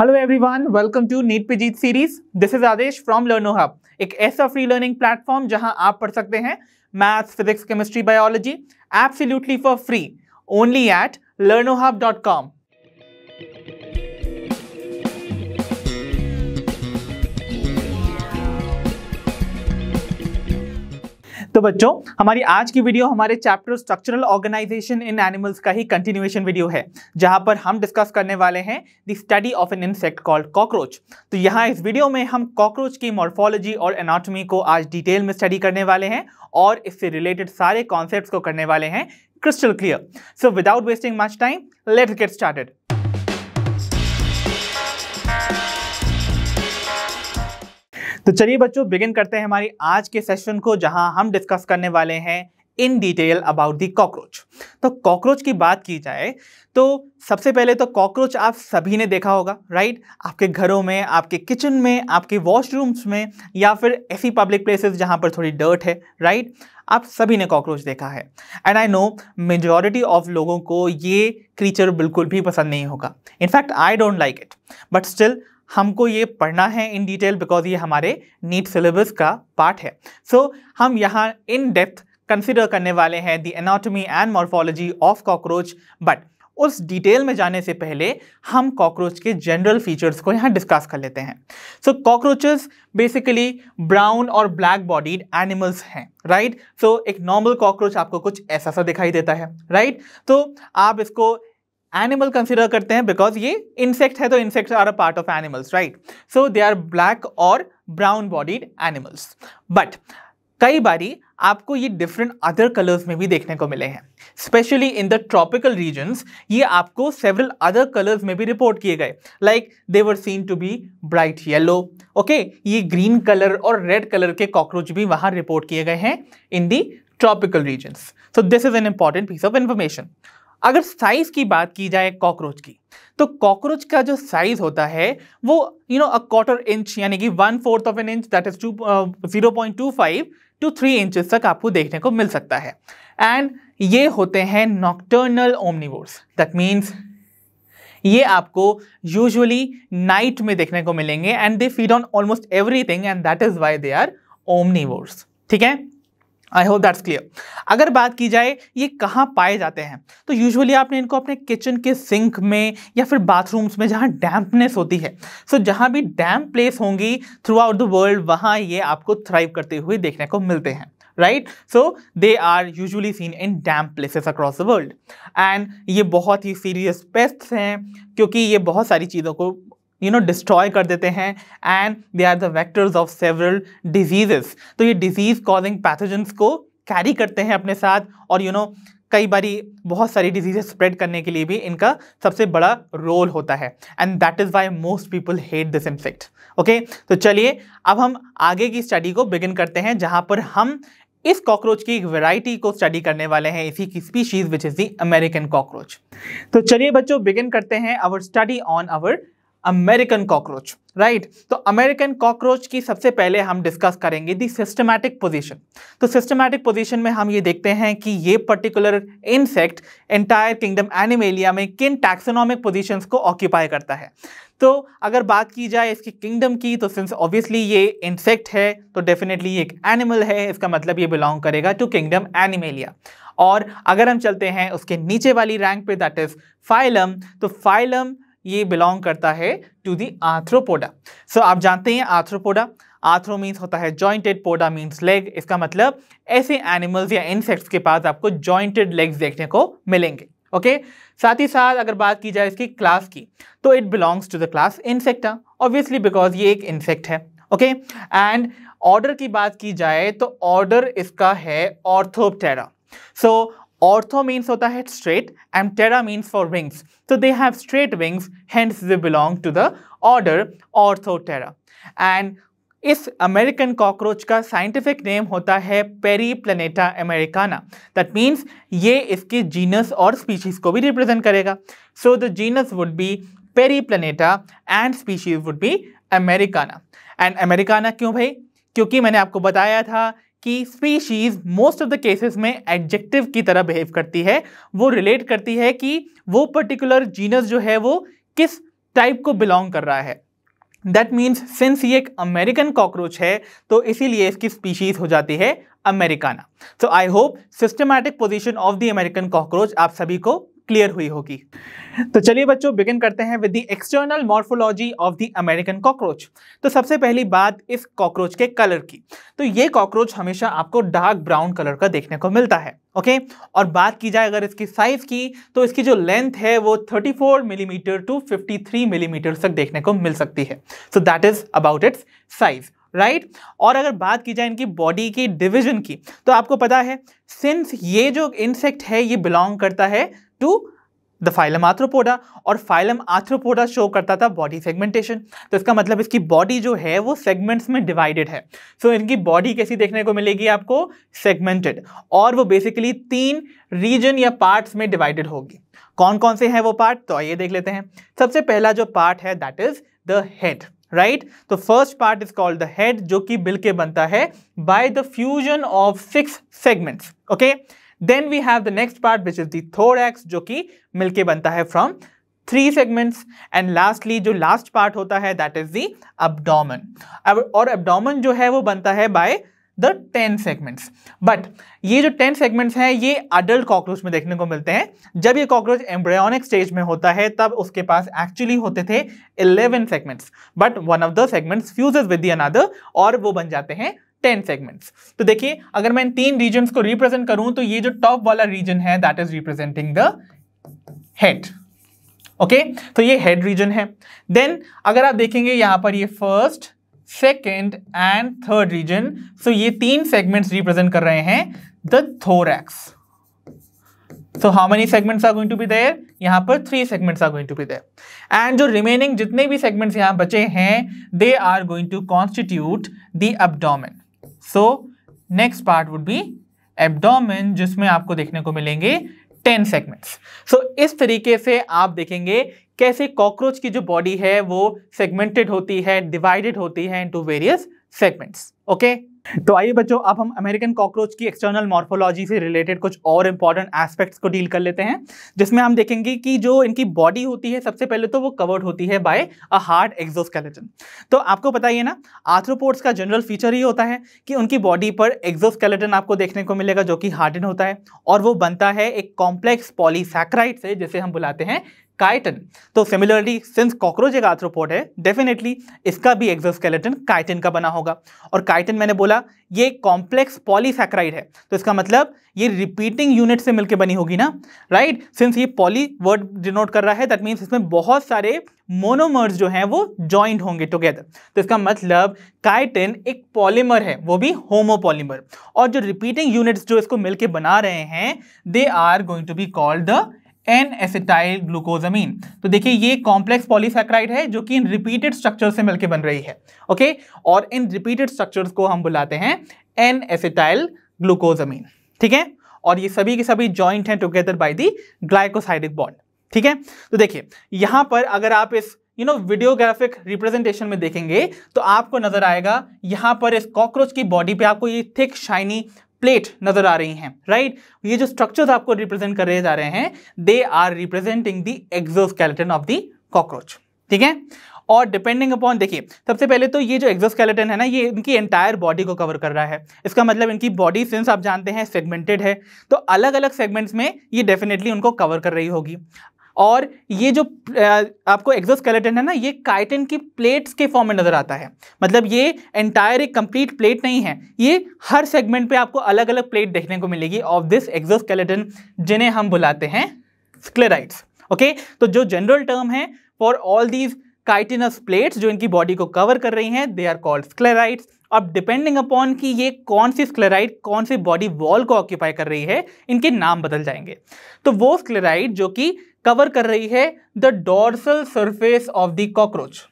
Hello everyone welcome to NEET पे जीत series this is Adesh from Learno hub एक ऐसा फ्री लर्निंग प्लेटफॉर्म जहां आप पढ़ सकते हैं maths physics chemistry biology absolutely for free only at Learno hub dot com तो बच्चों हमारी आज की वीडियो हमारे chapter structural organisation in animals का ही कंटिन्यूएशन वीडियो है जहां पर हम डिस्कस करने वाले हैं the study of an insect called cockroach तो यहाँ इस वीडियो में हम कॉकरोच की मॉर्फोलॉजी और एनाटॉमी को आज डिटेल में स्टडी करने वाले हैं और इससे रिलेटेड सारे कॉन्सेप्ट को करने वाले हैं crystal clear so without wasting much time let's get started तो चलिए बच्चों बिगिन करते हैं हमारी आज के सेशन को जहां हम डिस्कस करने वाले हैं in detail about the cockroach तो कॉकरोच की बात की जाए तो सबसे पहले तो कॉकरोच आप सभी ने देखा होगा राइट आपके घरों में आपके किचन में आपके वॉशरूम्स में या फिर ऐसी पब्लिक प्लेसेस जहाँ पर थोड़ी डर्ट है राइट आप सभी ने कॉकरोच देखा है and I know majority of लोगों को ये क्रीचर बिल्कुल भी पसंद नहीं होगा in fact I don't like it but still हमको ये पढ़ना है इन डिटेल बिकॉज ये हमारे नीट सिलेबस का पार्ट है सो so, हम यहाँ इन डेप्थ कंसिडर करने वाले हैं the anatomy and morphology of cockroach but उस डिटेल में जाने से पहले हम कॉकरोच के जनरल फीचर्स को यहाँ डिस्कस कर लेते हैं सो कॉकरोचेस बेसिकली ब्राउन और ब्लैक बॉडीड एनिमल्स हैं राइट सो एक नॉर्मल कॉकरोच आपको कुछ ऐसा सा दिखाई देता है राइट right? तो आप इसको एनिमल कंसिडर करते हैं बिकॉज ये इंसेक्ट है तो insect are a part of animals right so they are black और ब्राउन बॉडीड एनिमल्स बट कई बारी आपको ये डिफरेंट अदर कलर्स में भी देखने को मिले हैं specially in the tropical regions ये आपको सेवरल अदर कलर्स में भी रिपोर्ट किए गए like they were seen to be bright yellow okay ये ग्रीन कलर और रेड कलर के कॉकरोच भी वहाँ रिपोर्ट किए गए हैं in the tropical regions so this is an important piece of information अगर साइज की बात की जाए कॉकरोच की तो कॉकरोच का जो साइज होता है वो you know a quarter inch यानी कि one fourth of an inch that is to zero point two five to three inches तक आपको देखने को मिल सकता है एंड ये होते हैं नॉक्टर्नल ओमनिवोर्स दैट मीन्स ये आपको यूजुअली नाइट में देखने को मिलेंगे and they feed on almost everything and that is why they are omnivores ठीक है आई होप दैट्स क्लियर अगर बात की जाए ये कहाँ पाए जाते हैं तो यूजुअली आपने इनको अपने किचन के सिंक में या फिर बाथरूम्स में जहाँ डैम्पनेस होती है सो so, जहाँ भी डैम्प प्लेस होंगी थ्रू आउट द वर्ल्ड वहाँ ये आपको थ्राइव करते हुए देखने को मिलते हैं right so they are usually seen in damp places across the world and ये बहुत ही सीरियस पेस्ट हैं क्योंकि ये बहुत सारी चीज़ों को यू नो डिस्ट्रॉय कर देते हैं and they are the vectors of several diseases तो ये डिजीज़ कॉजिंग पैथोजेंस को कैरी करते हैं अपने साथ और यू you नो know, कई बारी बहुत सारी डिजीजेस स्प्रेड करने के लिए भी इनका सबसे बड़ा रोल होता है and that is why most people hate this insect okay तो चलिए अब हम आगे की स्टडी को बिगिन करते हैं जहाँ पर हम इस कॉकरोच की एक वैरायटी को स्टडी करने वाले हैं इसी की species which is the American cockroach तो चलिए बच्चों बिगिन करते हैं our study on our American cockroach right तो अमेरिकन कॉकरोच की सबसे पहले हम डिस्कस करेंगे दी सिस्टमैटिक पोजीशन तो सिस्टमैटिक पोजीशन में हम ये देखते हैं कि ये particular insect entire kingdom animalia में किन टैक्सोनॉमिक पोजीशंस को ऑक्यूपाई करता है तो अगर बात की जाए इसकी किंगडम की तो सिंस ऑब्वियसली ये इंसेक्ट है तो डेफिनेटली एक एनिमल है इसका मतलब ये बिलोंग करेगा टू किंगडम एनिमेलिया और अगर हम चलते हैं उसके नीचे वाली रैंक पे दैट इज फाइलम तो फाइलम ये बिलोंग करता है टू दी आर्थ्रोपोडा सो आप जानते हैं आर्थ्रोपोडा आर्थ्रो मीन्स होता है जॉइंटेड पोडा मीन्स लेग इसका मतलब ऐसे एनिमल्स या इंसेक्ट्स के पास आपको जॉइंटेड लेग्स देखने को मिलेंगे ओके साथ ही साथ अगर बात की जाए इसकी क्लास की तो it belongs to the class Insecta obviously because ये एक इंसेक्ट है ओके एंड ऑर्डर की बात की जाए तो ऑर्डर इसका है ऑर्थोपटेरा सो ऑर्थो मीन्स होता है and ptera means for wings तो they have straight wings hence they belong to the order Orthoptera and इस अमेरिकन कॉकरोच का साइंटिफिक नेम होता है Periplaneta americana that means ये इसके जीनस और स्पीशीज को भी रिप्रेजेंट करेगा so the genus would be Periplaneta and species would be americana and americana क्यों भाई क्योंकि मैंने आपको बताया था कि species most of the cases में एडजेक्टिव की तरह बिहेव करती है वो रिलेट करती है कि वो पर्टिकुलर जीनस जो है वो किस टाइप को बिलोंग कर रहा है दैट मीन्स सिंस ये एक अमेरिकन कॉकरोच है तो इसीलिए इसकी स्पीशीज हो जाती है americana so I hope systematic position of the American cockroach आप सभी को क्लियर हुई होगी तो चलिए बच्चों बिगिन करते हैं with the external morphology of the American cockroach तो सबसे पहली बात इस कॉकरोच के कलर की तो ये कॉकरोच हमेशा आपको डार्क ब्राउन कलर का देखने को मिलता है ओके और बात की जाए अगर इसकी साइज की तो इसकी जो लेंथ है वो 34 मिलीमीटर टू 53 मिलीमीटर तक देखने को मिल सकती है so that is about its size right right? और अगर बात की जाए इनकी बॉडी की डिवीजन की तो आपको पता है सिंस ये जो इंसेक्ट है ये बिलोंग करता है टू द फाइलम आर्थ्रोपोडा और फाइलम आर्थ्रोपोडा शो करता था बॉडी सेगमेंटेशन तो इसका मतलब इसकी बॉडी जो है वो सेगमेंट्स में डिवाइडेड है सो so, इनकी बॉडी कैसी देखने को मिलेगी आपको सेगमेंटेड और वो बेसिकली तीन रीजन या पार्ट्स में डिवाइडेड होगी कौन कौन से हैं वो पार्ट तो आइए देख लेते हैं सबसे पहला जो पार्ट है that is the head right तो first part is called the head जो कि बिल के बनता है by the fusion of six segments okay then we have the next part which is the जो कि मिलके बनता है from three segments and lastly जो लास्ट पार्ट होता है दैट इज दी अबडोमन और अबडोमन जो है वो बनता है by the ten segments but ये जो टेन सेगमेंट्स हैं ये अडल्ट कॉकरोच में देखने को मिलते हैं जब ये कॉकरोच एम्ब्रियोनिक स्टेज में होता है तब उसके पास एक्चुअली होते थे eleven segments but one of the segments fuse with the another और वो बन जाते हैं टेन सेगमेंट्स तो देखिए अगर मैं इन तीन रीजन को रिप्रेजेंट करूं तो ये जो टॉप वाला रीजन है that is representing the head okay तो ये हेड रीजन है देन अगर आप देखेंगे यहां पर ये first second and third region so ये तीन सेगमेंट्स रिप्रेजेंट कर रहे हैं the thorax so how many segments are going to be there यहां पर three segments are going to be there and जो रिमेनिंग जितने भी सेगमेंट्स यहां बचे हैं they are going to constitute the abdomen so next part would be abdomen जिसमें आपको देखने को मिलेंगे टेन सेगमेंट्स सो इस तरीके से आप देखेंगे कैसे कॉकरोच की जो बॉडी है वो सेगमेंटेड होती है डिवाइडेड होती है इनटू वेरियस सेगमेंट्स ओके तो आइए बच्चों अब हम अमेरिकन कॉकरोच की एक्सटर्नल मॉर्फोलॉजी से रिलेटेड कुछ और इंपॉर्टेंट एस्पेक्ट्स को डील कर लेते हैं जिसमें हम देखेंगे कि जो इनकी बॉडी होती है सबसे पहले तो वो कवर्ड होती है बाय अ हार्ड एक्जोस्केलेटन तो आपको बताइए ना आर्थ्रोपोर्ट्स का जनरल फीचर ही होता है कि उनकी बॉडी पर एक्जोस्केलेटन आपको देखने को मिलेगा जो कि हार्डन होता है और वो बनता है एक कॉम्प्लेक्स पॉलीसैक्राइड से जिसे हम बुलाते हैं काइटन तो सिमिलरली सिंस कॉकरोच एक आर्थ्रोपोड है डेफिनेटली इसका भी एक्सोस्केलेटन काइटन का बना होगा और काइटन मैंने बोला ये कॉम्प्लेक्स पॉलीसेक्राइड है तो इसका मतलब ये रिपीटिंग यूनिट से मिलकर बनी होगी ना राइट सिंस ये पॉली वर्ड डिनोट कर रहा है दैट मीन्स इसमें बहुत सारे मोनोमर्स जो हैं वो ज्वाइंट होंगे टुगेदर तो इसका मतलब काइटिन एक पॉलीमर है वो भी होमोपॉलीमर और जो रिपीटिंग यूनिट्स जो इसको मिलके बना रहे हैं they are going to be called the N acetyl glucosamine तो देखिए ये कॉम्प्लेक्स पॉलीसेक्राइड है जो कि इन रिपीटेड स्ट्रक्चर से मिलकर बन रही है ओके और इन रिपीटेड स्ट्रक्चर्स को हम बुलाते हैं एन एसिटाइल ग्लूकोजमीन ठीक है और ये सभी के सभी ज्वाइंट हैं together by the glycosidic bond ठीक है तो देखिए यहां पर अगर आप इस यू नो वीडियोग्राफिक रिप्रेजेंटेशन में देखेंगे तो आपको नजर आएगा यहां पर इस कॉकरोच की बॉडी पे आपको ये थिक शाइनी प्लेट नजर आ रही हैं राइट ये जो स्ट्रक्चर्स आपको रिप्रेजेंट कर रहे जा रहे हैं they are representing the exoskeleton of the cockroach ठीक है और डिपेंडिंग अपॉन देखिए सबसे पहले तो ये जो एक्सोस्केलेटन है ना ये इनकी एंटायर बॉडी को कवर कर रहा है इसका मतलब इनकी बॉडी सिंस आप जानते हैं सेगमेंटेड है तो अलग अलग सेगमेंट्स में ये डेफिनेटली उनको कवर कर रही होगी और ये जो आपको एग्जोस्केलेटन है ना ये काइटिन की प्लेट्स के फॉर्म में नज़र आता है मतलब ये एंटायर एक कंप्लीट प्लेट नहीं है ये हर सेगमेंट पे आपको अलग अलग प्लेट देखने को मिलेगी ऑफ दिस एग्जोस्केलेटन जिन्हें हम बुलाते हैं स्क्लेराइट्स ओके तो जो जनरल टर्म है for all these chitinous plates जो इनकी बॉडी को कवर कर रही हैं दे आर कॉल्ड स्क्लेराइट्स अब डिपेंडिंग अपॉन कि ये कौन सी स्क्लेराइड कौन सी बॉडी वॉल को ऑक्यूपाई कर रही है इनके नाम बदल जाएंगे तो वो स्क्लेराइड जो कि कवर कर रही है the dorsal surface of the cockroach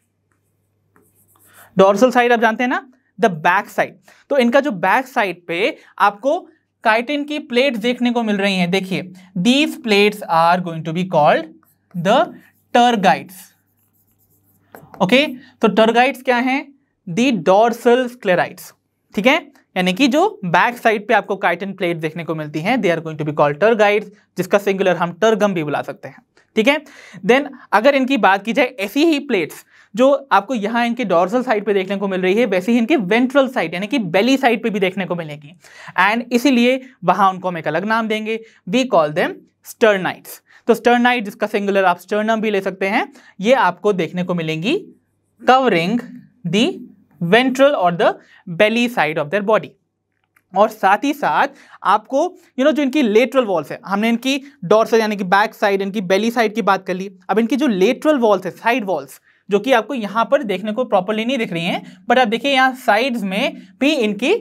dorsal side आप जानते हैं ना द बैक साइड तो इनका जो बैक साइड पे आपको काइटिन की प्लेट्स देखने को मिल रही हैं देखिए these plates are going to be called the tergites okay तो टर्गाइट्स क्या हैं दी डोर्सल स्क्लेराइट्स ठीक है यानी कि जो बैक साइड पे आपको काइटन प्लेट देखने को मिलती हैं they are going to be called tergites जिसका सिंगुलर हम टर्गम भी बुला सकते हैं ठीक है देन अगर इनकी बात की जाए ऐसी ही प्लेट्स जो आपको यहाँ इनके डॉर्सल साइड पे देखने को मिल रही है वैसे ही इनके वेंट्रल साइड यानी कि बेली साइड पे भी देखने को मिलेगी एंड इसीलिए वहाँ उनको हम एक अलग नाम देंगे वी कॉल देम स्टर्नाइट्स तो स्टर्नाइट जिसका सिंगुलर आप स्टर्नम भी ले सकते हैं ये आपको देखने को मिलेंगी कवरिंग दी वेंट्रल और the belly side of their body और साथ ही साथ आपको यू you नो know, जो इनकी लेटरल वॉल्स है हमने इनकी डॉर्सल यानी कि बैक साइड इनकी बेली साइड की बात कर ली अब इनकी जो लेटरल वॉल्स है साइड वॉल्स जो कि आपको यहाँ पर देखने को प्रॉपरली नहीं दिख रही हैं बट आप देखिए यहाँ साइड्स में भी इनकी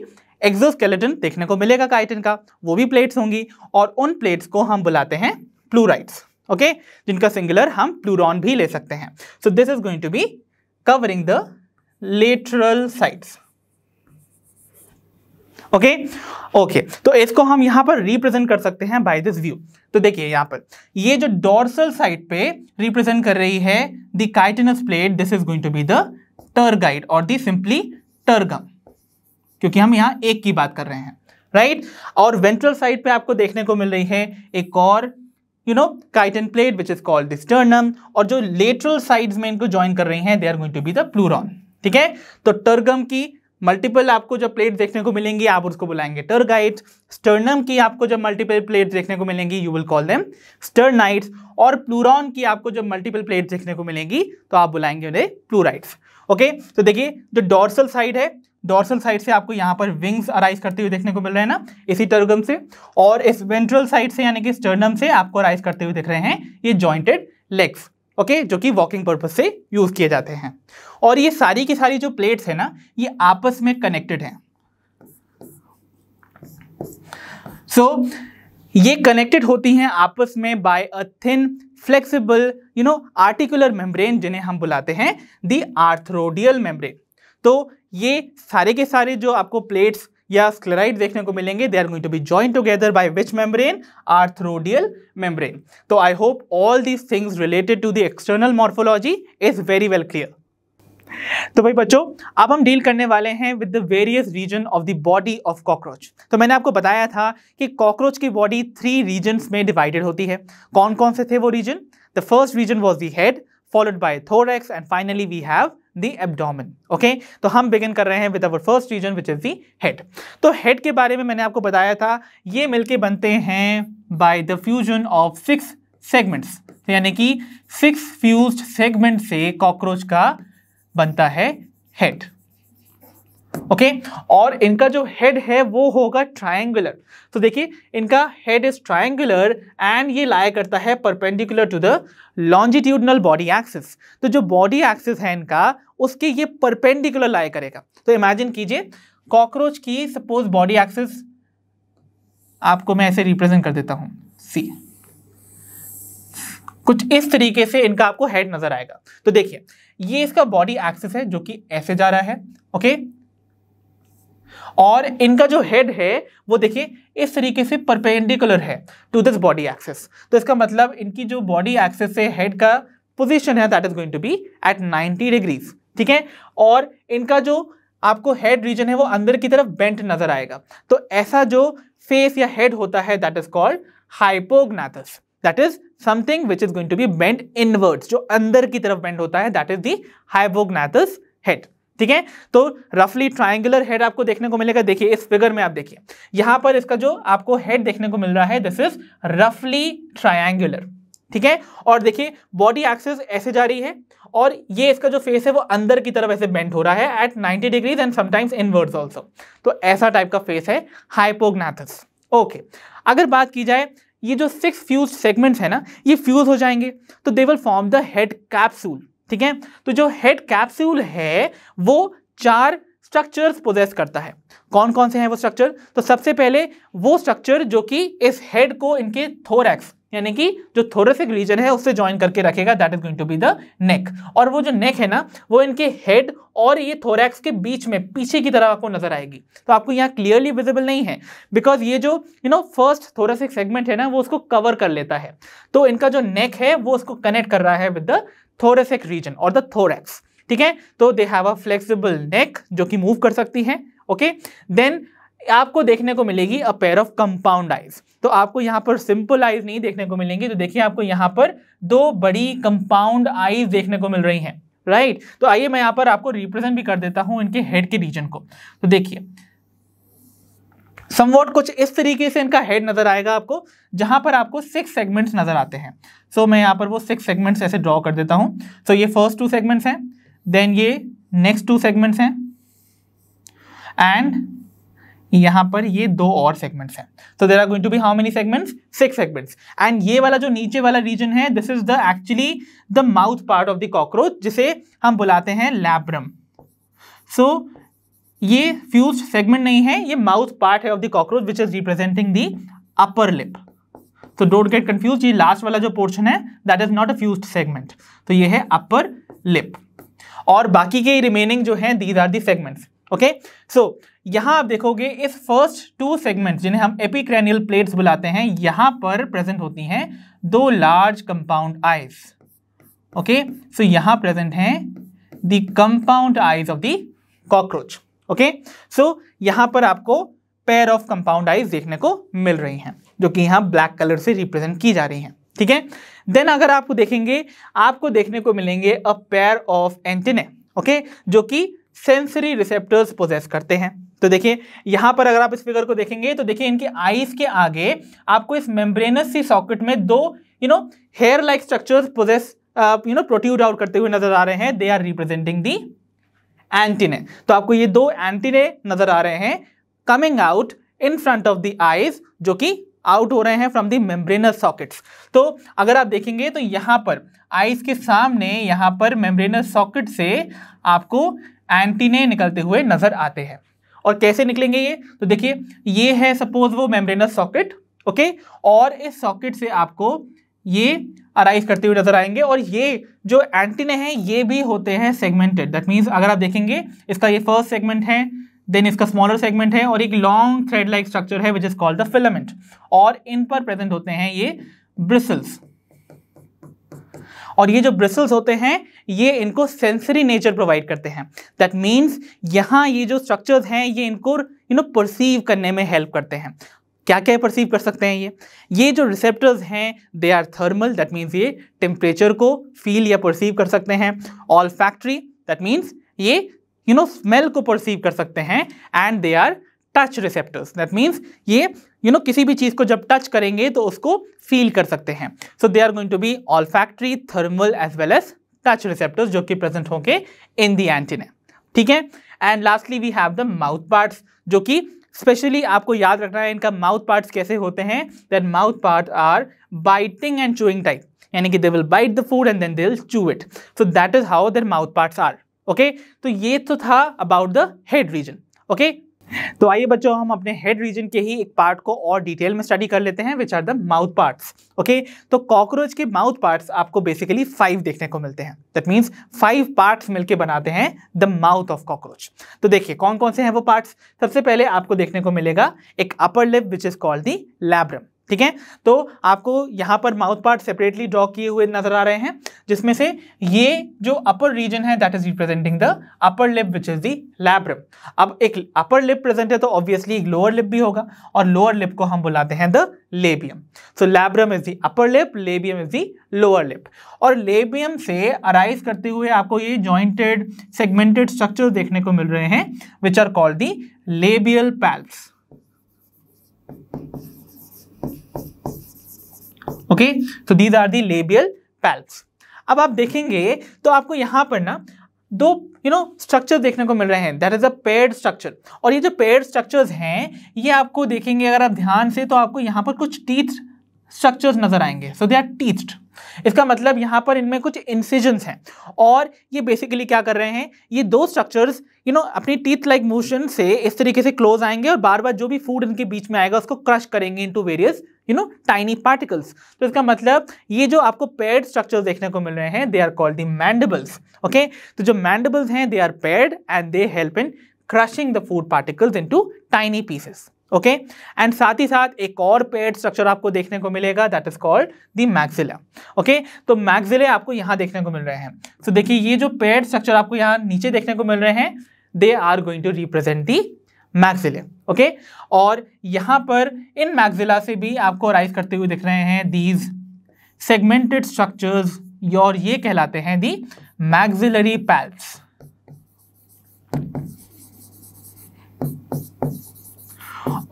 एक्सोस्केलेटन देखने को मिलेगा काइटिन का वो भी प्लेट्स होंगी और उन प्लेट्स को हम बुलाते हैं प्लूराइट्स ओके जिनका सिंगुलर हम प्लूरॉन भी ले सकते हैं so this is going to be covering the lateral sides okay okay तो इसको हम यहां पर रिप्रेजेंट कर सकते हैं बाय दिस व्यू तो देखिए यहां पर ये जो डोर्सल साइड पे रिप्रेजेंट कर रही है the chitinous plate this is going to be the tergite और दी सिंपली टर्गम क्योंकि हम यहां एक की बात कर रहे हैं राइट right? और वेंट्रल साइड पे आपको देखने को मिल रही है एक और you know chitin plate which is called this sternum और जो लेटरल साइड्स में इनको ज्वाइन कर रही हैं they are going to be the pleuron ठीक है तो टर्गम की मल्टीपल आपको जब प्लेट देखने को मिलेंगी आप उसको बुलाएंगे टर्गाइट स्टर्नम की आपको जब मल्टीपल प्लेट देखने को मिलेंगी you will call them sternites और प्लूरॉन की आपको जब मल्टीपल प्लेट देखने को मिलेंगी तो आप बुलाएंगे उन्हें प्लूराइट्स ओके तो देखिए जो डॉर्सल साइड है डॉर्सल साइड से आपको यहाँ पर विंग्स अराइज करते हुए देखने को मिल रहे हैं ना इसी टर्गम से और इस वेंट्रल साइड से यानी कि स्टर्नम से आपको अराइज करते हुए दिख रहे हैं ये जॉइंटेड लेग्स ओके okay, जो कि वॉकिंग पर्पज से यूज किए जाते हैं और ये सारी की सारी जो प्लेट्स है ना ये आपस में कनेक्टेड हैं सो so, ये कनेक्टेड होती हैं आपस में by a thin flexible you know articular membrane जिन्हें हम बुलाते हैं दी आर्थरोडियल मेम्ब्रेन तो ये सारे के सारे जो आपको प्लेट्स या स्क्लेराइड देखने को मिलेंगे they are going to be join together by which membrane arthrodial membrane तो I hope all these things related to the external morphology is very well clear तो भाई बच्चों अब हम डील करने वाले हैं with the various region of the body of cockroach तो मैंने आपको बताया था कि कॉकरोच की बॉडी थ्री रीजन्स में डिवाइडेड होती है कौन कौन से थे वो reason the first region was the head followed by thorax and finally we have the abdomen okay तो हम बिगिन कर रहे हैं with our first region which is the head तो हेड के बारे में मैंने आपको बताया था ये मिलके बनते हैं by the fusion of six segments यानी कि सिक्स फ्यूज्ड सेगमेंट से कॉकरोच का बनता है हेड ओके okay? और इनका जो हेड है वो होगा ट्रायंगुलर तो देखिए इनका हेड इज ट्रायंगुलर एंड ये लाया करता है perpendicular to the longitudinal body axis तो जो बॉडी एक्सिस है इनका उसके ये परपेंडिकुलर लाया करेगा तो इमेजिन कीजिए कॉकरोच की सपोज बॉडी एक्सिस आपको मैं ऐसे रिप्रेजेंट कर देता हूं सी कुछ इस तरीके से इनका आपको हेड नजर आएगा तो देखिए ये इसका बॉडी एक्सिस है जो कि ऐसे जा रहा है ओके और इनका जो हेड है वो देखिए इस तरीके से परपेंडिकुलर है टू दिस बॉडी एक्सिस तो इसका मतलब इनकी जो बॉडी एक्सिस से हेड का पोजीशन है that is going to be at 90 degrees ठीक है और इनका जो आपको हेड रीजन है वो अंदर की तरफ बेंट नजर आएगा तो ऐसा जो फेस या हेड होता है that is called hypognathous that is something which is going to be bend inwards जो अंदर की तरफ बेंड होता है that is the hypognathous head ठीक है तो रफली ट्राइंगुलर हेड आपको देखने को मिलेगा देखिए इस फिगर में आप देखिए यहां पर इसका जो आपको हेड देखने को मिल रहा है दिस इज रफली ट्राइंगुलर ठीक है और देखिए बॉडी एक्सेस ऐसे जा रही है और ये इसका जो फेस है वो अंदर की तरफ ऐसे बेंट हो रहा है at 90 degrees and sometimes inwards also तो ऐसा टाइप का फेस है हाइपोग्नाथस ओके अगर बात की जाए ये जो सिक्स फ्यूज सेगमेंट्स है ना ये फ्यूज हो जाएंगे तो they will form the head capsule ठीक है तो जो हेड कैप्सूल है वो चार स्ट्रक्चर्स पोजेस करता है कौन कौन से हैं वो स्ट्रक्चर तो सबसे पहले वो स्ट्रक्चर जो कि इस हेड को इनके थोरैक्स यानी कि जो थोरेसिक रीजन है उससे ज्वाइन करके रखेगा that is going to be the neck और वो जो नेक है ना वो इनके हेड और ये थोरैक्स के बीच में पीछे की तरफ आपको नजर आएगी तो आपको यहाँ क्लियरली विजिबल नहीं है बिकॉज ये जो you know first thoracic segment है ना वो उसको कवर कर लेता है तो इनका जो नेक है वो उसको कनेक्ट कर रहा है विद द थोरेसिक रीजन और द थोरैक्स ठीक है तो दे हैव अ फ्लेक्सिबल नेक जो कि मूव कर सकती है ओके okay? देन आपको देखने को मिलेगी a pair of compound eyes तो आपको यहाँ पर सिंपल आइज नहीं देखने को मिलेंगी तो देखिए आपको यहाँ पर दो बड़ी कंपाउंड आइज देखने को मिल रही हैं राइट तो आइए मैं यहाँ पर आपको रिप्रेजेंट भी कर देता हूँ इनके हेड के रीजन को तो देखिए समवॉट कुछ इस तरीके से इनका हेड नजर आएगा आपको जहां पर आपको सिक्स सेगमेंट्स नजर आते हैं सो so, मैं यहाँ पर वो सिक्स सेगमेंट्स ऐसे ड्रॉ कर देता हूँ सो so, ये फर्स्ट टू सेगमेंट्स हैं देन ये नेक्स्ट टू सेगमेंट्स हैं एंड यहां पर ये दो और सेगमेंट्स हैं तो there are going to be how many segments six segments and ये वाला जो नीचे वाला रीजन है this is the actually the mouth part of the cockroach जिसे हम बुलाते हैं लैब्रम सो so, ये फ्यूज सेगमेंट नहीं है ये माउथ पार्ट है of the cockroach which is representing the upper lip तो डोंट गेट कंफ्यूज ये लास्ट वाला जो पोर्शन है that is not a fuse segment तो ये है अपर लिप और बाकी के रिमेनिंग जो है these are the segments okay so यहां आप देखोगे इस फर्स्ट टू सेगमेंट जिन्हें हम एपिक्रेनियल प्लेट्स बुलाते हैं यहां पर प्रेजेंट होती हैं दो large compound eyes okay so यहां प्रेजेंट हैं the compound eyes of the cockroach okay so यहां पर आपको पेयर ऑफ कंपाउंड आइज देखने को मिल रही हैं जो कि यहां ब्लैक कलर से रिप्रेजेंट की जा रही हैं ठीक है देन अगर आपको देखेंगे आपको देखने को मिलेंगे a pair of antennae okay जो कि सेंसरी रिसेप्टर्स पोजेस करते हैं तो देखिए यहां पर अगर आप इस फिगर को देखेंगे तो देखिए इनके आईज के आगे आपको इस मेम्ब्रेनस सी सॉकेट में दो you know hair like structures poses you know protrude out करते हुए नजर आ रहे हैं they are representing the antennae तो आपको ये दो एंटीने नजर आ रहे हैं coming out in front of the eyes जो कि आउट हो रहे हैं फ्रॉम दी मेम्ब्रेनस सॉकेट्स तो अगर आप देखेंगे तो यहां पर आईज के सामने यहां पर मेम्ब्रेनस सॉकेट से आपको एंटीने निकलते हुए नजर आते हैं और कैसे निकलेंगे ये तो देखिए ये है सपोज वो मेम्ब्रेनस सॉकेट ओके और इस सॉकेट से आपको ये अराइज करते हुए नजर आएंगे और ये जो एंटीने हैं ये भी होते हैं सेगमेंटेड दैट मीन्स अगर आप देखेंगे इसका ये फर्स्ट सेगमेंट है देन इसका स्मॉलर सेगमेंट है और एक लॉन्ग थ्रेड लाइक स्ट्रक्चर है which is called the filament और इन पर प्रेजेंट होते हैं ये ब्रिसल्स और ये जो ब्रिसल्स होते हैं ये इनको सेंसरी नेचर प्रोवाइड करते हैं दैट मीन्स यहाँ ये जो स्ट्रक्चर्स हैं ये इनको यू नो परसीव करने में हेल्प करते हैं क्या क्या परसीव कर सकते हैं ये ये जो रिसेप्टर्स हैं they are thermal that means ये टेम्परेचर को फील या परसीव कर सकते हैं ऑल फैक्ट्री दैट मीन्स ये यू नो स्मेल को परसीव कर सकते हैं and they are touch receptors that means ये यू you नो know, किसी भी चीज़ को जब टच करेंगे तो उसको फील कर सकते हैं so they are going to be olfactory thermal as well as touch receptors जो कि प्रेजेंट होंगे इन दी एंटीना ठीक है and lastly we have the mouth parts जो कि स्पेशली आपको याद रखना है इनका माउथ पार्ट्स कैसे होते हैं then mouth part are biting and chewing type यानी कि they will bite the food and then they will chew it so that is how their mouth parts are okay तो ये तो था about the head region okay तो आइए बच्चों हम अपने हेड रीजन के ही एक पार्ट को और डिटेल में स्टडी कर लेते हैं which are the mouth parts okay तो कॉकरोच के माउथ पार्ट्स आपको बेसिकली फाइव देखने को मिलते हैं दैट मीन्स फाइव पार्ट्स मिलकर बनाते हैं द माउथ ऑफ कॉकरोच तो देखिए कौन कौन से हैं वो पार्ट्स सबसे पहले आपको देखने को मिलेगा एक upper lip which is called the labrum ठीक है तो आपको यहाँ पर माउथ पार्ट सेपरेटली ड्रॉ किए हुए नजर आ रहे हैं जिसमें से ये जो अपर रीजन है that is representing the upper lip which is labrum अब एक अपर लिप प्रेजेंट है तो ऑब्वियसली एक लोअर लिप भी होगा और लोअर लिप को हम बुलाते हैं the labium so labrum is the upper lip labium is the lower lip और लेबियम से अराइज करते हुए आपको ये ज्वाइंटेड सेगमेंटेड स्ट्रक्चर देखने को मिल रहे हैं which are called the labial palps okay तो these are the labial palps अब आप देखेंगे तो आपको यहां पर ना दो यू नो स्ट्रक्चर देखने को मिल रहे हैं that is a paired structure और ये जो पेड स्ट्रक्चर्स हैं ये आपको देखेंगे अगर आप ध्यान से तो आपको यहाँ पर कुछ टीथ स्ट्रक्चर्स नजर आएंगे सो दे आर टीथ्ड इसका मतलब यहाँ पर इनमें कुछ इंसिजन्स हैं और ये बेसिकली क्या कर रहे हैं ये दो स्ट्रक्चर्स यू नो अपनी टीथ लाइक मोशन से इस तरीके से क्लोज आएंगे और बार बार जो भी फूड इनके बीच में आएगा उसको क्रश करेंगे into various you know tiny particles तो इसका मतलब ये जो आपको पेड स्ट्रक्चर्स देखने को मिल रहे हैं they are called the mandibles okay तो जो मैंडबल्स हैं they are paired and they help in crushing the food particles to tiny pieces okay and साथ ही साथ एक और पेड स्ट्रक्चर आपको देखने को मिलेगा that is called the maxilla okay तो मैक्सिले आपको यहां देखने को मिल रहे हैं सो so, देखिए ये जो पेड स्ट्रक्चर आपको यहां नीचे देखने को मिल रहे हैं they are going to represent the maxillae okay और यहां पर इन मैक्सिला से भी आपको राइज करते हुए दिख रहे हैं दीज सेगमेंटेड स्ट्रक्चर्स और ये कहलाते हैं दी मैक्सिलरी पैल्स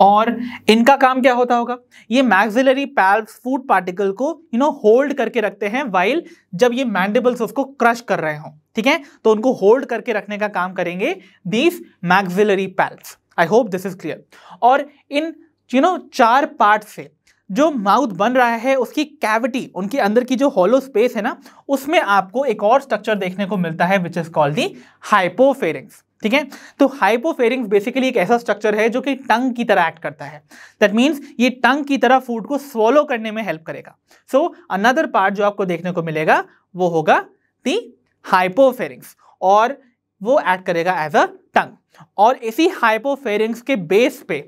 और इनका काम क्या होता होगा ये मैक्सिलरी पैल्स फूड पार्टिकल को यू नो होल्ड करके रखते हैं वाइल जब ये मैंडेबल्स उसको क्रश कर रहे हों ठीक है तो उनको होल्ड करके रखने का काम करेंगे these maxillary palps I hope this is clear और इन यू नो चार पार्ट से जो माउथ बन रहा है उसकी कैविटी उनके अंदर की जो हॉलो स्पेस है ना उसमें आपको एक और स्ट्रक्चर देखने को मिलता है which is called the hypopharynx ठीक है तो हाइपोफेरिंग बेसिकली एक ऐसा स्ट्रक्चर है जो कि टंग की तरह एक्ट करता है दैट मीन्स ये टंग की तरह फूड को स्वॉलो करने में हेल्प करेगा सो अनदर पार्ट जो आपको देखने को मिलेगा वो होगा दी हाइपोफेरिंग्स और वो एक्ट करेगा एज अ टंग और इसी हाइपोफेरिंग्स के बेस पे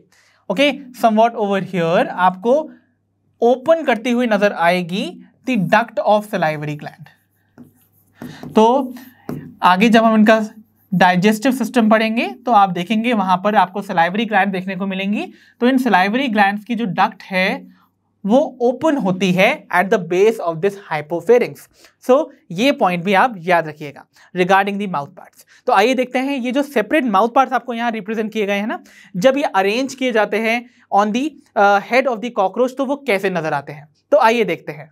ओके समवॉट ओवर हियर आपको ओपन करती हुई नजर आएगी the duct of salivary gland तो आगे जब हम इनका डाइजेस्टिव सिस्टम पढ़ेंगे तो आप देखेंगे वहाँ पर आपको सलाइवरी ग्लैंड देखने को मिलेंगी तो इन सलाइवरी ग्लैंड की जो डक्ट है वो ओपन होती है at the base of this hypopharynx so ये पॉइंट भी आप याद रखिएगा रिगार्डिंग दी माउथ पार्ट्स तो आइए देखते हैं ये जो सेपरेट माउथ पार्ट्स आपको यहाँ रिप्रेजेंट किए गए हैं ना जब ये अरेंज किए जाते हैं on the head of the cockroach तो वो कैसे नजर आते हैं तो आइए देखते हैं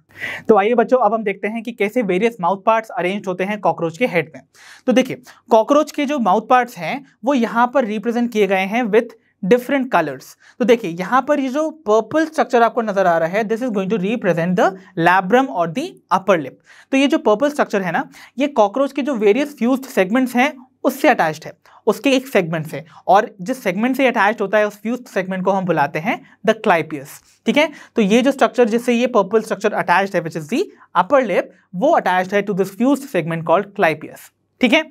तो आइए बच्चों अब हम देखते हैं कि कैसे वेरियस माउथ पार्ट्स अरेंज होते हैं कॉकरोच के हेड में तो देखिए कॉकरोच के जो माउथ पार्ट्स हैं वो यहाँ पर रिप्रेजेंट किए गए हैं विथ डिफरेंट कलर्स तो देखिए यहाँ पर ये जो पर्पल स्ट्रक्चर आपको नजर आ रहा है this is going to represent the labrum और द अपर लिप तो ये जो पर्पल स्ट्रक्चर है ना ये कॉकरोच के जो वेरियस फ्यूज सेगमेंट्स हैं उससे अटैच्ड है उसके एक सेगमेंट से और जिस सेगमेंट से अटैच होता है उस फ्यूज सेगमेंट को हम बुलाते हैं द क्लाइपियस ठीक है तो ये जो स्ट्रक्चर जिससे ये पर्पल स्ट्रक्चर अटैच्ड है विच इज दी अपर लेप वो अटैच्ड है to this fused segment called clypeus ठीक है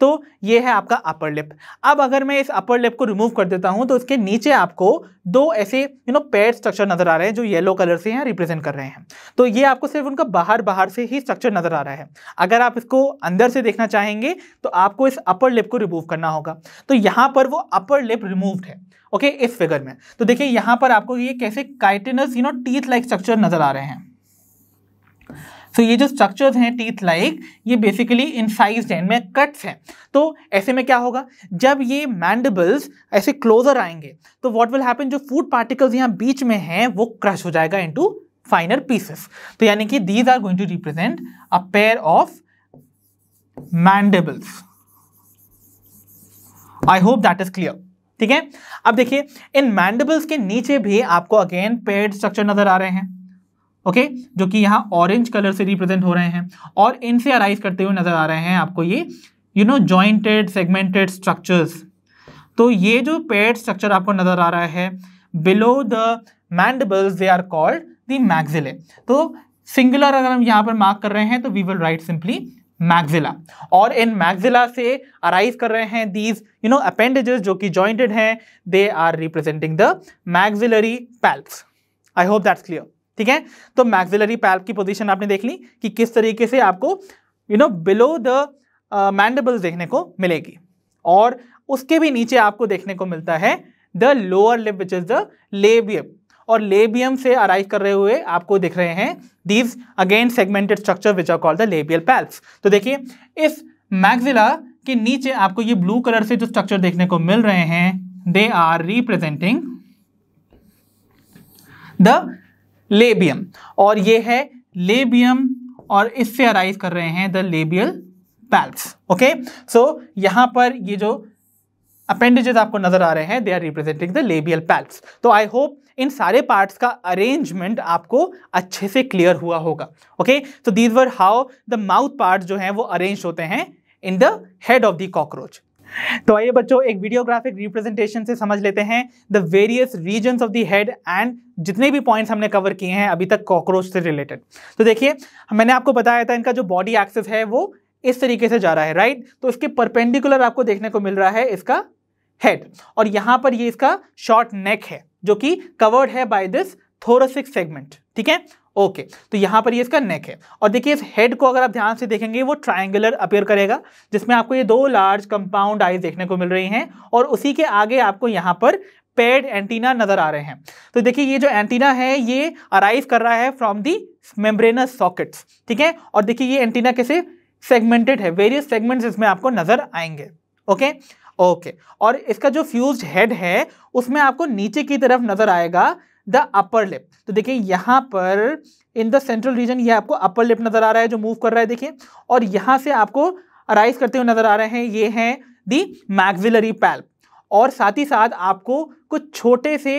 तो ये है आपका अपर लिप अब अगर मैं इस अपर लिप को रिमूव कर देता हूं तो इसके नीचे आपको दो ऐसे यू नो पेड स्ट्रक्चर नजर आ रहे हैं जो येलो कलर से यहाँ रिप्रेजेंट कर रहे हैं तो ये आपको सिर्फ उनका बाहर बाहर से ही स्ट्रक्चर नजर आ रहा है अगर आप इसको अंदर से देखना चाहेंगे तो आपको इस अपर लिप को रिमूव करना होगा तो यहाँ पर वो अपर लिप रिमूव्ड है ओके इस फिगर में तो देखिए यहां पर आपको ये कैसे chitinous you know teeth like structure नजर आ रहे हैं सो so, ये जो स्ट्रक्चर्स हैं टीथ लाइक ये बेसिकली इनसाइज हैं इनमें कट्स हैं तो ऐसे में क्या होगा जब ये मैंडेबल्स ऐसे क्लोजर आएंगे तो व्हाट विल हैपन जो फूड पार्टिकल्स यहाँ बीच में हैं वो क्रश हो जाएगा इनटू फाइनर पीसेस तो यानी कि these are going to represent a pair of mandibles I hope that is clear ठीक है अब देखिए इन मैंडेबल्स के नीचे भी आपको अगेन पेड स्ट्रक्चर नजर आ रहे हैं ओके जो कि यहाँ ऑरेंज कलर से रिप्रेजेंट हो रहे हैं और इनसे अराइज करते हुए नजर आ रहे हैं आपको ये you know jointed segmented structures तो ये जो पेड स्ट्रक्चर आपको नजर आ रहा है below the mandibles they are called the maxillae तो सिंगुलर अगर हम यहाँ पर मार्क कर रहे हैं तो we will write simply maxilla और इन मैगजिला से अराइज कर रहे हैं दीज यू नो अपेंडेजेस जो कि जॉइंटेड हैं they are representing the maxillary palps I hope that's clear ठीक है तो मैक्सिलरी पैल्प की पोजिशन आपने देख ली कि किस तरीके से आपको you know below the mandibles देखने को मिलेगी और उसके भी नीचे आपको देखने को मिलता है the lower lip which is the labium और लेबियम से अराइव कर रहे हुए आपको दिख रहे हैं these again segmented structure which are called the labial palps तो देखिए इस मैग्जिला के नीचे आपको ये ब्लू कलर से जो स्ट्रक्चर देखने को मिल रहे हैं they are representing the labium और ये है लेबियम और इससे अराइज कर रहे हैं the labial palps okay so यहां पर ये जो अपेंडेजेस आपको नजर आ रहे हैं they are representing the labial palps तो आई होप इन सारे पार्ट्स का अरेंजमेंट आपको अच्छे से क्लियर हुआ होगा ओके तो these were how the mouth part जो हैं वो अरेंज होते हैं in the head of the cockroach तो आइए बच्चों एक वीडियोग्राफिक रिप्रेजेंटेशन से समझ लेते हैं the various region of the head and जितने भी पॉइंट्स हमने कवर किए हैं अभी तक कॉकरोच से रिलेटेड तो देखिए मैंने आपको बताया था इनका जो बॉडी एक्सेस है वो इस तरीके से जा रहा है राइट तो इसके परपेंडिकुलर आपको देखने को मिल रहा है इसका हेड और यहां पर ये इसका शॉर्ट नेक है जो कि कवर्ड है बाय दिस थोरोसिक सेगमेंट ठीक है ओके okay, तो यहाँ पर ये इसका नेक है और देखिए इस हेड को अगर आप ध्यान से देखेंगे वो ट्रायंगुलर अपेयर करेगा जिसमें आपको ये दो लार्ज कंपाउंड आइज देखने को मिल रही हैं और उसी के आगे आपको यहाँ पर पेड एंटीना नजर आ रहे हैं तो देखिए ये जो एंटीना है ये अराइव कर रहा है फ्रॉम दी मेम्ब्रेनस सॉकेट्स ठीक है और देखिए ये एंटीना कैसे सेगमेंटेड है वेरियस सेगमेंट्स इसमें आपको नजर आएंगे ओके okay? Okay okay. और इसका जो फ्यूज हेड है उसमें आपको नीचे की तरफ नजर आएगा द अपर लिप तो देखिए यहाँ पर इन द सेंट्रल रीजन ये आपको अपर लिप नजर आ रहा है जो मूव कर रहा है देखिए और यहाँ से आपको अराइज करते हुए नजर आ रहे हैं ये हैं दी मैग्जिलरी पैल्प और साथ ही साथ आपको कुछ छोटे से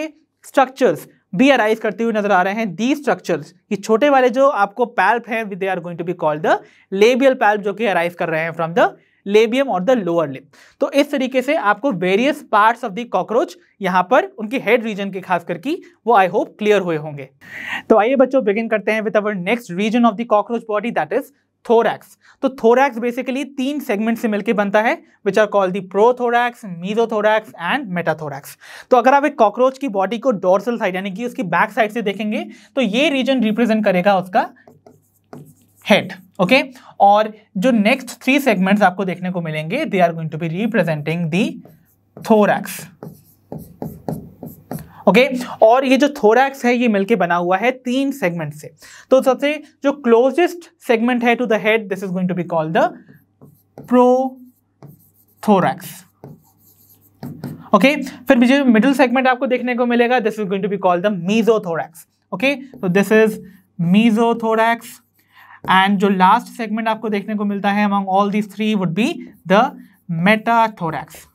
स्ट्रक्चर्स भी अराइज करते हुए नजर आ रहे हैं दी स्ट्रक्चर्स ये छोटे वाले जो आपको पैल्प हैं they are going to be called the labial palp जो कि अराइज कर रहे हैं फ्रॉम द लेबियम और द लोअर लिप तो इस तरीके से आपको various parts of the cockroach यहाँ पर उनकी हेड रीजन के खास करके वो आई होप क्लियर हुए होंगे तो आइए बच्चों बिगिन करते हैं with our next reason of the cockroach body that is thorax तो थोरैक्स बेसिकली तीन सेगमेंट से मिलकर बनता है which are called the prothorax mesothorax and metathorax तो अगर आप एक कॉकरोच की बॉडी को डोर्सल साइड यानी कि उसकी बैक साइड से देखेंगे तो ये रीजन रिप्रेजेंट करेगा उसका हेड ओके okay? और जो नेक्स्ट थ्री सेगमेंट्स आपको देखने को मिलेंगे they are going to be representing the thorax okay okay? और ये जो थोरैक्स है ये मिलके बना हुआ है तीन सेगमेंट से तो सबसे जो क्लोजेस्ट सेगमेंट है to the head this is going to be called the prothorax okay फिर मुझे मिडिल सेगमेंट आपको देखने को मिलेगा this is going to be called the mesothorax okay तो this is mesothorax and जो last segment आपको देखने को मिलता है among all these three would be the metathorax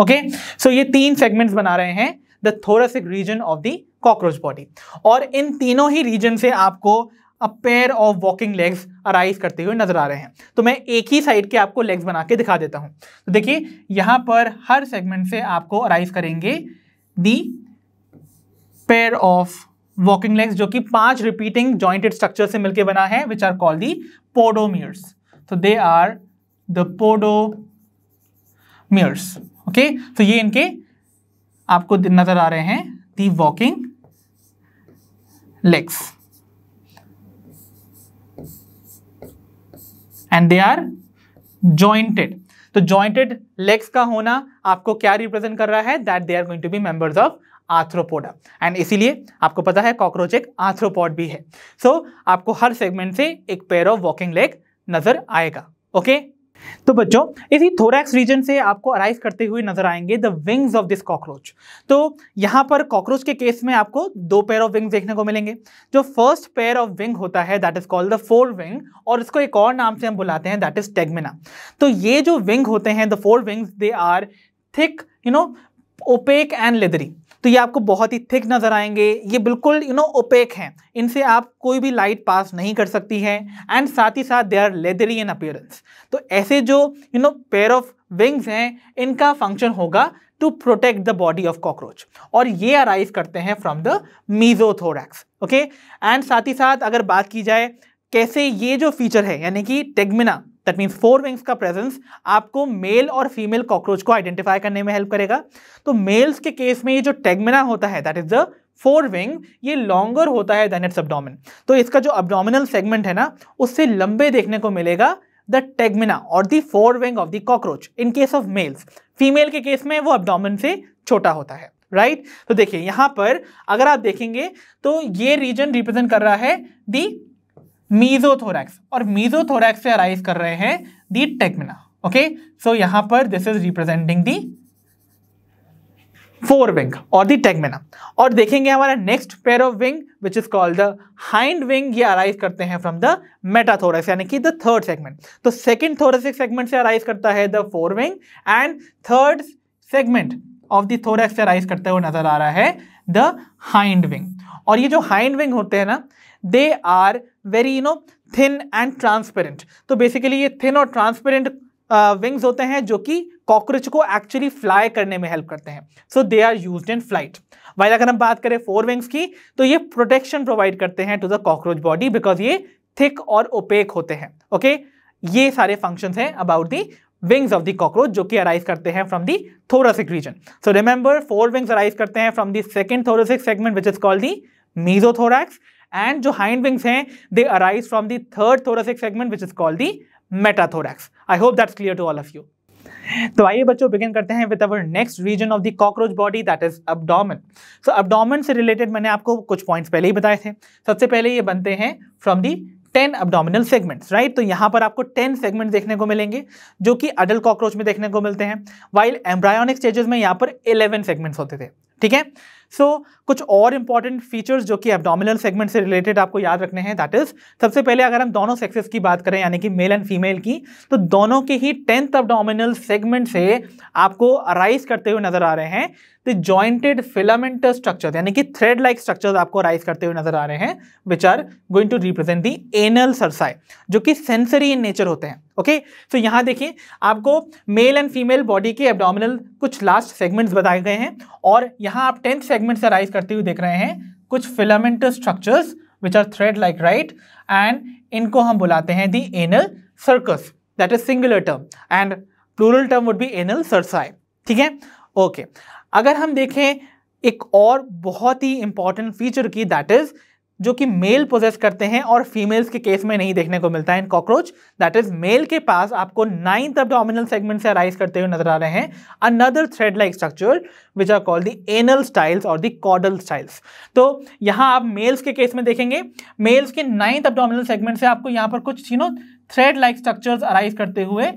okay so ये तीन सेगमेंट्स बना रहे हैं the thoracic reason of the cockroach body और इन तीनों ही रीजन से आपको a pair of walking legs arise करते हुए नजर आ रहे हैं तो मैं एक ही साइड के आपको लेग्स बना के दिखा देता हूं तो देखिए यहां पर हर सेगमेंट से आपको अराइज करेंगे the pair of walking legs जो कि पांच रिपीटिंग जॉइंटेड स्ट्रक्चर से मिलकर बना है which are called the podomeres तो they are the podomeres okay तो ये इनके आपको नजर आ रहे हैं the walking legs and they are jointed तो जॉइंटेड लेग्स का होना आपको क्या रिप्रेजेंट कर रहा है that they are going to be members of Arthropoda and इसीलिए आपको पता है कॉकरोच एक आर्थ्रोपोड भी है सो so, आपको हर सेगमेंट से एक पेयर ऑफ वॉकिंग लेग नजर आएगा ओके okay? तो बच्चों इसी थोरैक्स रीजन से आपको अराइज करते हुए नजर आएंगे the wings of this cockroach तो यहां पर कॉकरोच के केस में आपको दो पेयर ऑफ विंग्स देखने को मिलेंगे जो फर्स्ट पेयर ऑफ विंग होता है that is called the fore wing और इसको एक और नाम से हम बुलाते हैं दैट इज टेगमिना तो ये जो विंग होते हैं the fore wings they are thick you know opaque and leathery तो ये आपको बहुत ही थिक नज़र आएंगे ये बिल्कुल यू नो ओपेक हैं इनसे आप कोई भी लाइट पास नहीं कर सकती है एंड साथ ही साथ they are leathery in appearance तो ऐसे जो you know pair of wings हैं इनका फंक्शन होगा to protect the body of cockroach और ये अराइव करते हैं from the mesothorax okay and साथ ही साथ अगर बात की जाए कैसे ये जो फीचर है यानी कि tegmina that means fore wings का प्रेजेंस आपको मेल और फीमेल कॉकरोच को आइडेंटिफाई करने में हेल्प करेगा तो मेल्स के केस में ये जो टेगमिना होता है that is the fore wing ये लॉन्गर होता है देन इट्स अबडोमिन तो इसका जो अबडोमिनल सेगमेंट है ना उससे लंबे देखने को मिलेगा द टेगमिना और the fore wing of the cockroach in case of males female के केस में वो अबडोमिन से छोटा होता है राइट right? तो देखिए यहां पर अगर आप देखेंगे तो ये रीजन रिप्रेजेंट कर रहा है दी मीजोथोरैक्स और मीजोथोरैक्स से अराइज कर रहे हैं दी टेक्मिना ओके सो यहां पर this is representing the fore wing और दी टेगमेना और देखेंगे हमारा next pair of wing which is called the hind wing ये अराइज करते हैं फ्रॉम द मेटाथोरस यानी कि द थर्ड सेगमेंट तो सेकेंड थोरेसिक सेगमेंट से अराइज करता है the fore wing and third segment of the thorax से अराइज करते हुए नजर आ रहा है द हाइंड विंग और ये जो हाइंड विंग होते हैं ना they are very you know thin and transparent तो बेसिकली ये थिन और ट्रांसपेरेंट विंग्स uh, होते हैं जो कि कॉकरोच को एक्चुअली फ्लाई करने में हेल्प करते हैं so they are used in flight while अगर हम बात करें फोर विंग्स की तो ये प्रोटेक्शन प्रोवाइड करते हैं to the cockroach body because ये थिक और ओपेक होते हैं ओके okay? ये सारे फंक्शंस हैं about the wings of the cockroach जो कि अराइज करते हैं from the thoracic region so remember fore wings arise करते हैं from the second thoracic segment which is called the mesothorax and जो हाइंड विंग्स हैं they arise from the third thoracic segment which is called the metathorax I hope that's clear to all of you तो आइए बच्चों begin करते हैं with our next reason of the cockroach body that is अबडोमेन सो अबडोमेन से related मैंने आपको कुछ points पहले ही बताए थे सबसे पहले ये बनते हैं from the ten abdominal segments right तो यहाँ पर आपको टेन सेगमेंट देखने को मिलेंगे जो कि अडल्ट कॉकरोच में देखने को मिलते हैं वाइल एम्ब्रायोनिक स्टेजेस में यहाँ पर इलेवन सेगमेंट्स होते थे ठीक है सो so, कुछ और इंपॉर्टेंट फीचर्स जो कि एबडोमिनल सेगमेंट से रिलेटेड आपको याद रखने हैं दैट इज सबसे पहले अगर हम दोनों सेक्सेस की बात करें यानी कि मेल एंड फीमेल की तो दोनों के ही टेंथ एबडोमिनल सेगमेंट से आपको अराइज करते हुए नजर आ रहे हैं द जॉइंटेड फिलामेंट स्ट्रक्चर यानी कि थ्रेड लाइक स्ट्रक्चर आपको राइज करते हुए नजर आ रहे हैं which are going to represent the anal cerci जो कि सेंसरी इन नेचर होते हैं ओके तो यहां देखिए आपको मेल एंड फीमेल बॉडी के एबडोमिनल कुछ लास्ट सेगमेंट्स बताए गए हैं और यहां आप टेंथ सेगमेंट से राइज करते हुए देख रहे हैं कुछ filament structures which are thread like right and इनको हम बुलाते हैं the anal cercus that is singular term and plural term would be anal cerci ठीक है ओके अगर हम देखें एक और बहुत ही इंपॉर्टेंट फीचर की दैट इज़ जो कि मेल पोजेस करते हैं और फीमेल्स के केस में नहीं देखने को मिलता है in cockroach that is male के पास आपको नाइन्थ डोमिनल सेगमेंट से अराइज करते हुए नजर आ रहे हैं another thread like structure which are called the anal styles और द कॉडल स्टाइल्स तो यहाँ आप मेल्स के केस में देखेंगे मेल्स के नाइन्थ डोमिनल सेगमेंट से आपको यहाँ पर कुछ you know thread like structures arise करते हुए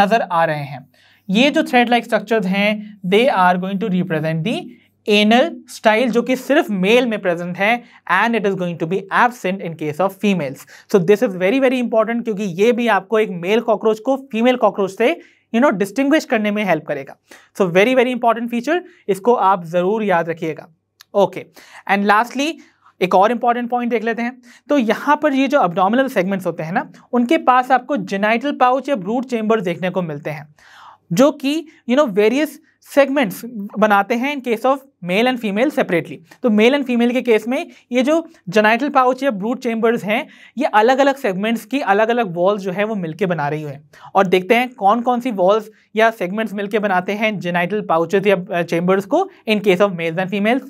नजर आ रहे हैं ये जो थ्रेड लाइक स्ट्रक्चर्स हैं they are going to represent the anal style जो कि सिर्फ मेल में प्रेजेंट है and it is going to be absent in case of females so this is very very important क्योंकि ये भी आपको एक मेल कॉकरोच को फीमेल कॉकरोच से यू नो डिस्टिंग्विश करने में हेल्प करेगा so very very important feature इसको आप ज़रूर याद रखिएगा ओके एंड लास्टली एक और इंपॉर्टेंट पॉइंट देख लेते हैं तो यहाँ पर ये जो अब्डोमिनल सेगमेंट्स होते हैं ना उनके पास आपको जेनाइटल पाउच या ब्रूट चेम्बर देखने को मिलते हैं जो कि यू नो वेरियस सेगमेंट्स बनाते हैं in case of male and female separately तो मेल एंड फीमेल के केस में ये जो जनाइटल पाउच या ब्रूट चेम्बर्स हैं ये अलग अलग सेगमेंट्स की अलग अलग वॉल्स जो है वो मिलके बना रही है और देखते हैं कौन कौन सी वॉल्स या सेगमेंट्स मिलके बनाते हैं जेनाइटल पाउचेस या चेम्बर्स को in case of males and females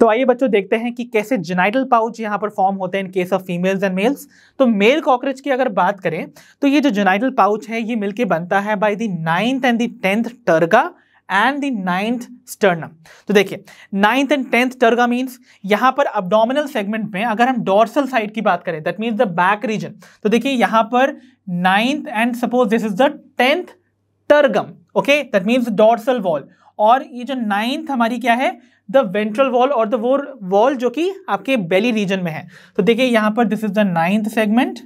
तो आइए बच्चों देखते हैं कि कैसे जेनाइटल पाउच यहाँ पर फॉर्म होते हैं in case of females and males तो मेल कॉकरोच की अगर बात करें तो ये जो जेनाइटल पाउच है ये मिलके बनता है by the ninth and the tenth terga and the ninth sternum तो देखिए ninth and tenth terga means यहां पर अबडोमिनल सेगमेंट में अगर हम डॉर्सल साइड की बात करें that means the back region तो देखिए यहां पर ninth and suppose this is the tenth tergum okay that means dorsal wall और ये जो नाइन्थ हमारी क्या है द वेंट्रल वॉल और द वो वॉल जो कि आपके बेली रीजन में है तो देखिए यहां पर this is the ninth segment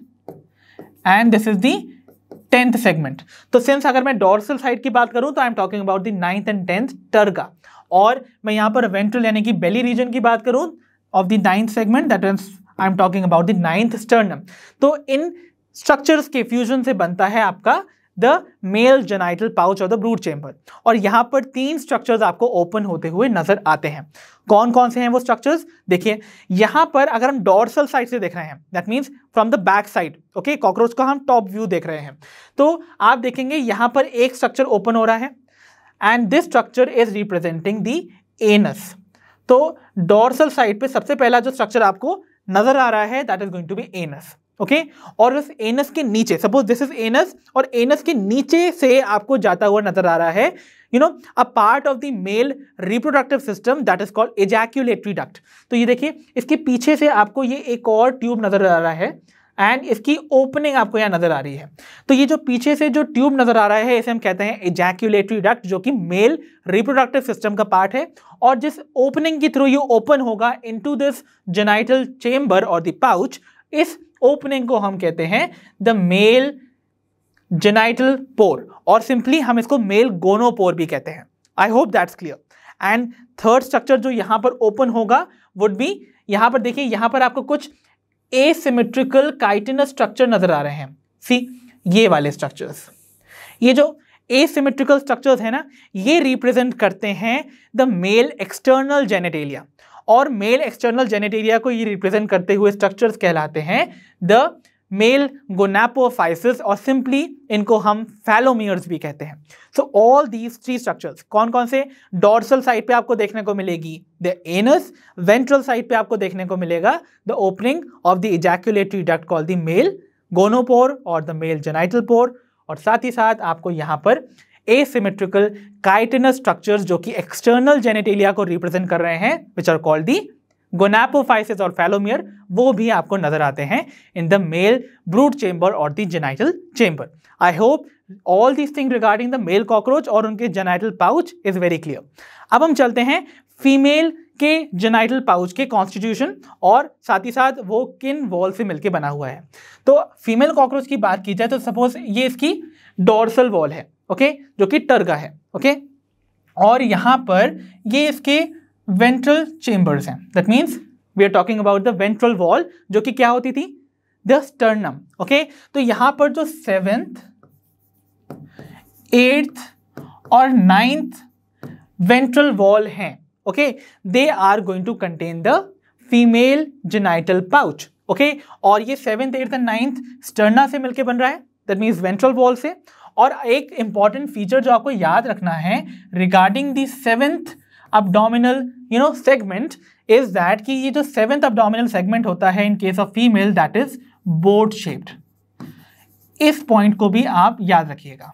and this is the tenth segment तो सिंस अगर मैं डोर्सल साइड की बात करूं तो I am talking about the ninth and tenth terga और मैं यहाँ पर वेंट्रल यानी कि बेली रीजन की बात करूं of the ninth segment that means I am talking about the ninth sternum तो इन स्ट्रक्चर्स के फ्यूजन से बनता है आपका द मेल जेनाइटल पाउच और द ब्रूड चेम्बर और यहाँ पर तीन स्ट्रक्चर्स आपको ओपन होते हुए नजर आते हैं कौन कौन से हैं वो स्ट्रक्चर्स देखिए यहाँ पर अगर हम डॉर्सल साइड से देख रहे हैं that means from the back side okay cockroach का हम टॉप व्यू देख रहे हैं तो आप देखेंगे यहाँ पर एक स्ट्रक्चर ओपन हो रहा है and this structure is representing the anus तो डॉर्सल साइड पे सबसे पहला जो स्ट्रक्चर आपको नजर आ रहा है that is going to be anus okay okay? और उस एनस के नीचे सपोज दिस इज एनस और एनस के नीचे से आपको जाता हुआ नजर आ रहा है you know a part of the male reproductive system that is called ejaculatory duct तो ये देखिए इसके पीछे से आपको ये एक और ट्यूब नजर आ रहा है एंड इसकी ओपनिंग आपको यहाँ नजर आ रही है तो ये जो पीछे से जो ट्यूब नजर आ रहा है इसे हम कहते हैं एजैक्यूलेटरी डक्ट जो कि मेल रिप्रोडक्टिव सिस्टम का पार्ट है और जिस ओपनिंग के थ्रू ये ओपन होगा इन दिस जेनाइटल चेम्बर और द पाउच इस ओपनिंग को हम कहते हैं द मेल जेनाइटल पोर और सिंपली हम इसको मेल गोनोपोर भी कहते हैं I hope that's clear and third structure जो यहां पर ओपन होगा वुड बी यहां पर देखिए यहां पर आपको कुछ एसिमेट्रिकल काइटिनस स्ट्रक्चर नजर आ रहे हैं सी ये वाले स्ट्रक्चर्स ये जो एसिमेट्रिकल स्ट्रक्चर्स है ना ये रिप्रेजेंट करते हैं द मेल एक्सटर्नल जेनेटेलिया और मेल एक्सटर्नल जेनेटेरिया को ये रिप्रेजेंट करते हुए स्ट्रक्चर्स कहलाते हैं द मेल गोनापोफाइसिस और सिंपली इनको हम फैलोमियर्स भी कहते हैं so all these three structures कौन कौन से डॉर्सल साइड पे आपको देखने को मिलेगी द एनस वेंट्रल साइड पे आपको देखने को मिलेगा the opening of the ejaculatory duct call the male gonopore और द मेल जेनाइटल पोर और साथ ही साथ आपको यहाँ पर एसिमेट्रिकल काइटेनस स्ट्रक्चर्स जो कि एक्सटर्नल जेनेटेलिया को रिप्रेजेंट कर रहे हैं विच आर कॉल्ड दी गोनापोफाइसिस और फेलोमियर वो भी आपको नजर आते हैं in the male brood chamber और the genital chamber I hope all this thing regarding the male cockroach और उनके genital pouch is very clear अब हम चलते हैं फीमेल के जेनाइटल पाउच के कॉन्स्टिट्यूशन और साथ ही साथ वो किन वॉल से मिलकर बना हुआ है तो फीमेल कॉकरोच की बात की जाए तो सपोज ये इसकी डोर्सल वॉल है ओके जो कि टर्गा है ओके और यहां पर ये इसके वेंट्रल चेंबर्स हैं that means we are talking about the ventral wall जो कि क्या होती थी द स्टर्नम ओके तो यहां पर जो सेवेंथ एट्थ और नाइन्थ वेंट्रल वॉल हैं okay they are going to contain the female genital pouch okay और ये seventh eighth and ninth sterna से मिलके बन रहा है दैट मीन्स वेंट्रल वॉल से और एक इंपॉर्टेंट फीचर जो आपको याद रखना है regarding the seventh abdominal you know segment is that कि ये जो सेवेंथ अबडोमिनल सेगमेंट होता है in case of female that is boat shaped इस पॉइंट को भी आप याद रखिएगा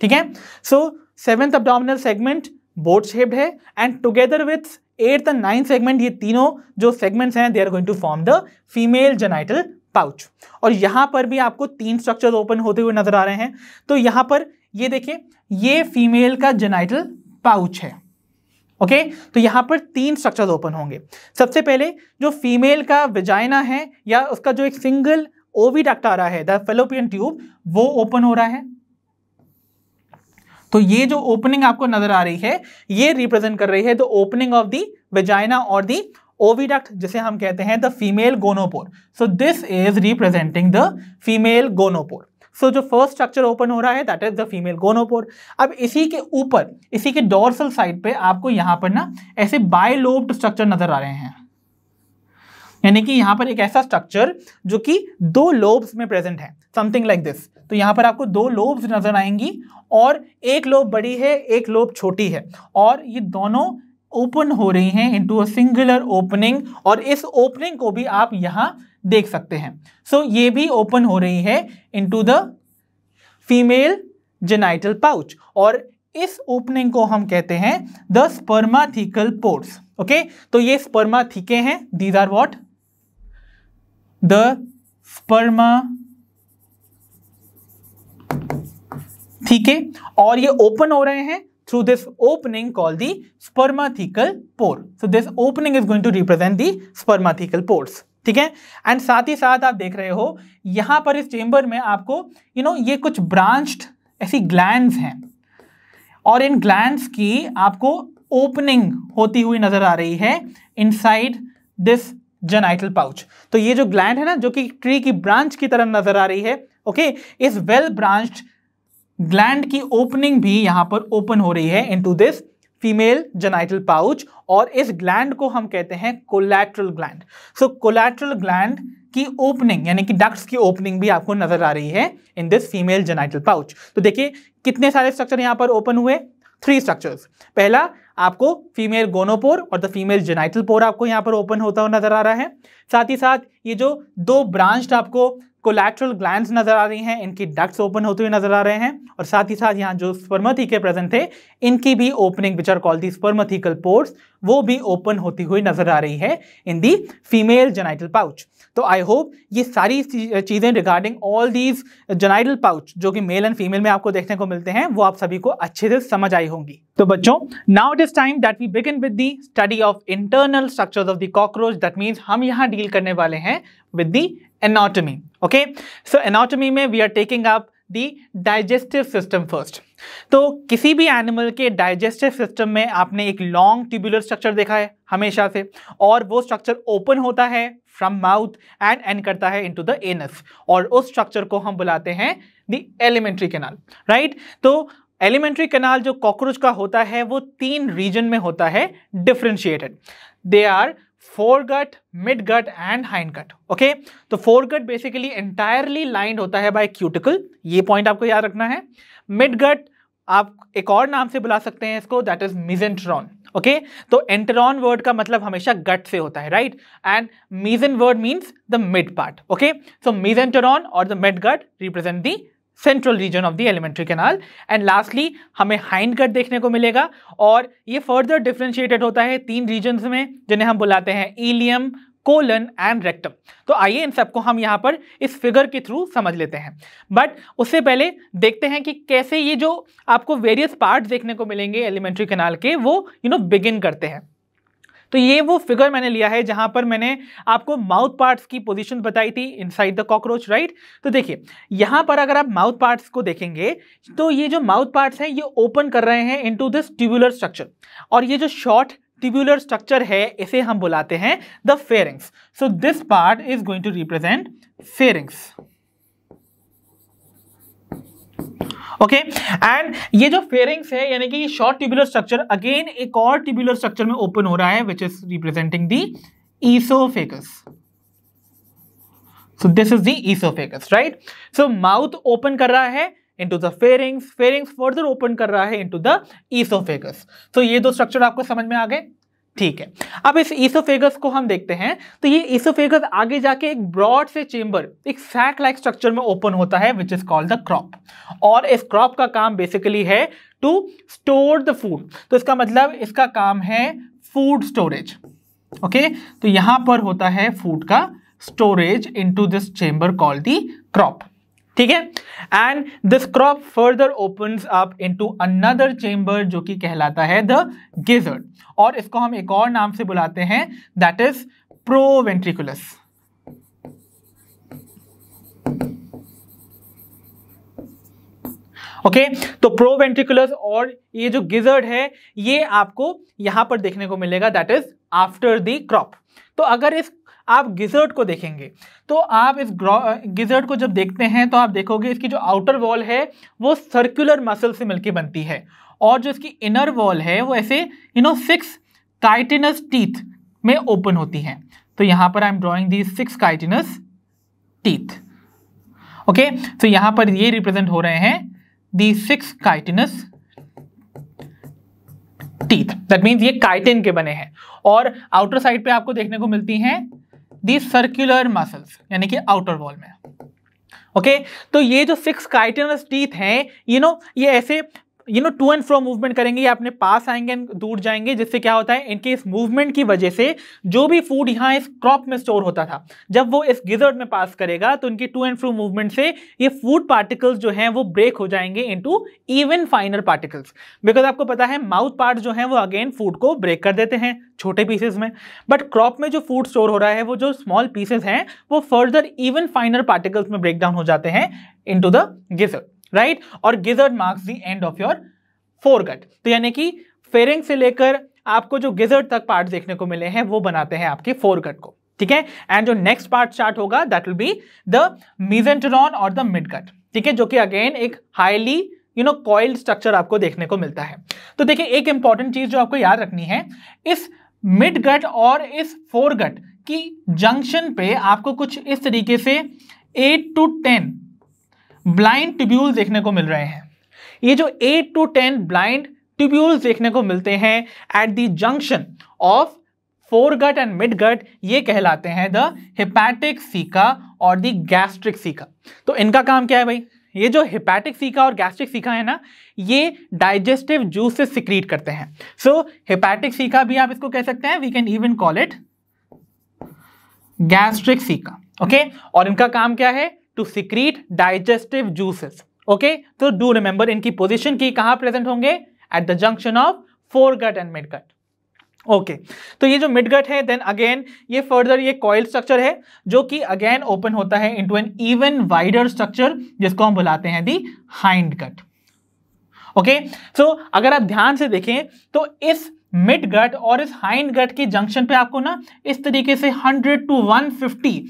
ठीक है so seventh abdominal segment boat shaped है and together with eighth and ninth segment ये तीनों जो सेगमेंट्स हैं they are going to form the female genital pouch और यहां पर भी आपको तीन स्ट्रक्चर ओपन होते हुए नजर आ रहे हैं तो यहां पर ये देखिए ये फीमेल का जेनाइटल पाउच है ओके तो यहां पर तीन स्ट्रक्चर ओपन होंगे सबसे पहले जो फीमेल का विजाइना है या उसका जो एक सिंगल ओविडक्ट आ रहा है द फेलोपियन ट्यूब वो ओपन हो रहा है तो ये जो ओपनिंग आपको नजर आ रही है ये रिप्रेजेंट कर रही है the opening of the vagina और दी ओविडक्ट जिसे हम कहते हैं the female gonopore so this is representing the female gonopore so जो फर्स्ट स्ट्रक्चर ओपन हो रहा है that is the female gonopore अब इसी के ऊपर इसी के डोर्सल साइड पे आपको यहां पर ना ऐसे बायलोब्ड स्ट्रक्चर नजर आ रहे हैं यानी कि यहाँ पर एक ऐसा स्ट्रक्चर जो कि दो लोब्स में प्रेजेंट है समथिंग लाइक दिस तो यहाँ पर आपको दो लोब्स नजर आएंगी और एक लोब बड़ी है एक लोब छोटी है और ये दोनों ओपन हो रही हैं इनटू अ सिंगुलर ओपनिंग और इस ओपनिंग को भी आप यहां देख सकते हैं सो so, ये भी ओपन हो रही है into the female genital pouch और इस ओपनिंग को हम कहते हैं द स्पर्माथिकल पोर्ट्स ओके तो ये स्पर्माथिके हैं these are what the sperm ठीक है और ये ओपन हो रहे हैं through this opening called the spermathecal pore. So this opening is going to represent the spermathecal pores. ठीक है एंड साथ ही साथ आप देख रहे हो यहां पर इस चेंबर में आपको यू you नो know, ये कुछ ब्रांच्ड ऐसी ग्लैंड्स हैं और इन ग्लैंड्स की आपको ओपनिंग होती हुई नजर आ रही है इनसाइड दिस जेनाइटल पाउच तो ये जो ग्लैंड है ना जो कि ट्री की ब्रांच की तरह नजर आ रही है ओके इस वेल ब्रांच्ड ग्लैंड की ओपनिंग भी यहां पर ओपन हो रही है into this female genital pouch और इस ग्लैंड को हम कहते हैं collateral gland so collateral gland की ओपनिंग यानी कि डक्ट्स की ओपनिंग भी आपको नजर आ रही है in this female genital pouch तो देखिए कितने सारे स्ट्रक्चर यहां पर ओपन हुए थ्री स्ट्रक्चर्स पहला आपको फीमेल गोनोपोर और द फीमेल जेनाइटल पोर आपको यहाँ पर ओपन होता हुआ नजर आ रहा है साथ ही साथ ये जो दो ब्रांच आपको कोलैट्रल ग्लैंड नजर आ रही हैं इनकी डक्ट्स ओपन होते हुए नजर आ रहे हैं और साथ ही साथ यहाँ जो स्पर्मथीके प्रेजेंट थे इनकी भी opening which are call the spermathecal pores वो भी ओपन होती हुई नजर आ रही है in the female genital pouch तो आई होप ये सारी चीज़ें regarding all these genital pouch जो कि मेल एंड फीमेल में आपको देखने को मिलते हैं वो आप सभी को अच्छे से समझ आई होंगी तो बच्चों now it is time that we begin with the study of internal structures of the cockroach that means हम यहाँ डील करने वाले हैं with the anatomy okay so anatomy में we are taking up the digestive system first तो किसी भी animal के डाइजेस्टिव सिस्टम में आपने एक लॉन्ग ट्यूबुलर स्ट्रक्चर देखा है हमेशा से और वो स्ट्रक्चर ओपन होता है फ्रॉम माउथ एंड एंड करता है इनटू द एनस और उस स्ट्रक्चर को हम बुलाते हैं द एलिमेंट्री कैनाल राइट तो एलिमेंट्री कैनाल जो कॉकरोच का होता है वो तीन रीजन में होता है differentiated they are foregut mid gut and hindgut okay तो फोरगट बेसिकली एंटायरली लाइंड होता है बाय क्यूटिकल ये पॉइंट आपको याद रखना है मिड गट आप एक और नाम से बुला सकते हैं इसको दैट इज मिजेंट्रॉन ओके तो एंटरॉन वर्ड का मतलब हमेशा गट से होता है right and mesen word means the mid part okay so mesenteron और the midgut represent the central region of the alimentary canal and lastly हमें हाइंड गट देखने को मिलेगा और ये फर्दर डिफ्रेंशिएटेड होता है तीन रीजन्स में जिन्हें हम बुलाते हैं ईलियम कोलन एंड रेक्टम तो आइए इन सबको हम यहाँ पर इस फिगर के थ्रू समझ लेते हैं बट उससे पहले देखते हैं कि कैसे ये जो आपको वेरियस पार्ट देखने को मिलेंगे एलिमेंट्री कैनाल के वो यू नो बिगिन करते हैं तो ये वो फिगर मैंने लिया है जहाँ पर मैंने आपको माउथ पार्ट्स की पोजीशन बताई थी इनसाइड द कॉकरोच राइट तो देखिए यहाँ पर अगर आप माउथ पार्ट्स को देखेंगे तो ये जो माउथ पार्ट्स हैं ये ओपन कर रहे हैं इनटू दिस ट्यूबुलर स्ट्रक्चर और ये जो शॉर्ट टिब्यूलर स्ट्रक्चर है इसे हम बुलाते हैं the pharynx so this part is going to represent pharynx okay and ये जो फेरिंग्स है यानी कि शॉर्ट ट्यूबुलर स्ट्रक्चर अगेन एक और ट्यूबुलर स्ट्रक्चर में ओपन हो रहा है which is representing the oesophagus so this is the oesophagus right so mouth open कर रहा है into the pharynx pharynx further open कर रहा है इनटू द ईसोफेगस तो ये दो स्ट्रक्चर आपको समझ में आ गए ठीक है अब इस ईसोफेगस को हम देखते हैं तो ये ईसोफेगस आगे जाके एक ब्रॉड से चेंबर एक सैक लाइक स्ट्रक्चर में ओपन होता है which is called the crop और इस क्रॉप का काम बेसिकली है टू स्टोर द फूड तो इसका मतलब इसका काम है फूड स्टोरेज ओके तो यहां पर होता है फूड का storage into this chamber called the crop ठीक है and this crop further open up into another chamber जो कि कहलाता है द गिजर्ड और इसको हम एक और नाम से बुलाते हैं that is proventriculus okay okay, तो प्रोवेंट्रिकुलस और ये जो गिजर्ड है ये आपको यहां पर देखने को मिलेगा that is after the crop तो अगर इस आप गिजर्ट को देखेंगे तो आप इस गिजर्ट को जब देखते हैं तो आप देखोगे इसकी जो आउटर वॉल है वो सर्कुलर मसल से मिलकर बनती है और जो इसकी इनर वॉल है वो ऐसे you know six chitinous teeth में ओपन होती है तो यहां पर I am drawing the six chitinous teeth okay तो यहां पर ये रिप्रेजेंट हो रहे हैं the six chitinous teeth that means ये काइटिन के बने हैं और आउटर साइड पे आपको देखने को मिलती हैं दी सर्क्यूलर मसल्स यानी कि आउटर वॉल में ओके okay? तो ये जो सिक्स काइटेनस टीथ हैं यू नो ये ऐसे you know to and fro movement करेंगे अपने पास आएंगे दूर जाएंगे जिससे क्या होता है इनके इस मूवमेंट की वजह से जो भी फूड यहाँ इस क्रॉप में स्टोर होता था जब वो इस गिजर्ड में पास करेगा तो इनके टू एंड फ्रो मूवमेंट से ये फूड पार्टिकल्स जो हैं वो ब्रेक हो जाएंगे into even finer particles because आपको पता है माउथ पार्ट जो है वो अगेन फूड को ब्रेक कर देते हैं छोटे पीसेज में बट क्रॉप में जो फूड स्टोर हो रहा है वो जो स्मॉल पीसेज हैं वो फर्दर इवन फाइनर पार्टिकल्स में ब्रेक डाउन हो जाते हैं टू द गिजर्ड राइट और gizzard marks the end of your foregut तो यानी कि फेरिंग से लेकर आपको जो गिजर्ड तक पार्ट देखने को मिले हैं वो बनाते हैं आपके फोरगट को ठीक है एंड जो नेक्स्ट पार्ट स्टार्ट होगा that will be the mesenteron और द मिडगट ठीक है जो कि अगेन एक highly you know coiled structure आपको देखने को मिलता है तो देखिए एक इंपॉर्टेंट चीज जो आपको याद रखनी है इस मिडगट और इस फोरगट की जंक्शन पे आपको कुछ इस तरीके से eight to ten blind tubule देखने को मिल रहे हैं ये जो eight to ten blind tubule देखने को मिलते हैं at the junction of foregut and midgut ये कहलाते हैं द हिपैटिक सीका और द गैस्ट्रिक सीका तो इनका काम क्या है भाई ये जो हिपैटिक सीका और गैस्ट्रिक सीका है ना ये डाइजेस्टिव जूस से सिक्रीट करते हैं सो हिपैटिक सीका भी आप इसको कह सकते हैं we can even call it gastric caeca okay और इनका काम क्या है to secrete digestive juices okay तो डू रिमेंबर इनकी पोजिशन की कहां प्रेजेंट होंगे at the junction of foregut and midgut okay तो ये जो मिडगट है देन अगेन ये फर्दर ये कॉयल स्ट्रक्चर है जो कि अगेन ओपन होता है into an even wider structure जिसको हम बुलाते हैं दी हाइंड गट ओके सो अगर आप ध्यान से देखें तो इस मिड गट और इस हाइंड गट के जंक्शन पे आपको ना इस तरीके से 100 टू 150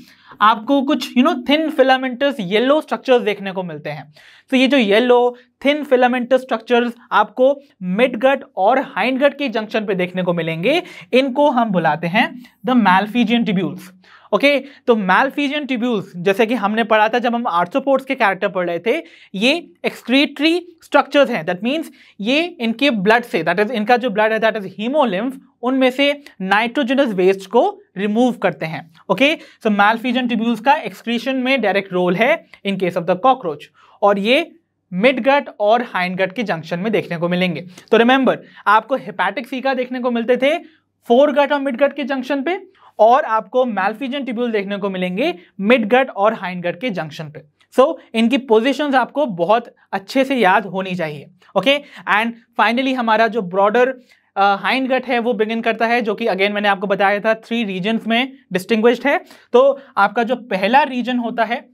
आपको कुछ you know thin filamentous yellow structures देखने को मिलते हैं तो ये जो येलो थिन फिलामेंटस स्ट्रक्चर्स आपको मिड गट और हाइंड गट के जंक्शन पे देखने को मिलेंगे इनको हम बुलाते हैं द मैल्फीजियन ट्रिब्यूल्स ओके तो मैलफीजियन ट्यूब्यूल्स जैसे कि हमने पढ़ा था जब हम आर्थोपोर्ट्स के कैरेक्टर पढ़ रहे थे ये एक्सक्रीटरी स्ट्रक्चर्स हैं दैट मीन्स ये इनके ब्लड से दैट इज इनका जो ब्लड है दैट इज हीमोलिम्फ उनमें से नाइट्रोजनस वेस्ट को रिमूव करते हैं ओके सो मैलफीजन ट्यूब्यूल्स का एक्सक्रीशन में डायरेक्ट रोल है in case of the cockroach और ये मिड गट और हाइंड गट के जंक्शन में देखने को मिलेंगे तो रिमेंबर आपको हिपैटिक सीका देखने को मिलते थे फोर गट और मिड गट के जंक्शन पे और आपको मेल्फिजन ट्यूब्यूल देखने को मिलेंगे मिड गट और हाइंड गट के जंक्शन पे सो so, इनकी पोजीशंस आपको बहुत अच्छे से याद होनी चाहिए ओके एंड फाइनली हमारा जो ब्रॉडर हाइंड गट है वो बिगिन करता है जो कि अगेन मैंने आपको बताया था थ्री रीजन में डिस्टिंग्विश्ड है तो आपका जो पहला रीजन होता है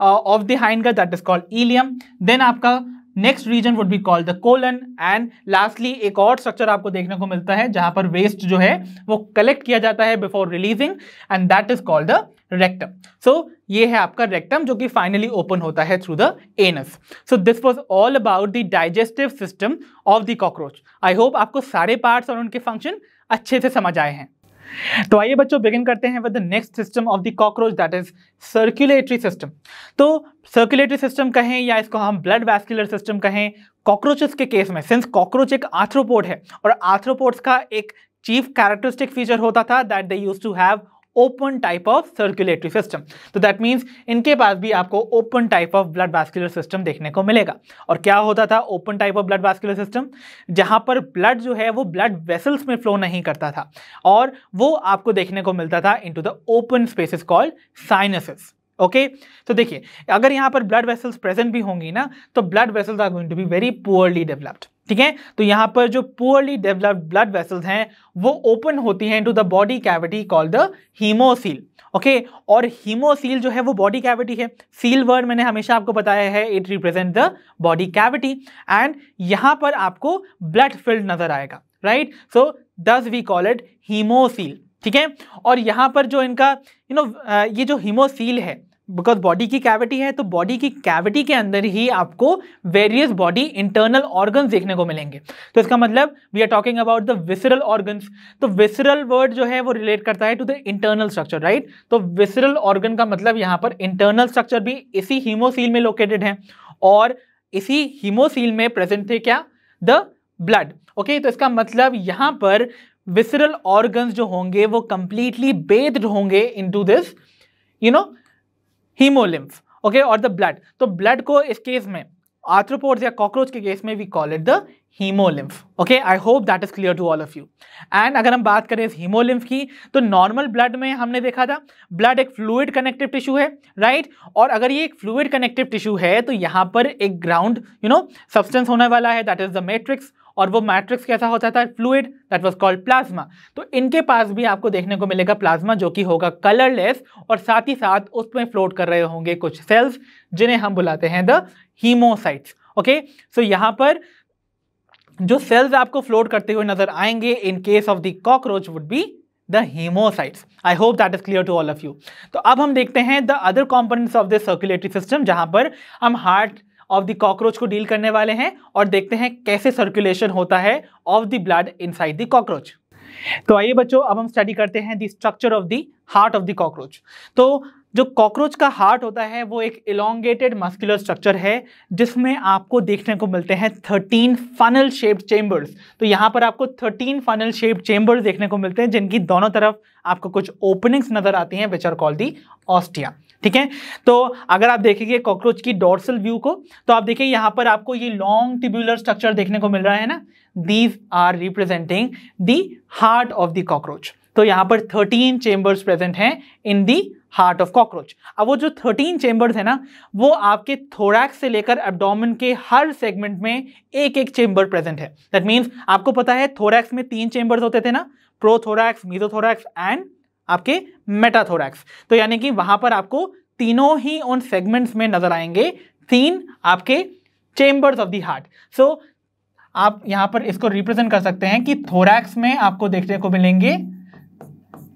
of the hindgut that is called ileum then आपका next region would be called the colon and lastly एक और स्ट्रक्चर आपको देखने को मिलता है जहां पर वेस्ट जो है वो कलेक्ट किया जाता है before releasing and that is called the rectum so ये है आपका रेक्टम जो कि फाइनली ओपन होता है through the anus so this was all about the digestive system of the cockroach I hope आपको सारे पार्ट्स और उनके फंक्शन अच्छे से समझ आए हैं तो आइए बच्चों बिगिन करते हैं with the next system of the cockroach that is circulatory system तो सर्कुलेटरी सिस्टम कहें या इसको हम ब्लड वैस्कुलर सिस्टम कहें कॉकरोचेस के केस में सिंस कॉकरोच एक आर्थ्रोपोड है और आर्थ्रोपोड्स का एक चीफ कैरेक्टरिस्टिक फीचर होता था that they use to have open type of circulatory system तो दैट मीन्स इनके पास भी आपको open type of blood vascular system देखने को मिलेगा और क्या होता था open type of blood vascular system जहाँ पर ब्लड जो है वो ब्लड वेसल्स में फ्लो नहीं करता था और वो आपको देखने को मिलता था in the open spaces called sinuses okay तो देखिए अगर यहाँ पर ब्लड वेसल्स प्रेजेंट भी होंगी ना तो blood vessels are going to be very poorly developed ठीक है तो यहाँ पर जो पुअरली डेवलप्ड ब्लड वेसल्स हैं वो ओपन होती हैं to the body cavity call the haemocoel okay और हीमोसील जो है वो बॉडी कैविटी है सील वर्ड मैंने हमेशा आपको बताया है it represent the body cavity and यहां पर आपको ब्लड फिल्ड नजर आएगा राइट सो दस वी कॉल इट हीमोसील ठीक है और यहाँ पर जो इनका यू you नो know, ये जो हीमोसील है बिकॉज बॉडी की कैविटी है तो बॉडी की कैविटी के अंदर ही आपको वेरियस बॉडी इंटरनल ऑर्गन देखने को मिलेंगे तो इसका मतलब we are talking about the visceral organ तो विसरल वर्ड जो है वो रिलेट करता है to the internal structure right तो विसरल ऑर्गन का मतलब यहाँ पर इंटरनल स्ट्रक्चर भी इसी हीमोसील में लोकेटेड है और इसी हीमोसील में प्रेजेंट थे क्या द ब्लड ओके तो इसका मतलब यहाँ पर विसरल ऑर्गन जो होंगे वो कंप्लीटली बेद्ड होंगे into this you know haemolymph okay और द ब्लड तो ब्लड को इस केस में आर्थ्रोपोड्स या कॉकरोच के केस में we call it the haemolymph okay I hope that is clear to all of you and अगर हम बात करें इस हीमोलिम्फ की तो नॉर्मल ब्लड में हमने देखा था ब्लड एक फ्लूइड कनेक्टिव टिश्यू है राइट right? और अगर ये एक फ्लूइड कनेक्टिव टिश्यू है तो यहाँ पर एक ग्राउंड यू नो सब्सटेंस होने वाला है दैट इज द मेट्रिक्स और वो मैट्रिक्स कैसा होता था fluid that was called plasma तो इनके पास भी आपको देखने को मिलेगा प्लाज्मा जो कि होगा कलरलेस और साथ ही साथ उसमें फ्लोट कर रहे होंगे कुछ सेल्स जिन्हें हम बुलाते हैं द हीमोसाइट्स ओके सो यहाँ पर जो सेल्स आपको फ्लोट करते हुए नजर आएंगे in case of the cockroach would be the haemocytes I hope that is clear to all of you तो अब हम देखते हैं the other components of the circulatory system जहां पर हम हार्ट ऑफ द कॉकरोच को डील करने वाले हैं और देखते हैं कैसे सर्कुलेशन होता है of the blood side the cockroach तो आइए बच्चों अब हम स्टडी करते हैं the structure of the heart of the cockroach तो जो कॉकरोच का हार्ट होता है वो एक इलोंगेटेड मस्कुलर स्ट्रक्चर है जिसमें आपको देखने को मिलते हैं थर्टीन फनल शेप्ड चेम्बर्स तो यहाँ पर आपको थर्टीन फनल शेप्ड चेम्बर्स देखने को मिलते हैं जिनकी दोनों तरफ आपको कुछ ओपनिंग्स नज़र आती हैं which are called the ostia ठीक है तो अगर आप देखेंगे कॉकरोच की डोर्सल व्यू को तो आप देखिए यहां पर आपको ये लॉन्ग ट्यूबुलर स्ट्रक्चर देखने को मिल रहा है ना these are representing the heart of the cockroach तो यहाँ पर 13 चेंबर्स प्रेजेंट हैं in the heart of cockroach अब वो जो 13 चेंबर्स है ना वो आपके थोड़ैक से लेकर एब्डोमेन के हर सेगमेंट में एक एक चेंबर प्रेजेंट है दैट मीन्स आपको पता है थोरैक्स में तीन चेंबर्स होते थे ना प्रोथोरैक्स मीजोथोरैक्स एंड आपके मेटाथोरैक्स तो यानी कि वहां पर आपको तीनों ही उन सेगमेंट्स में नजर आएंगे तीन आपके chambers of the heart so आप यहां पर इसको रिप्रेजेंट कर सकते हैं कि थोरैक्स में आपको देखने को मिलेंगे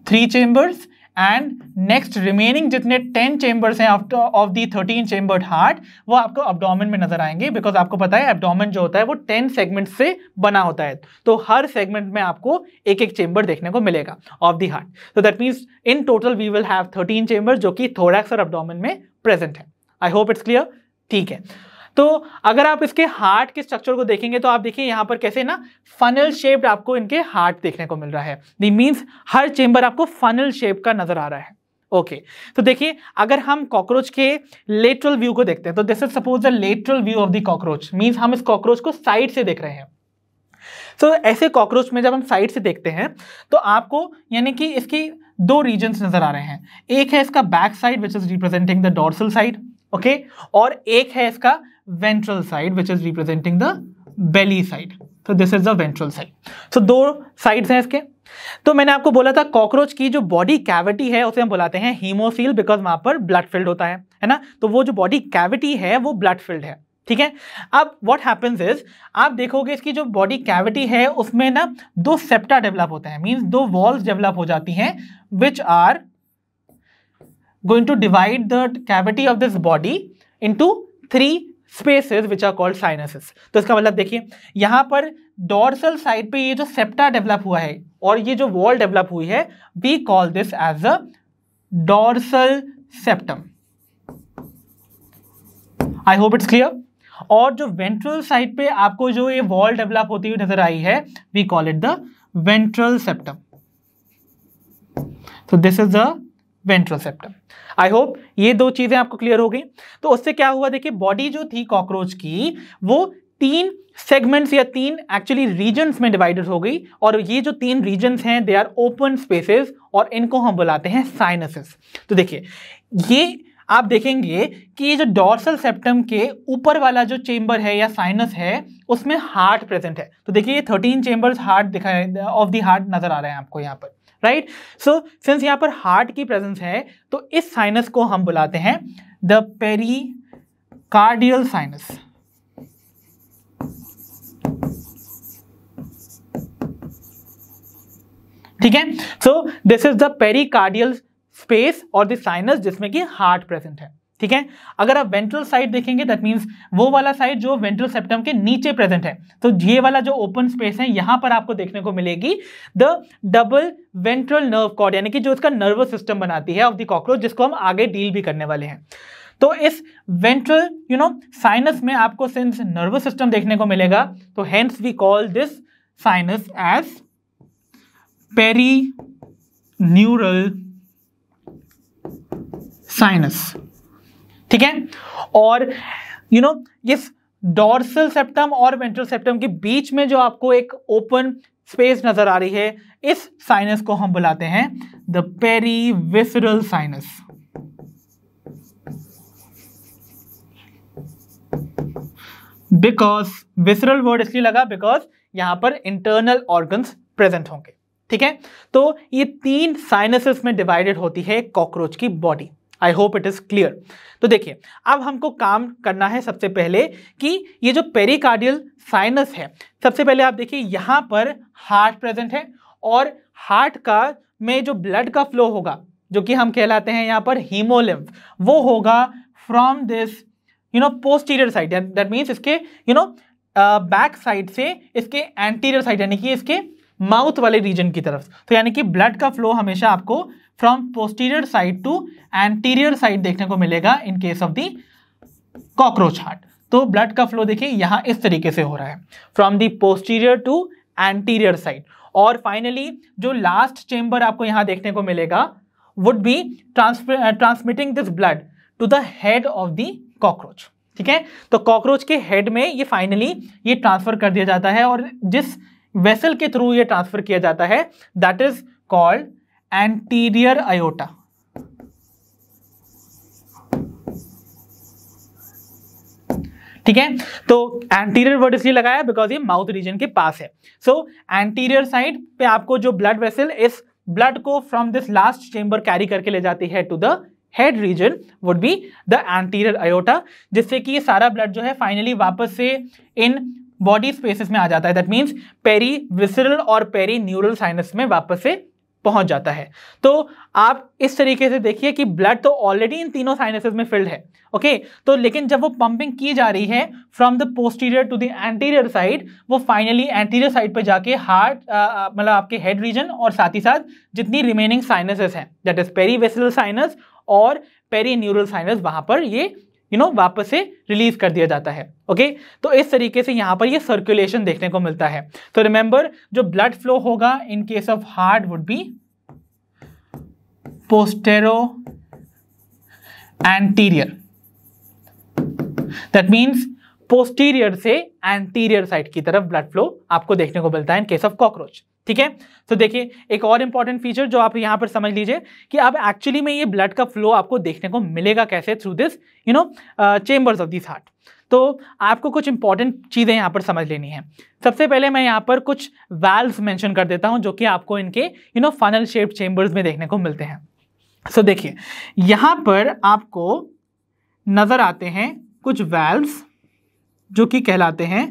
three chambers and next remaining जितने टेन चेम्बर्स हैं after of the thirteen chambered heart वो आपको अपडोमिन में नजर आएंगे बिकॉज आपको पता है एब्डोमेन जो होता है वो टेन सेगमेंट से बना होता है तो हर सेगमेंट में आपको एक एक चेम्बर देखने को मिलेगा ऑफ दी हार्ट तो that means in total we will have thirteen chamber जो कि थोड़ा और अपडोमिन में प्रेजेंट है आई होप इट्स क्लियर ठीक है तो अगर आप इसके हार्ट के स्ट्रक्चर को देखेंगे तो आप देखिए यहां पर कैसे ना फनल शेप्ड आपको इनके हार्ट देखने को मिल रहा है दी मीन्स हर चेंबर आपको फनल शेप का नजर आ रहा है ओके okay. तो देखिए अगर हम कॉकरोच के लेटरल व्यू को देखते हैं तो this is suppose the lateral view of the cockroach means हम इस कॉकरोच को साइड से देख रहे हैं तो so, ऐसे कॉकरोच में जब हम साइड से देखते हैं तो आपको यानी कि इसकी दो रीजन्स नज़र आ रहे हैं एक है इसका back side which is representing the dorsal side okay और एक है इसका ventral side which is representing the belly side तो this is the ventral side so दो साइड्स हैं इसके तो मैंने आपको बोला था कॉकरोच की जो बॉडी कैविटी है उसे हम बुलाते हैं हीमोफील बिकॉज वहां पर ब्लड फिल्ड होता है है ना तो वो जो बॉडी कैविटी है वो ब्लड फिल्ड है ठीक है अब व्हाट हैपेंस इज आप देखोगे इसकी जो बॉडी कैविटी है उसमें ना दो सेप्टा डेवलप होते हैं मींस दो वॉल्स डेवलप हो जाती हैं which are going to divide the cavity of this body into three spaces which are called sinuses तो इसका मतलब देखिए यहाँ पर डॉर्सल साइड पे ये जो सेप्टा डेवलप हुआ है और ये जो वॉल डेवलप हुई है we call this as a dorsal septum I hope it's clear और जो वेंट्रल साइड पे आपको जो ये वॉल डेवलप होती हुई नजर आई है we call it the ventral septum तो this is the ventral septum I hope ये दो चीज़ें आपको क्लियर हो गई तो उससे क्या हुआ देखिए बॉडी जो थी कॉकरोच की वो तीन सेगमेंट्स या तीन एक्चुअली रीजन्स में डिवाइडेड हो गई और ये जो तीन रीजन्स हैं दे आर ओपन स्पेसेस और इनको हम बुलाते हैं साइनसेस तो देखिए ये आप देखेंगे कि ये जो डॉर्सल सेप्टम के ऊपर वाला जो चेम्बर है या साइनस है उसमें हार्ट प्रेजेंट है तो देखिए ये थर्टीन चेम्बर्स हार्ट दिखाए ऑफ दी हार्ट नजर आ रहे हैं आपको यहाँ पर राइट सो सिंस यहाँ पर हार्ट की प्रेजेंस है तो इस साइनस को हम बुलाते हैं द पेरी कार्डियल साइनस ठीक है so this is the pericardial space और द साइनस जिसमें कि हार्ट प्रेजेंट है ठीक है अगर आप वेंट्रल साइड देखेंगे दैट मीन्स वो वाला साइड जो वेंट्रल सेप्टम के नीचे प्रेजेंट है तो ये वाला जो ओपन स्पेस है यहां पर आपको देखने को मिलेगी the double ventral nerve cord यानी कि जो इसका नर्वस सिस्टम बनाती है ऑफ द कॉकरोच जिसको हम आगे डील भी करने वाले हैं तो इस वेंट्रल यू नो साइनस में आपको सिंस नर्वस सिस्टम देखने को मिलेगा तो hence we call this sinus as perineural sinus ठीक है और यू नो इस डॉर्सल सेप्टम और वेंट्रल सेप्टम के बीच में जो आपको एक ओपन स्पेस नजर आ रही है इस साइनस को हम बुलाते हैं the perivisceral sinus because visceral word इसलिए लगा बिकॉज यहां पर इंटरनल ऑर्गन्स प्रेजेंट होंगे ठीक है तो ये तीन साइनसेस में डिवाइडेड होती है कॉकरोच की body I hope it is clear तो देखिए अब हमको काम करना है सबसे पहले कि ये जो पेरिकार्डियल साइनस है सबसे पहले आप देखिए यहाँ पर हार्ट प्रेजेंट है और हार्ट का में जो ब्लड का फ्लो होगा जो कि हम कहलाते हैं यहाँ पर हीमोलिम्फ वो होगा from this you know posterior side that means इसके यू नो बैक साइड से इसके एंटीरियर साइड यानी कि इसके माउथ वाले रीजन की तरफ तो यानी कि ब्लड का फ्लो हमेशा आपको from posterior side to anterior side देखने को मिलेगा in case of the cockroach heart तो ब्लड का फ्लो देखिए यहाँ इस तरीके से हो रहा है from the posterior to anterior side और फाइनली जो लास्ट चेंबर आपको यहाँ देखने को मिलेगा would be transmitting this blood to the head of the cockroach ठीक है तो कॉकरोच के हेड में ये फाइनली ये ट्रांसफर कर दिया जाता है और जिस वेसल के थ्रू ये ट्रांसफर किया जाता है that is called anterior aorta ठीक है तो एंटीरियर वर्ड इसलिए लगाया बिकॉज ये माउथ रीजन के पास है सो एंटीरियर साइड पे आपको जो ब्लड वेसल इस ब्लड को from this last chamber carry करके ले जाती है to the head region would be the anterior aorta जिससे कि ये सारा ब्लड जो है फाइनली वापस से इन बॉडी स्पेसिस में आ जाता है दैट मीन्स पेरी विसरल और पेरी न्यूरल साइनस में वापस से पहुंच जाता है तो आप इस तरीके से देखिए कि ब्लड तो ऑलरेडी इन तीनों साइनसेस में फिल्ड है ओके तो लेकिन जब वो पंपिंग की जा रही है from the posterior to the anterior side वो फाइनली एंटीरियर साइड पर जाके हार्ट मतलब आपके हेड रीजन और साथ ही साथ जितनी रिमेनिंग साइनसेस हैं दैट इज पेरीवेसल साइनस और पेरी न्यूरल साइनस वहाँ पर ये यू नो वापस से रिलीज कर दिया जाता है ओके तो इस तरीके से यहाँ पर ये सर्कुलेशन देखने को मिलता है तो रिमेंबर जो ब्लड फ्लो होगा in case of heart would be postero anterior that means posterior से एंटीरियर साइड की तरफ ब्लड फ्लो आपको देखने को मिलता है इन केस ऑफ कॉकरोच ठीक है तो देखिए एक और इंपॉर्टेंट फीचर जो आप यहाँ पर समझ लीजिए कि अब एक्चुअली में ये ब्लड का फ्लो आपको देखने को मिलेगा कैसे through this you know chambers of this heart तो आपको कुछ इंपॉर्टेंट चीज़ें यहाँ पर समझ लेनी है सबसे पहले मैं यहाँ पर कुछ वैल्व मैंशन कर देता हूँ जो कि आपको इनके you know funnel shape chambers में देखने को मिलते हैं सो so, देखिए यहाँ पर आपको नज़र आते हैं कुछ वैल्व्स जो कि कहलाते हैं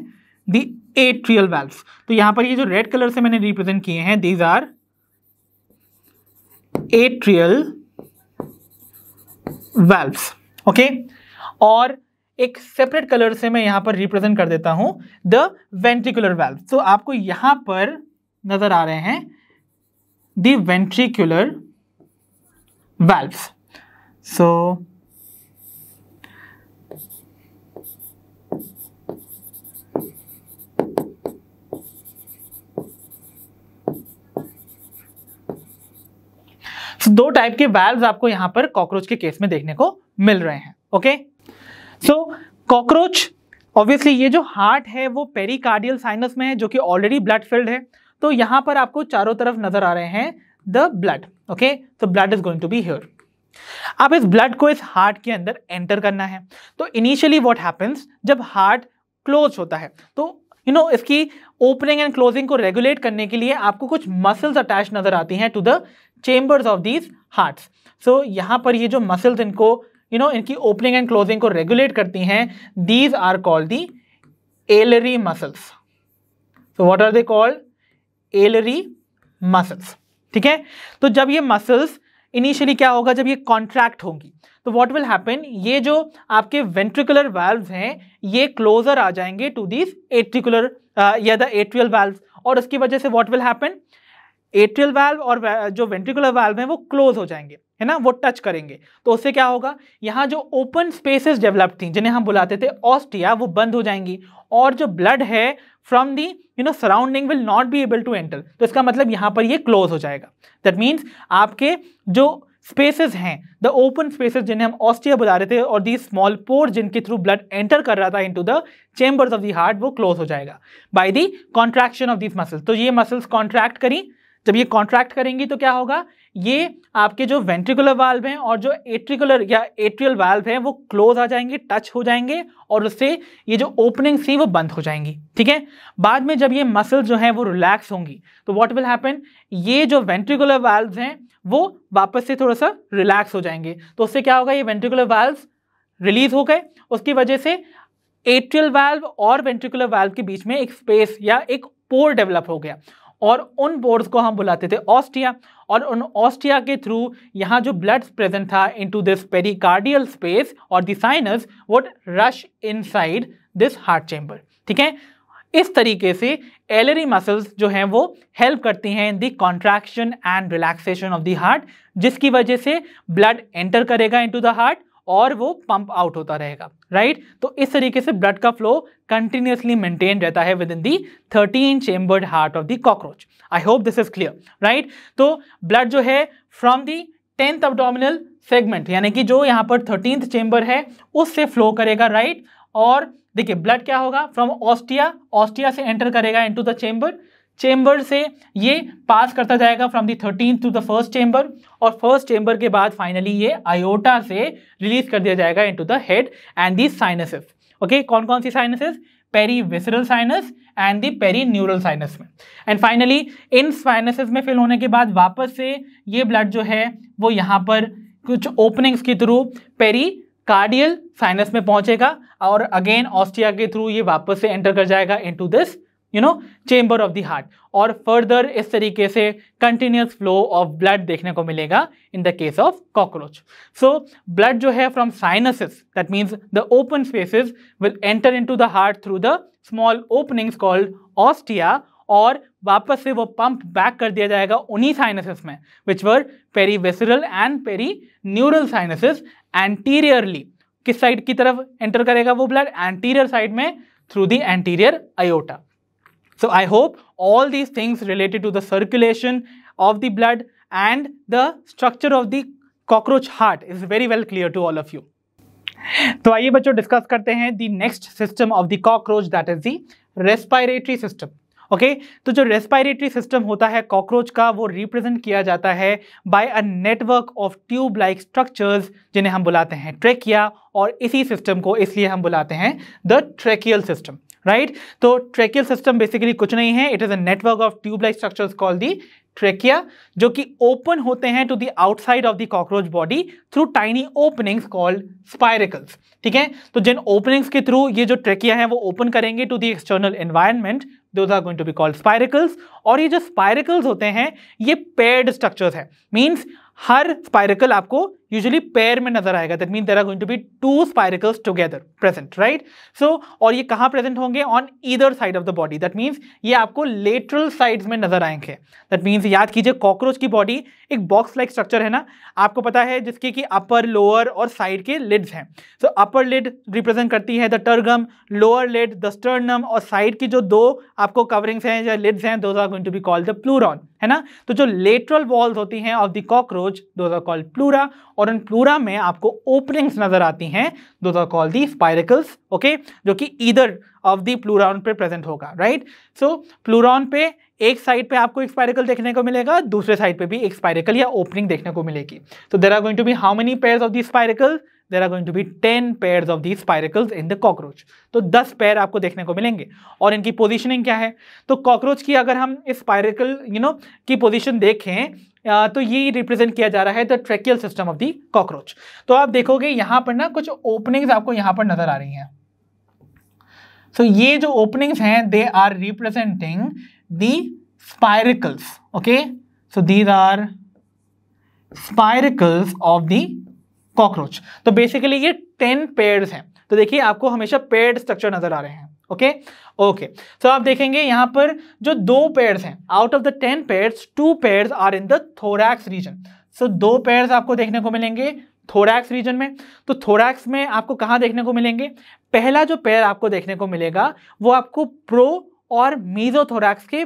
दी एट्रियल वेल्व तो यहां पर ये जो रेड कलर से मैंने रिप्रेजेंट किए हैं these are atrial valve okay और एक सेपरेट कलर से मैं यहां पर रिप्रेजेंट कर देता हूं द वेंट्रिकुलर वेल्व तो आपको यहां पर नज़र आ रहे हैं देंट्रिकुलर वेल्व सो So सो दो टाइप के वैल्व आपको यहां पर कॉकरोच के केस में देखने को मिल रहे हैं ओके सो कॉकरोच ऑब्वियसली ये जो हार्ट है वो पेरिकार्डियल साइनस में है जो कि ऑलरेडी ब्लड फिल्ड है तो यहां पर आपको चारों तरफ नजर आ रहे हैं the blood okay so blood is going to be here अब इस ब्लड को इस हार्ट के अंदर एंटर करना है तो इनिशियली वॉट हैपन्स जब हार्ट क्लोज होता है तो यू you नो know, इसकी ओपनिंग एंड क्लोजिंग को रेगुलेट करने के लिए आपको कुछ मसल्स अटैच नजर आती हैं to the chambers of these hearts so यहाँ पर ये जो मसल्स इनको यू you नो know, इनकी ओपनिंग एंड क्लोजिंग को रेगुलेट करती हैं these are called the alary muscles so what are they called alary muscles ठीक है तो जब ये मसल्स इनिशियली क्या होगा जब ये कॉन्ट्रैक्ट होंगी तो व्हाट विल हैपन ये जो आपके वेंट्रिकुलर वाल्व्स हैं ये क्लोजर आ जाएंगे टू दीज एट्रिकुलर या द एट्रियल वाल्व्स और उसकी वजह से what will happen atrial valve और जो वेंट्रिकुलर वाल्व हैं वो क्लोज हो जाएंगे है ना वो टच करेंगे तो उससे क्या होगा यहाँ जो ओपन स्पेसेस डेवलप थी जिन्हें हम बुलाते थे ऑस्टिया वो बंद हो जाएंगी और जो ब्लड है from the you know surrounding will not be able to enter तो इसका मतलब यहाँ पर ये क्लोज हो जाएगा दैट मीन्स आपके जो स्पेसेस हैं द ओपन स्पेसेस जिन्हें हम ऑस्टिया बुला रहे थे और दी स्मॉल पोर जिनके थ्रू ब्लड एंटर कर रहा था into the chambers of the heart वो क्लोज हो जाएगा by the contraction of these muscles तो ये मसल्स कॉन्ट्रैक्ट करी जब ये कॉन्ट्रैक्ट करेंगी तो क्या होगा ये आपके जो वेंट्रिकुलर वाल्व हैं और जो एट्रिकुलर या एट्रियल वाल्व हैं वो क्लोज आ जाएंगे टच हो जाएंगे और उससे ये जो ओपनिंग थी वो बंद हो जाएंगी ठीक है बाद में जब ये मसल जो हैं वो रिलैक्स होंगी तो व्हाट विल हैपन ये जो वेंट्रिकुलर वाल्व हैं वो वापस से थोड़ा सा रिलैक्स हो जाएंगे तो उससे क्या होगा ये वेंट्रिकुलर वाल्व रिलीज हो गए उसकी वजह से एट्रियल वाल्व और वेंट्रिकुलर वाल्व के बीच में एक स्पेस या एक पोर डेवलप हो गया और उन बोर्ड्स को हम बुलाते थे ऑस्टिया और उन ऑस्टिया के थ्रू यहाँ जो ब्लड प्रेजेंट था इनटू दिस पेरिकार्डियल स्पेस और the sinus would rush inside this heart chamber ठीक है इस तरीके से एलरी मसल्स जो हैं वो हेल्प करती हैं in the contraction and relaxation of the heart जिसकी वजह से ब्लड एंटर करेगा इनटू द हार्ट और वो पंप आउट होता रहेगा राइट तो इस तरीके से ब्लड का फ्लो कंटिन्यूसली मेंटेन रहता है within the thirteen chambered heart of the cockroach I hope this is clear right तो ब्लड जो है from the tenth abdominal segment यानी कि जो यहाँ पर थर्टींथ चेम्बर है उससे फ्लो करेगा राइट और देखिए ब्लड क्या होगा फ्रॉम ऑस्टिया ऑस्टिया से एंटर करेगा इनटू द चेम्बर चेंबर से ये पास करता जाएगा from the thirteen to the first chamber और फर्स्ट चेंबर के बाद फाइनली ये आयोटा से रिलीज कर दिया जाएगा into the head and the sinuses okay कौन कौन सी sinuses visceral sinus and the perineural sinus में एंड फाइनली इन साइनसेस में फिल होने के बाद वापस से ये ब्लड जो है वो यहाँ पर कुछ ओपनिंग्स के थ्रू पेरी कार्डियल साइनस में पहुंचेगा और अगेन ऑस्टिया के थ्रू ये वापस से एंटर कर जाएगा into this you know chamber of the heart और फर्दर इस तरीके से कंटिन्यूस फ्लो ऑफ ब्लड देखने को मिलेगा in the case of cockroach so blood जो है from sinuses that means the open spaces will enter into the heart through the small openings called ostia और वापस से वो पंप बैक कर दिया जाएगा उन्हीं साइनसिस में which were perivisceral and perineural sinuses anteriorly किस साइड की तरफ एंटर करेगा वो ब्लड एंटीरियर साइड में through the anterior aorta So I hope all these things related to the circulation of the blood and the structure of the cockroach heart is very well clear to all of you. तो आइए बच्चों discuss करते हैं the next system of the cockroach that is the respiratory system okay तो जो respiratory system होता है cockroach का वो रिप्रेजेंट किया जाता है by a network of tube like structures जिन्हें हम बुलाते हैं ट्रेकिया और इसी सिस्टम को इसलिए हम बुलाते हैं द ट्रेकियल सिस्टम राइट तो ट्रेकियल सिस्टम बेसिकली कुछ नहीं है it is a network of tube like structures call the trachea जो कि ओपन होते हैं to the outside of the cockroach body through tiny openings called spiracles ठीक है तो जिन ओपनिंग्स के थ्रू ये जो ट्रेकिया है वो ओपन करेंगे to the external environment those are going to be called spiracles और ये जो स्पायरिकल्स होते हैं ये पेड स्ट्रक्चर्स है मीन्स हर स्पायरिकल आपको यूजली पेयर में नजर आएगा that mean there are going to be two spiracles together present right so और ये कहाँ प्रेजेंट होंगे on either side of the body that means ये आपको लेटरल साइड्स में नजर आएंगे दैट मीन्स याद कीजिए कॉकरोच की बॉडी एक बॉक्स लाइक स्ट्रक्चर है ना आपको पता है जिसके कि अपर लोअर और साइड के लिड्स हैं सो अपर लिड रिप्रेजेंट करती है the tergum lower lid the sternum और साइड की जो दो आपको कवरिंग्स हैं या लिड्स हैं those are going to be called the pleuron है ना तो जो लेटरल वॉल्स होती हैं of the cockroach those are called pleura और इन प्लूरा में आपको ओपनिंग्स नजर आती हैं those are call the spiracles okay जो कि ईदर ऑफ दी प्लूरॉन पे प्रेजेंट होगा राइट सो प्लूरॉन पे एक साइड पे आपको एक स्पायरिकल देखने को मिलेगा दूसरे साइड पे भी एक स्पायरिकल या ओपनिंग देखने को मिलेगी तो there are going to be how many pair of the spiracles there are going to be ten pair of the spiracles in the cockroach तो दस पेयर आपको देखने को मिलेंगे और इनकी पोजिशनिंग क्या है तो कॉकरोच की अगर हम इस स्पायरिकल यू नो की पोजिशन देखें तो ये रिप्रेजेंट किया जा रहा है the tracheal system of the cockroach तो आप देखोगे यहाँ पर ना कुछ ओपनिंग्स आपको यहाँ पर नजर आ रही हैं सो so, ये जो ओपनिंग्स हैं they are representing the spiracles okay so these are spiracles of the cockroach तो बेसिकली ये टेन पेड्स हैं तो देखिए आपको हमेशा पेड स्ट्रक्चर नजर आ रहे हैं ओके ओके सो आप देखेंगे यहाँ पर जो दो पेड़ हैं out of the ten pairs two pairs are in the thorax region so दो पेयर्स आपको देखने को मिलेंगे थोरैक्स रीजन में तो थोरैक्स में आपको कहाँ देखने को मिलेंगे पहला जो पेयर आपको देखने को मिलेगा वो आपको प्रो और मीजोथोरैक्स के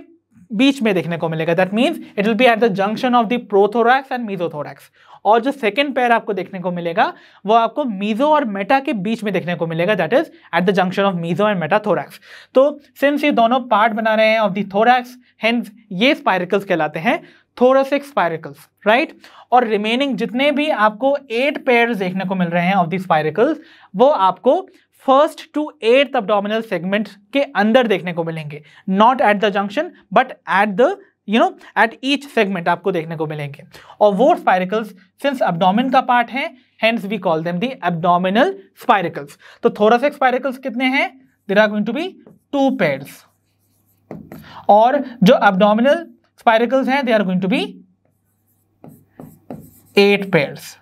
बीच में देखने को मिलेगा that means it will be at the junction of the prothorax and mesothorax और जो सेकेंड पैर आपको देखने को मिलेगा वो आपको मीजो और मेटा के बीच में देखने को मिलेगा that is at the junction of meso and metathorax तो सिंस ये दोनों पार्ट बना रहे हैं ऑफ द थोरैक्स हेंस ये स्पायरिकल्स कहलाते हैं थोरोसिक स्पायरिकल्स राइट और रिमेनिंग जितने भी आपको एट पेयर देखने को मिल रहे हैं ऑफ द स्पायरिकल्स वो आपको first to eight abdominal segment के अंदर देखने को मिलेंगे not at the junction but at the you know at each segment आपको देखने को मिलेंगे और वो स्पायरिकल्स सिंस अबडोमिन का पार्ट है hence we call them the abdominal spiracles तो सा स्पायरिकल्स कितने हैं there are going to be two pairs और जो अबडोमिनल स्पायरिकल्स हैं they are going to be eight pairs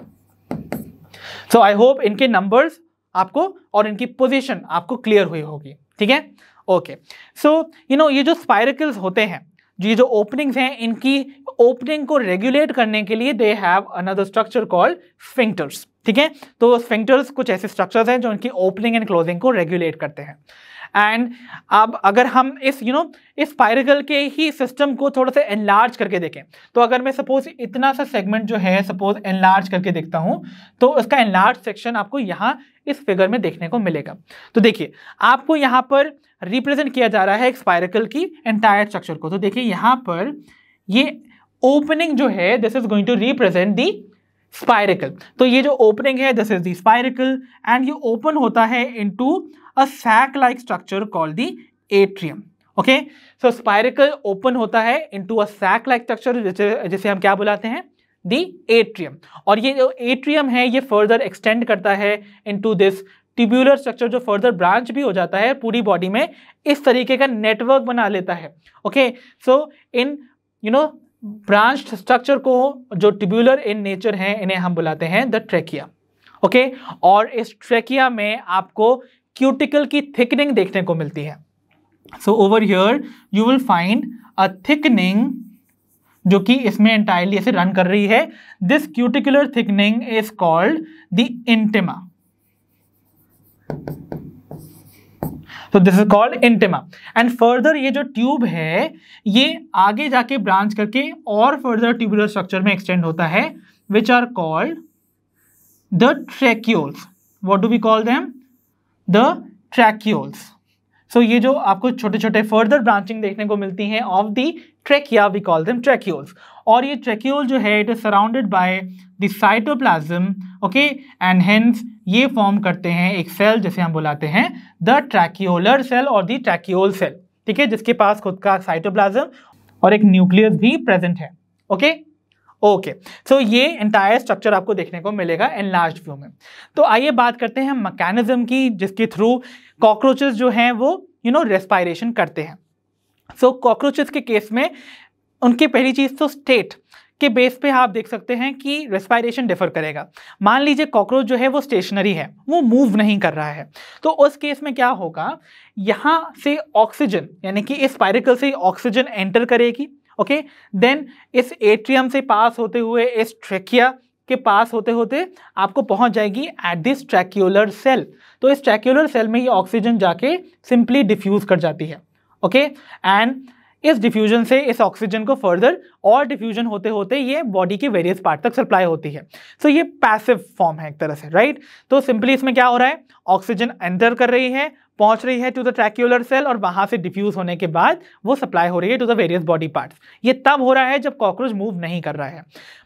so I hope इनके नंबर्स आपको और इनकी पोजिशन आपको क्लियर हुई होगी ठीक है ओके सो यू नो ये जो स्पायरकल्स होते हैं ये जो ओपनिंग्स हैं इनकी ओपनिंग को रेगुलेट करने के लिए they have another structure called sphincters ठीक है तो फिंक्टर्स कुछ ऐसे स्ट्रक्चर्स हैं जो इनकी ओपनिंग एंड क्लोजिंग को रेगुलेट करते हैं एंड अब अगर हम इस यू you नो know, इस स्पायरगल के ही सिस्टम को थोड़ा सा एनलार्ज करके देखें तो अगर मैं सपोज इतना सा सेगमेंट जो है सपोज एनलार्ज करके देखता हूँ तो उसका एनलार्ज सेक्शन आपको यहाँ इस फिगर में देखने को मिलेगा तो देखिए आपको यहाँ पर रिप्रेजेंट किया जा रहा है एक स्पायरकल की एंटायर स्ट्रक्चर को तो देखिए यहाँ पर ये ओपनिंग जो है this is going to represent the spiracle तो ये जो ओपनिंग है this is the spiracle and ये ओपन होता है into a sac like structure called the atrium okay so spiracle open होता है into a sac like structure जिसे हम क्या बुलाते हैं दी एट्रियम और ये जो एट्रियम है ये फर्दर एक्सटेंड करता है इनटू दिस ट्यूब्यूलर स्ट्रक्चर जो फर्दर ब्रांच भी हो जाता है पूरी बॉडी में इस तरीके का नेटवर्क बना लेता है okay so in you know branch structure को जो ट्यूब्यूलर इन नेचर हैं इन्हें हम बुलाते हैं द ट्रेकिया ओके okay? और इस ट्रेकिया में आपको क्यूटिकल की थिकनिंग देखने को मिलती है so over here you will find a thickening जो कि इसमें एंटायरली ऐसे रन कर रही है this cuticular thickening is called the intima तो this is called intima and further ये जो ट्यूब है ये आगे जाके ब्रांच करके और फर्दर ट्यूबुलर स्ट्रक्चर में एक्सटेंड होता है which are called the tracheoles what do we call them the tracheoles so ये जो आपको छोटे छोटे फर्दर ब्रांचिंग देखने को मिलती हैं of the trachea we call them tracheoles और ये ट्रैक्यूल जो है it is surrounded by the cytoplasm okay and hence ये फॉर्म करते हैं एक सेल जिसे हम बुलाते हैं द ट्रैक्यूलर सेल और द ट्रैक्यूल सेल ठीक है जिसके पास खुद का साइटोप्लाज्म और एक न्यूक्लियस भी प्रेजेंट है ओके okay? ओके सो ये एंटायर स्ट्रक्चर आपको देखने को मिलेगा इन लास्ट व्यू में तो आइए बात करते हैं मकैनिज्म की जिसके थ्रू कॉकरोचेस जो हैं वो यू नो रेस्पायरेशन करते हैं सो so, कॉकरोचेस के केस में उनकी पहली चीज़ तो स्टेट के बेस पे आप देख सकते हैं कि रेस्पायरेशन डिफर करेगा मान लीजिए कॉकरोच जो है वो स्टेशनरी है वो मूव नहीं कर रहा है तो उस केस में क्या होगा यहाँ से ऑक्सीजन यानी कि इस पायरिकल से ऑक्सीजन एंटर करेगी ओके देन इस एट्रियम से पास होते हुए इस ट्रेकिया के पास होते होते आपको पहुंच जाएगी एट दिस ट्रैक्यूलर सेल तो इस ट्रैक्यूलर सेल में ये ऑक्सीजन जाके सिंपली डिफ्यूज कर जाती है ओके एंड इस डिफ्यूजन से इस ऑक्सीजन को फर्दर और डिफ्यूजन होते होते ये बॉडी के वेरियस पार्ट तक सप्लाई होती है सो so, ये पैसिव फॉर्म है एक तरह से राइट तो सिंपली इसमें क्या हो रहा है ऑक्सीजन एंटर कर रही है पहुंच रही है टू द ट्रैक्यूलर सेल और वहां से डिफ्यूज होने के बाद वो सप्लाई हो रही है to the various body parts ये तब हो रहा है जब कॉकरोच मूव नहीं कर रहा है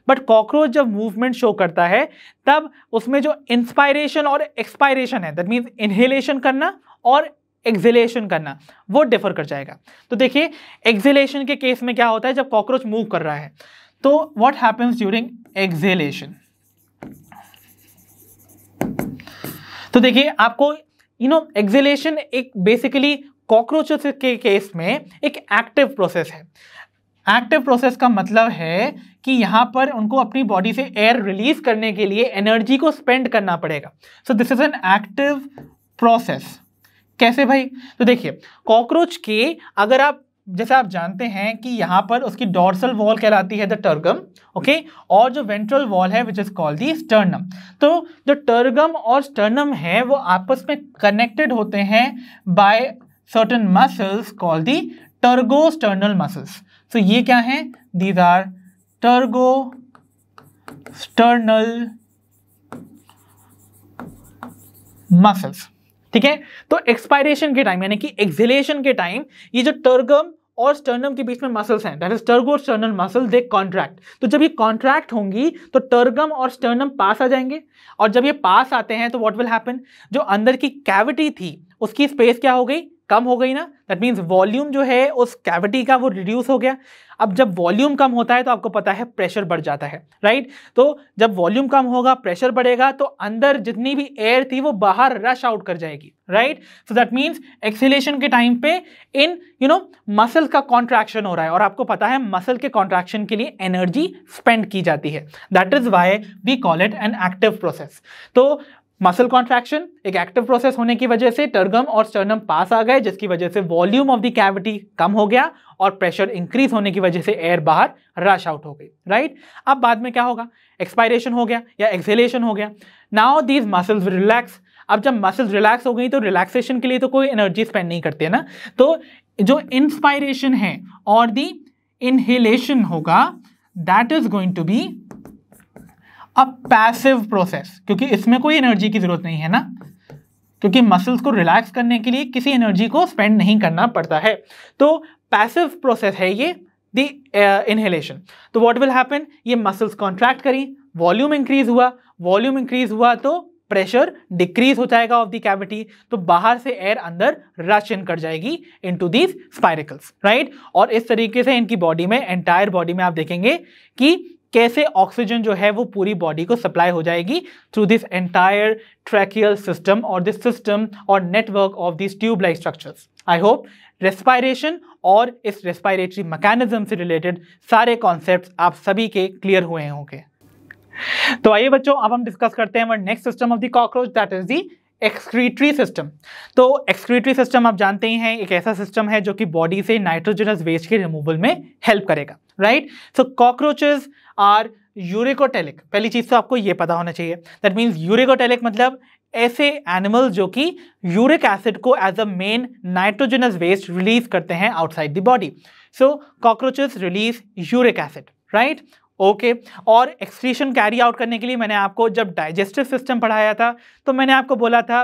बट कॉकरोच जब मूवमेंट शो करता है तब उसमें जो इंस्पायरेशन और एक्सपायरेशन है दैट मीन्स इन्हेलेशन करना और एक्जिलेशन करना वो डिफर कर जाएगा तो देखिए एक्जिलेशन के केस में क्या होता है जब कॉकरोच मूव कर रहा है तो व्हाट हैपेंस ड्यूरिंग एक्जिलेशन तो देखिए आपको यू नो एक्जिलेशन एक बेसिकली कॉकरोच के केस में एक एक्टिव प्रोसेस है एक्टिव प्रोसेस का मतलब है कि यहाँ पर उनको अपनी बॉडी से एयर रिलीज करने के लिए एनर्जी को स्पेंड करना पड़ेगा so this is an active process कैसे भाई तो देखिए कॉकरोच के अगर आप जैसे आप जानते हैं कि यहाँ पर उसकी डॉर्सल वॉल कहलाती है द टर्गम ओके और जो वेंट्रल वॉल है which is called the sternum तो जो टर्गम और स्टर्नम है वो आपस में कनेक्टेड होते हैं by certain muscles call the sternal muscles तो ये क्या है these are tergo sternal muscles ठीक है तो एक्सपायरेशन के टाइम यानी कि एक्सिलेशन के टाइम ये जो टर्गम और स्टर्नम के बीच में मसल्स हैं that is tergo sternal muscle they contract तो जब ये कॉन्ट्रैक्ट होंगी तो टर्गम और स्टर्नम पास आ जाएंगे और जब ये पास आते हैं तो व्हाट विल हैपन जो अंदर की कैविटी थी उसकी स्पेस क्या हो गई कम हो गई ना दैट मीन्स वॉल्यूम जो है उस कैविटी का वो रिड्यूस हो गया अब जब वॉल्यूम कम होता है तो आपको पता है प्रेशर बढ़ जाता है राइट तो जब वॉल्यूम कम होगा प्रेशर बढ़ेगा तो अंदर जितनी भी एयर थी वो बाहर रश आउट कर जाएगी right so that means exhalation के टाइम पे इन यू नो मसल का कॉन्ट्रैक्शन हो रहा है और आपको पता है मसल के कॉन्ट्रैक्शन के लिए एनर्जी स्पेंड की जाती है that is why we call it an active process तो मसल कॉन्ट्रैक्शन एक एक्टिव प्रोसेस होने की वजह से टर्गम और स्टर्नम पास आ गए जिसकी वजह से वॉल्यूम ऑफ द कैविटी कम हो गया और प्रेशर इंक्रीज होने की वजह से एयर बाहर रश आउट हो गई राइट अब बाद में क्या होगा एक्सपायरेशन हो गया या एक्सेलेशन हो गया नाउ दीज मसल्स रिलैक्स अब जब मसल्स रिलैक्स हो गई तो रिलैक्सेशन के लिए तो कोई एनर्जी स्पेंड नहीं करते ना तो जो इंस्पायरेशन है और दी इनहेलेशन होगा that is going to be a passive process क्योंकि इसमें कोई एनर्जी की जरूरत नहीं है ना क्योंकि मसल्स को रिलैक्स करने के लिए किसी एनर्जी को स्पेंड नहीं करना पड़ता है तो पैसिव प्रोसेस है ये दी इनहेलेशन uh, तो व्हाट विल हैपन ये मसल्स कॉन्ट्रैक्ट करी वॉल्यूम इंक्रीज हुआ वॉल्यूम इंक्रीज हुआ तो प्रेशर डिक्रीज हो जाएगा ऑफ द कैविटी तो बाहर से एयर अंदर रश इन कर जाएगी into these spiracles right और इस तरीके से इनकी बॉडी में एंटायर बॉडी में आप देखेंगे कि कैसे ऑक्सीजन जो है वो पूरी बॉडी को सप्लाई हो जाएगी through this entire tracheal system और दिस सिस्टम और network of this tube like structures I hope respiration और इस रेस्पायरेटरी मैकेनिज्म से रिलेटेड सारे कॉन्सेप्ट आप सभी के क्लियर हुए होंगे तो आइए बच्चों अब हम डिस्कस करते हैं next system of the cockroach that is the excretory system तो एक्सक्रीटरी सिस्टम आप जानते ही हैं एक ऐसा सिस्टम है जो कि बॉडी से नाइट्रोजनस वेस्ट के रिमूवल में हेल्प करेगा right so cockroaches are uricotelic पहली चीज़ तो आपको ये पता होना चाहिए दैट मीन्स यूरिकोटेलिक मतलब ऐसे एनिमल जो कि यूरिक एसिड को as a main nitrogenous waste release करते हैं outside the body so cockroaches release uric acid right okay okay. और एक्सक्रीशन कैरी आउट करने के लिए मैंने आपको जब डाइजेस्टिव सिस्टम पढ़ाया था तो मैंने आपको बोला था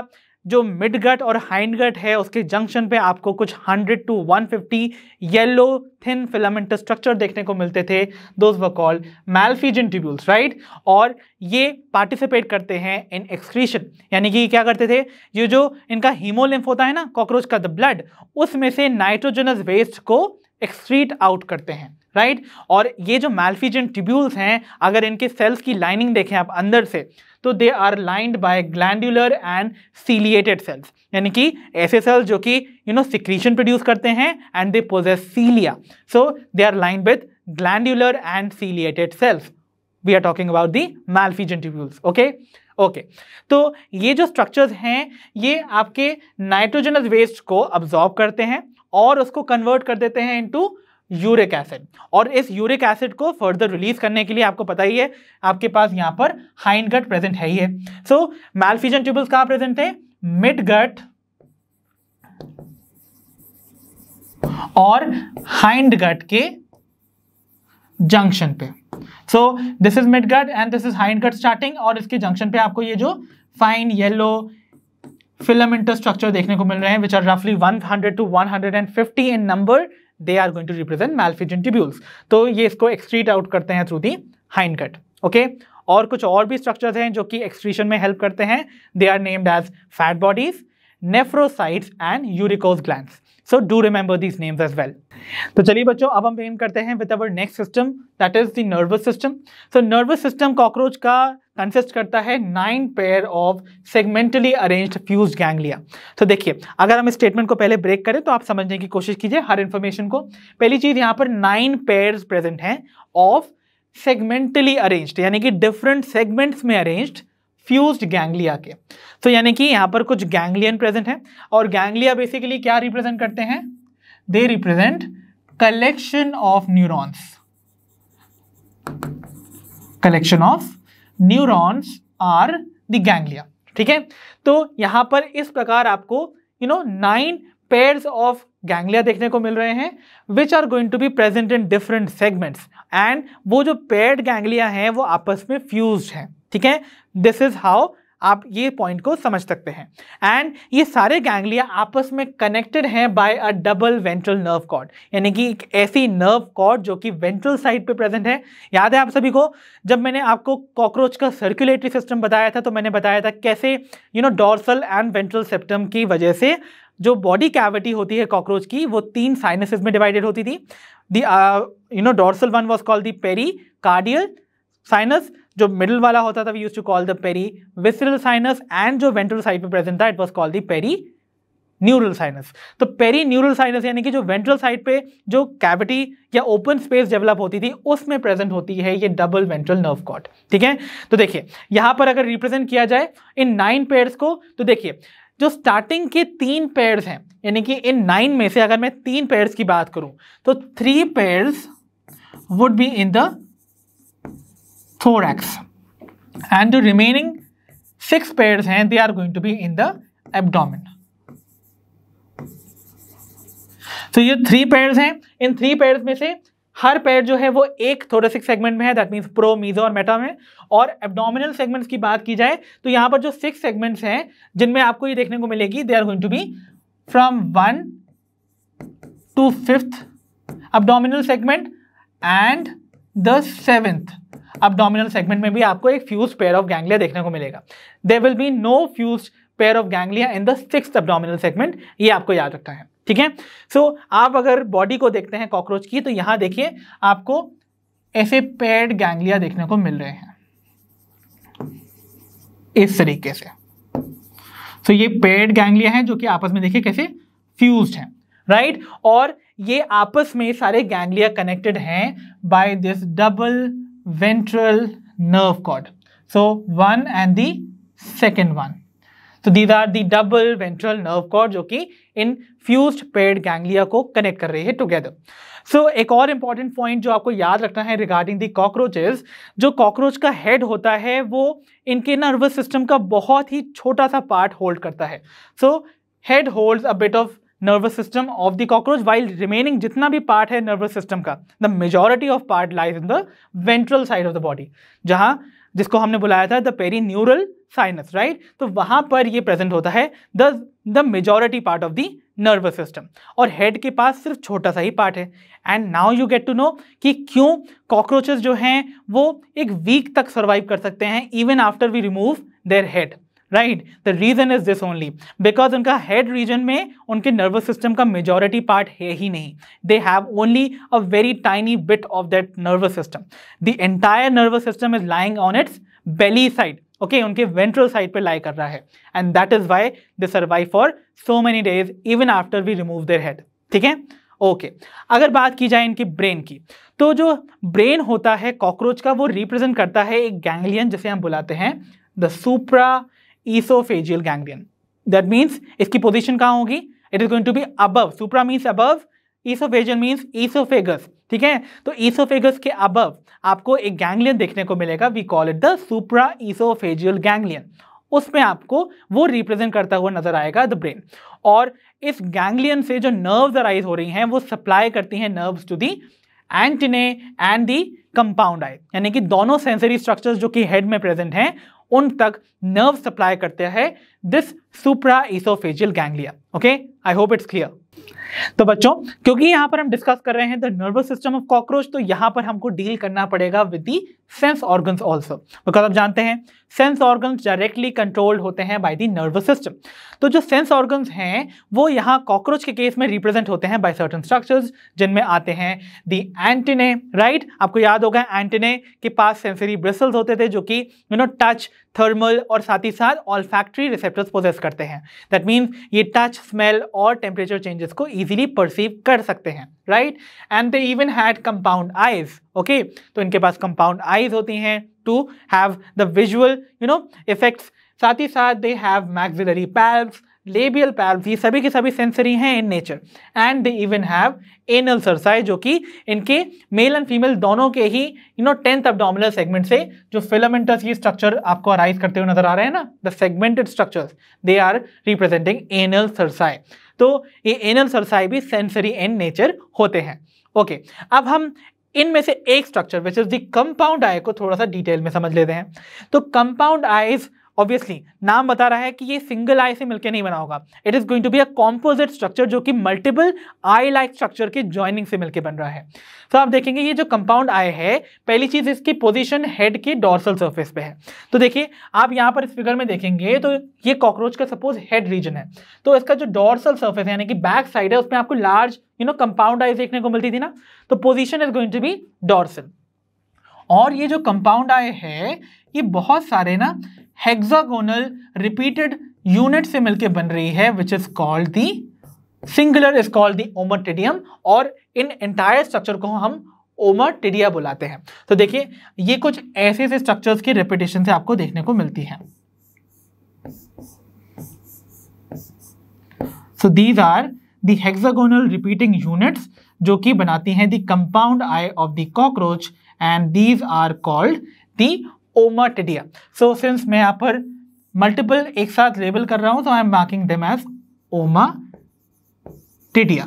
जो मिड गट और हाइंड गट है उसके जंक्शन पे आपको कुछ 100 to 150 yellow thin filament structure देखने को मिलते थे दोज व कॉल्ड मैल्फीजन ट्यूब्यूल्स राइट और ये पार्टिसिपेट करते हैं इन एक्सक्रीशन यानी कि क्या करते थे ये जो इनका हीमोलिम्फ होता है ना कॉकरोच का द ब्लड उसमें से नाइट्रोजनस वेस्ट को एक्सक्रीट आउट करते हैं राइट और ये जो मैल्फीजन ट्यूब्यूल्स हैं अगर इनके सेल्स की लाइनिंग देखें आप अंदर से तो they are lined by glandular and ciliated cells यानी कि ऐसे सेल्स जो कि यू नो सिक्रीशन प्रोड्यूस करते हैं and they possess cilia so they are lined with glandular and ciliated cells we are talking about the Malpighian जेंटिव्यूल्स okay okay okay. तो ये जो स्ट्रक्चर्स हैं ये आपके नाइट्रोजनस वेस्ट को अब्जॉर्ब करते हैं और उसको कन्वर्ट कर देते हैं इनटू यूरिक एसिड और इस यूरिक एसिड को फर्दर रिलीज करने के लिए आपको पता ही है आपके पास यहाँ पर हाइंड गट प्रेजेंट है ही है सो मैलफीजन ट्यूबल्स कहाँ प्रेजेंट है मिड गट और हाइंड गट के जंक्शन पे so this is mid gut and this is hind gut starting और इसके जंक्शन पे आपको ये जो फाइन येलो फिलामेंटस स्ट्रक्चर देखने को मिल रहे हैं विच आर रफली 100 to 150 in number they are going to represent Malpighian tubules तो ये इसको एक्सट्रीट आउट करते हैं through the hind gut okay और कुछ और भी स्ट्रक्चर्स हैं जो कि एक्सट्रीशन में हेल्प करते हैं they are named as fat bodies nephrocytes and uricose gland so do remember these names as well तो चलिए बच्चों अब हम बेन करते हैं with our next system that is the nervous system so nervous system cockroach का कंसिस्ट करता है nine pair of segmentally arranged fused ganglia तो देखिए अगर हम स्टेटमेंट को पहले ब्रेक करें तो आप समझने की कोशिश कीजिए हर इंफॉर्मेशन को पहली चीज़ यहाँ पर नाइन पेयर प्रेजेंट हैं ऑफ सेगमेंटली अरेंज्ड यानी कि डिफरेंट सेगमेंट्स में अरेंज्ड फ्यूज्ड गैंग्लिया के तो यानी कि यहाँ पर कुछ गैंग्लियन प्रेजेंट है और गैंग्लिया बेसिकली क्या रिप्रेजेंट करते हैं they represent collection of neurons collection of neurons are the ganglia ठीक है तो यहाँ पर इस प्रकार आपको you know nine pairs of ganglia देखने को मिल रहे हैं which are going to be present in different segments and वो जो पेड गैंग्लिया हैं वो आपस में फ्यूज हैं ठीक है दिस इज हाउ आप ये पॉइंट को समझ सकते हैं एंड ये सारे गैंग्लिया आपस में कनेक्टेड हैं by a double ventral nerve cord यानी कि एक ऐसी नर्व कॉर्ड जो कि वेंट्रल साइड पे प्रेजेंट है याद है आप सभी को जब मैंने आपको कॉकरोच का सर्कुलेटरी सिस्टम बताया था तो मैंने बताया था कैसे you know dorsal and ventral septum की वजह से जो बॉडी कैविटी होती है कॉकरोच की वो तीन साइनसिस में डिवाइडेड होती थी the you know dorsal one was called the pericardial sinus जो मिडिल वाला होता था we use to call the perivisceral sinus and जो वेंट्रल साइड पे प्रेजेंट था it was call the perineural sinus तो perineural sinus यानी कि जो वेंट्रल साइड पे जो कैविटी या ओपन स्पेस डेवलप होती थी उसमें प्रेजेंट होती है ये डबल वेंट्रल नर्व कॉट ठीक है तो देखिए यहां पर अगर रिप्रेजेंट किया जाए इन नाइन पेयर्स को तो देखिए जो स्टार्टिंग के तीन पेयर्स हैं यानी कि इन नाइन में से अगर मैं तीन पेयर्स की बात करूं तो three pairs would be in the thorax and जो रिमेनिंग सिक्स pairs हैं they are going to be in the abdomen तो ये थ्री पेयर्स हैं इन थ्री पेयर्स में से हर पेयर जो है वो एक थोरेसिक सेगमेंट में है दैट मीन्स प्रो मीजो और मेटा में और एबडोमिनल सेगमेंट्स की बात की जाए तो यहाँ पर जो सिक्स सेगमेंट्स हैं जिनमें आपको ये देखने को मिलेगी they are going to be from one to fifth abdominal segment and the seventh abdominal segment में भी आपको एक फ्यूज पेयर ऑफ गैंगलिया देखने को मिलेगा they will be no fuse pair of ganglia in the six abdominal segment ये आपको याद रखना है ठीक है सो आप अगर बॉडी को देखते हैं कॉकरोच की तो यहाँ देखिए आपको ऐसे पेड गैंगलिया देखने को मिल रहे हैं इस तरीके से तो so, ये पेड गैंगलिया हैं जो कि आपस में देखिए कैसे फ्यूज्ड हैं राइट right? और ये आपस में सारे गैंगलिया कनेक्टेड हैं by this double ventral nerve cord. So one and the second one. so these are the double ventral nerve cord जो कि इन fused पेड ganglia को कनेक्ट कर रही है टुगेदर सो so, एक और इम्पॉर्टेंट पॉइंट जो आपको याद रखना है रिगार्डिंग दी कॉकरोचेज जो कॉकरोच का हेड होता है वो इनके नर्वस सिस्टम का बहुत ही छोटा सा पार्ट होल्ड करता है so head holds a bit of nervous system of the cockroach while remaining जितना भी पार्ट है नर्वस सिस्टम का the majority of part lies in the ventral side of the body जहाँ जिसको हमने बुलाया था the perineural sinus right तो वहाँ पर ये प्रेजेंट होता है the the majority part of the nervous system और हेड के पास सिर्फ छोटा सा ही पार्ट है and now you get to know कि क्यों कॉकरोचेस जो हैं वो एक वीक तक सर्वाइव कर सकते हैं even after we remove their head right the reason is this only because उनका हेड रीजन में उनके नर्वस सिस्टम का मेजोरिटी पार्ट है ही नहीं they have only a very tiny bit of that nervous system the entire nervous system is lying on its belly side okay okay, उनके ventral side पे lie कर रहा है and that is why they survive for so many days even after we remove their head ठीक है okay okay. अगर बात की जाए इनकी ब्रेन की तो जो ब्रेन होता है कॉकरोच का वो रिप्रेजेंट करता है एक गैंगलियन जिसे हम बुलाते हैं the supra oesophageal ganglion that means इसकी पोजिशन कहाँ होगी it is going to be above supra means above oesophageal means oesophagus ठीक है तो ईसोफेगस के अबव आपको एक गैंग्लियन देखने को मिलेगा we call it the supra oesophageal ganglion उसमें आपको वो रिप्रेजेंट करता हुआ नजर आएगा द ब्रेन और इस गैंग्लियन से जो नर्व्स अराइज हो रही हैं वो सप्लाई करती हैं nerves to the antennae and the compound eye यानी कि दोनों सेंसरी स्ट्रक्चर्स जो कि हेड में प्रेजेंट हैं उन तक नर्व सप्लाई करते हैं this supra oesophageal ganglia okay I hope it's clear तो बच्चों क्योंकि यहां पर हम डिस्कस कर रहे हैं the nervous system of cockroach तो यहां पर हमको डील करना पड़ेगा with the sense organs also because आप जानते हैं सेंस ऑर्गन्स डायरेक्टली कंट्रोल्ड होते हैं बाय दी नर्वस सिस्टम तो जो सेंस ऑर्गन्स हैं वो यहाँ कॉकरोच के केस में रिप्रेजेंट होते हैं बाय सर्टन स्ट्रक्चर्स जिनमें आते हैं दी एंटीने राइट आपको याद होगा एंटीने के पास सेंसरी ब्रिसल्स होते थे जो कि यू नो टच थर्मल और साथ ही साथ ऑल फैक्ट्री रिसेप्टर्स प्रोसेस करते हैं दैट मीन्स ये टच स्मेल और टेम्परेचर चेंजेस को ईजिली परसीव कर सकते हैं right and they even had compound eyes okay तो इनके पास कंपाउंड आइज होती हैं to have the visual you know effects साथ ही साथ they have maxillary palps labial palps ये सभी के सभी सेंसरी हैं in nature and they even have anal cerci जो कि इनके मेल एंड फीमेल दोनों के ही you know tenth abdominal segment से जो फिलामेंटस ये स्ट्रक्चर आपको अराइज करते हुए नजर आ रहे हैं ना the segmented structures they are representing anal cerci तो ये एनल सरसाई भी सेंसरी इन नेचर होते हैं ओके okay, अब हम इनमें से एक structure which is the compound eye को थोड़ा सा डिटेल में समझ लेते हैं तो कंपाउंड आईज ऑब्वियसली नाम बता रहा है कि ये सिंगल आई से मिलकर नहीं बना होगा it is going to be a composite structure जो कि मल्टीपल आई लाइक स्ट्रक्चर के ज्वाइनिंग से मिलकर बन रहा है तो so, आप देखेंगे ये जो कंपाउंड आई है पहली चीज इसकी पोजिशन हेड के डॉर्सल सर्फेस पे है तो देखिए आप यहाँ पर इस फिगर में देखेंगे तो ये कॉकरोच का सपोज हेड रीजन है तो इसका जो डॉर्सल सर्फेस है यानी कि बैक साइड है उसमें आपको large you know compound eye देखने को मिलती थी ना तो position is going to be dorsal और ये जो कंपाउंड आए हैं ये बहुत सारे ना हेक्सागोनल रिपीटेड यूनिट से मिलके बन रही है which is called the singular is called the ommatidium और इन एंटायर स्ट्रक्चर को हम ओमरटेडिया बुलाते हैं तो देखिए ये कुछ ऐसे ऐसे स्ट्रक्चर्स की रिपीटेशन से आपको देखने को मिलती है so these are the hexagonal repeating units जो कि बनाती हैं the compound eye of the cockroach and these are called the ommatidia so since मैं यहाँ पर मल्टीपल एक साथ लेबल कर रहा हूँ I am marking marking as omma omatidia.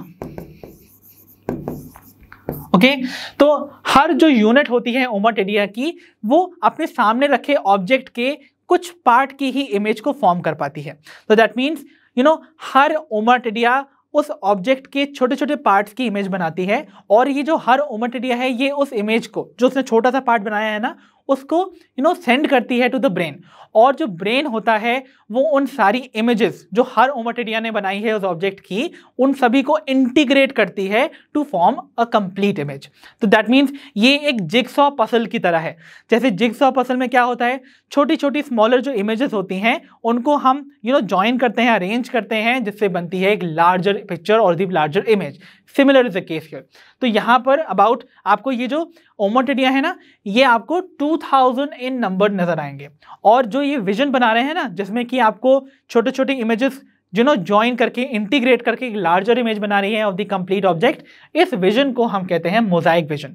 Okay okay? तो हर जो यूनिट होती है ओमाटेडिया की वो अपने सामने रखे ऑब्जेक्ट के कुछ पार्ट की ही इमेज को फॉर्म कर पाती है तो दैट मीन्स यू नो हर ओमाटेडिया उस ऑब्जेक्ट के छोटे छोटे पार्ट्स की इमेज बनाती है और ये जो हर ओमटेडिया है ये उस इमेज को जो उसने छोटा सा पार्ट बनाया है ना उसको यू नो सेंड करती है टू द ब्रेन और जो ब्रेन होता है वो उन सारी इमेजेस जो हर ओमटेडिया ने बनाई है उस ऑब्जेक्ट की उन सभी को इंटीग्रेट करती है to form a complete image तो दैट मीन्स ये एक ऑफ पसल की तरह है जैसे ऑफ पसल में क्या होता है छोटी छोटी स्मॉलर जो इमेजेस होती हैं उनको हम यू नो ज्वाइन करते हैं अरेंज करते हैं जिससे बनती है एक लार्जर पिक्चर और the larger image similar is the case here तो यहाँ पर अबाउट आपको ये जो ओमोटेडिया है ना ये आपको 2000 इन नंबर नज़र आएंगे और जो ये विजन बना रहे हैं ना जिसमें कि आपको छोटे छोटे इमेजेस यू नो ज्वाइन करके इंटीग्रेट करके एक लार्जर इमेज बना रही है ऑफ द कंप्लीट ऑब्जेक्ट इस विजन को हम कहते हैं मोजाइक विजन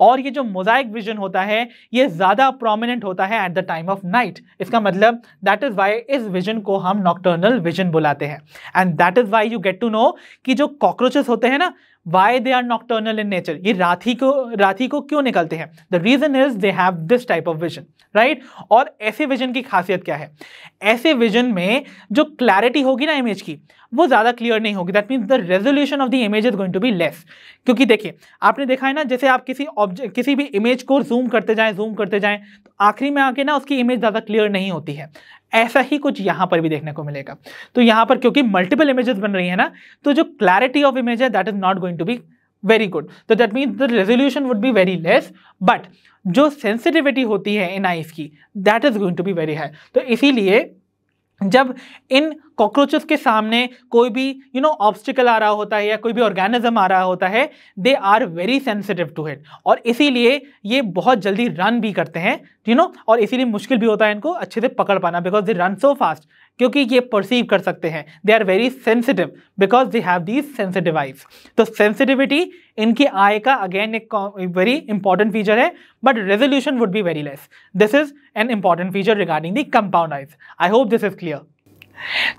और ये जो मोजाइक विजन होता है ये ज़्यादा प्रोमिनेंट होता है at the time of night इसका मतलब दैट इज़ वाई इस विजन को हम नॉक्टर्नल विजन बुलाते हैं and that is why you get to know कि जो कॉकरोचेस होते हैं ना why they are nocturnal in nature ये रात को रात को क्यों निकलते हैं the reason is they have this type of vision right और ऐसे विजन की खासियत क्या है ऐसे विजन में जो क्लैरिटी होगी ना इमेज की वो ज़्यादा क्लियर नहीं होगी that means the resolution of the image is going to be less क्योंकि देखिए आपने देखा है ना जैसे आप किसी ऑब्जेक्ट किसी भी इमेज को जूम करते जाएं जूम करते जाएं तो आखिरी में आके ना उसकी इमेज ज़्यादा क्लियर नहीं होती है ऐसा ही कुछ यहां पर भी देखने को मिलेगा तो यहां पर क्योंकि मल्टीपल इमेजेस बन रही है ना तो जो क्लैरिटी ऑफ इमेज है that is not going to be very good तो that means the resolution would be very less but जो सेंसिटिविटी होती है इन आइस की that is going to be very high तो इसीलिए जब इन कॉकरोचेस के सामने कोई भी यू नो ऑब्स्टिकल आ रहा होता है या कोई भी ऑर्गेनिज्म आ रहा होता है they are very sensitive to it और इसीलिए ये बहुत जल्दी रन भी करते हैं यू नो और इसीलिए मुश्किल भी होता है इनको अच्छे से पकड़ पाना because they run so fast क्योंकि ये परसीव कर सकते हैं they are very sensitive because they have these sensitive eyes तो सेंसिटिविटी इनकी आई का अगेन एक वेरी इंपॉर्टेंट फीचर है but resolution would be very less this is an important feature regarding the compound eyes I hope this is clear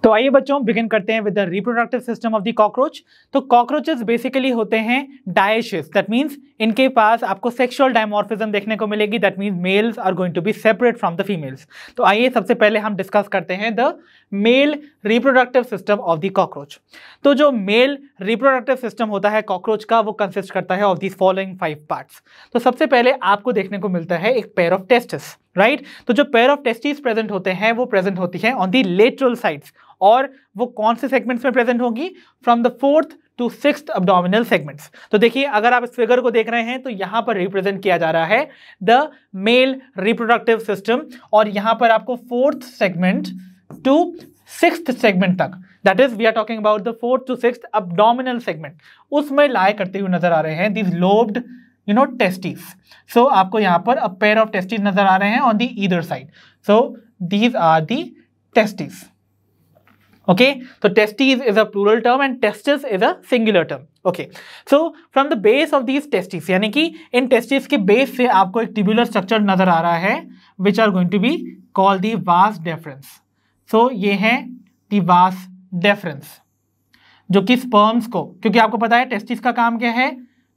तो आइए बच्चों begin करते हैं with the reproductive system of the cockroach तो cockroaches basically होते हैं डायशिस that means इनके पास आपको सेक्सुअल डायमॉर्फिज्म देखने को मिलेगी that means males are going to be separate from the females तो आइए सबसे पहले हम डिस्कस करते हैं the male reproductive system of the cockroach तो जो मेल रिप्रोडक्टिव सिस्टम होता है कॉकरोच का वो कंसिस्ट करता है of the following five parts तो सबसे पहले आपको देखने को मिलता है एक पेयर ऑफ टेस्टिस राइट तो जो पेयर ऑफ टेस्टिस प्रेजेंट होते हैं वो प्रेजेंट होती है ऑन दी लेटरल साइड्स और वो कौन से सेगमेंट्स में प्रेजेंट होगी from the fourth to six abdominal segments तो देखिए अगर आप इस फिगर को देख रहे हैं तो यहां पर रिप्रेजेंट किया जा रहा है द मेल रिप्रोडक्टिव सिस्टम और यहां पर आपको fourth segment to six segment तक that is we are talking about the fourth to six abdominal segment उसमें लाए करते हुए नजर आ रहे हैं these lobed you know testis so आपको यहां पर अ पेयर ऑफ टेस्टिस नजर आ रहे हैं on the either side so these are the testis okay so testis is a plural term and testis is a singular term okay so from the base of these testis यानी कि in testis के base से आपको एक tubular structure नजर आ रहा है which are going to be call the vas deferens so so, ये है टिबास डेफरेंस जो कि स्पर्म्स को क्योंकि आपको पता है टेस्टिस का काम क्या है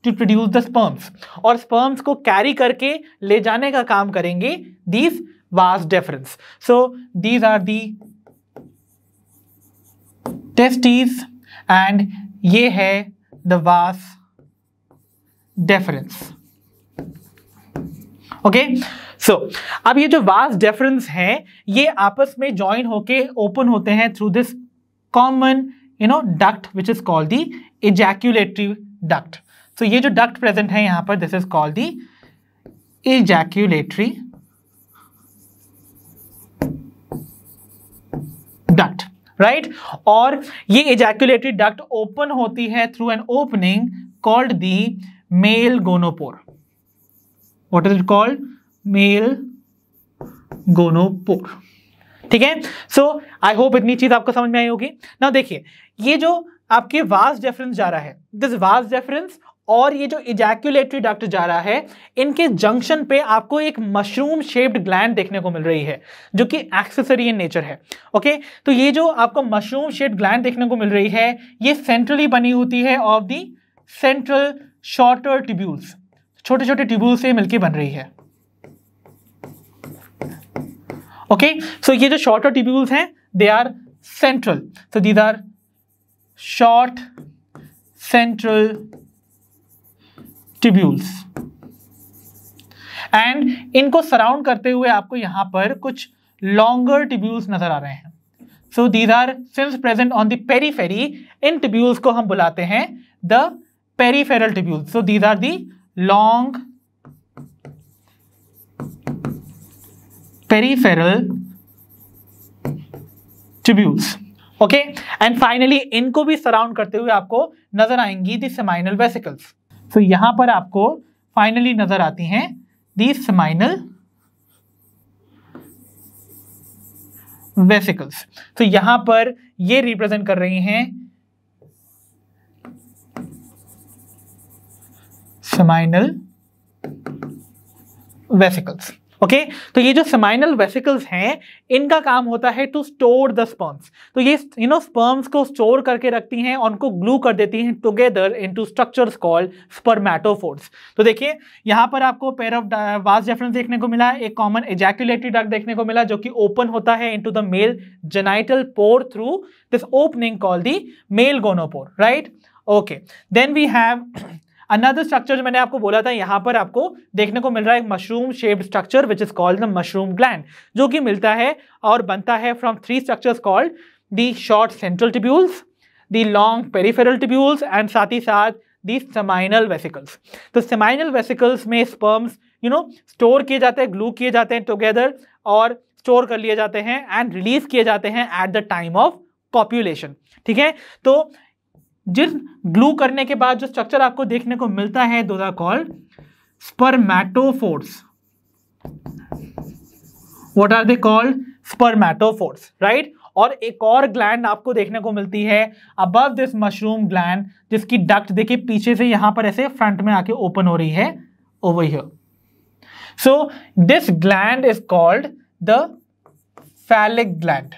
टू प्रोड्यूस द स्पर्म्स और स्पर्म्स को कैरी करके ले जाने का काम करेंगे these vas deferens so these are the testis and ये है the vas deferens okay so अब ये जो वास्ट डिफरेंस है ये आपस में ज्वाइन होके ओपन होते हैं through this common you know duct which is called the ejaculatory duct so ये जो डक्ट प्रेजेंट है यहां पर this is called the ejaculatory duct right और ये इजैक्यूलेटरी डक्ट ओपन होती है through an opening called the male gonopore what is it called male gonopore ठीक है सो आई होप इतनी चीज आपको समझ में आई होगी ना देखिए ये जो आपके वास डेफरेंस जा रहा है दिस वास डेफरेंस और ये जो इजैक्यूलेटरी डक्ट जा रहा है इनके जंक्शन पे आपको एक मशरूम शेप्ड ग्लैंड देखने को मिल रही है जो कि एक्सेसरी इन नेचर है ओके तो ये जो आपको मशरूम शेप्ड ग्लैंड देखने को मिल रही है ये सेंट्रली बनी होती है of the central shorter tubules छोटे छोटे ट्यूबुल से मिलकर बन रही है ओके okay? सो so, ये जो शॉर्टर ट्यूबुल्स हैं they are central so these are short central tubules and इनको सराउंड करते हुए आपको यहां पर कुछ लॉन्गर ट्यूबुल्स नजर आ रहे हैं so these are since present on the periphery इन ट्यूबुल्स को हम बुलाते हैं the peripheral tubules so these are the long peripheral tubules okay and finally इनको भी सराउंड करते हुए आपको नजर आएंगी दी सेमाइनल वेसिकल्स सो यहां पर आपको फाइनली नजर आती हैं दी सेमाइनल वेसिकल्स तो यहां पर ये रिप्रेजेंट कर रही हैं सेमाइनल वेसिकल्स ओके okay? तो ये जो सेमाइनल वेसिकल्स हैं इनका काम होता है टू स्टोर द स्पर्म्स तो ये यू नो स्पर्म्स को स्टोर करके रखती हैं उनको ग्लू कर देती हैं together into structures called spermatophores तो देखिए यहाँ पर आपको पेयर ऑफ वास डेफरेंस देखने को मिला एक कॉमन एजैक्यूलेटरी डक देखने को मिला जो कि ओपन होता है into the male genital pore through this opening call the male gonopore right okay then we have another structure मैंने आपको बोला था यहाँ पर आपको देखने को मिल रहा है mushroom shaped structure which is called the mushroom gland जो कि मिलता है और बनता है from three structures called the short central tubules the long peripheral tubules and साथ ही साथ दी सेमाइनल वेसिकल्स तो सेमाइनल वेसिकल्स में स्पर्म्स यू नो स्टोर किए जाते हैं ग्लू किए जाते हैं टुगेदर और स्टोर कर लिए जाते हैं एंड रिलीज किए जाते हैं at the time of population ठीक है तो जिस ग्लू करने के बाद जो स्ट्रक्चर आपको देखने को मिलता है दो called spermatophores what are they called spermatophores right और एक और ग्लैंड आपको देखने को मिलती है अबव दिस मशरूम ग्लैंड जिसकी डक्ट देखिए पीछे से यहां पर ऐसे फ्रंट में आके ओपन हो रही है over here so this gland is called the phallic gland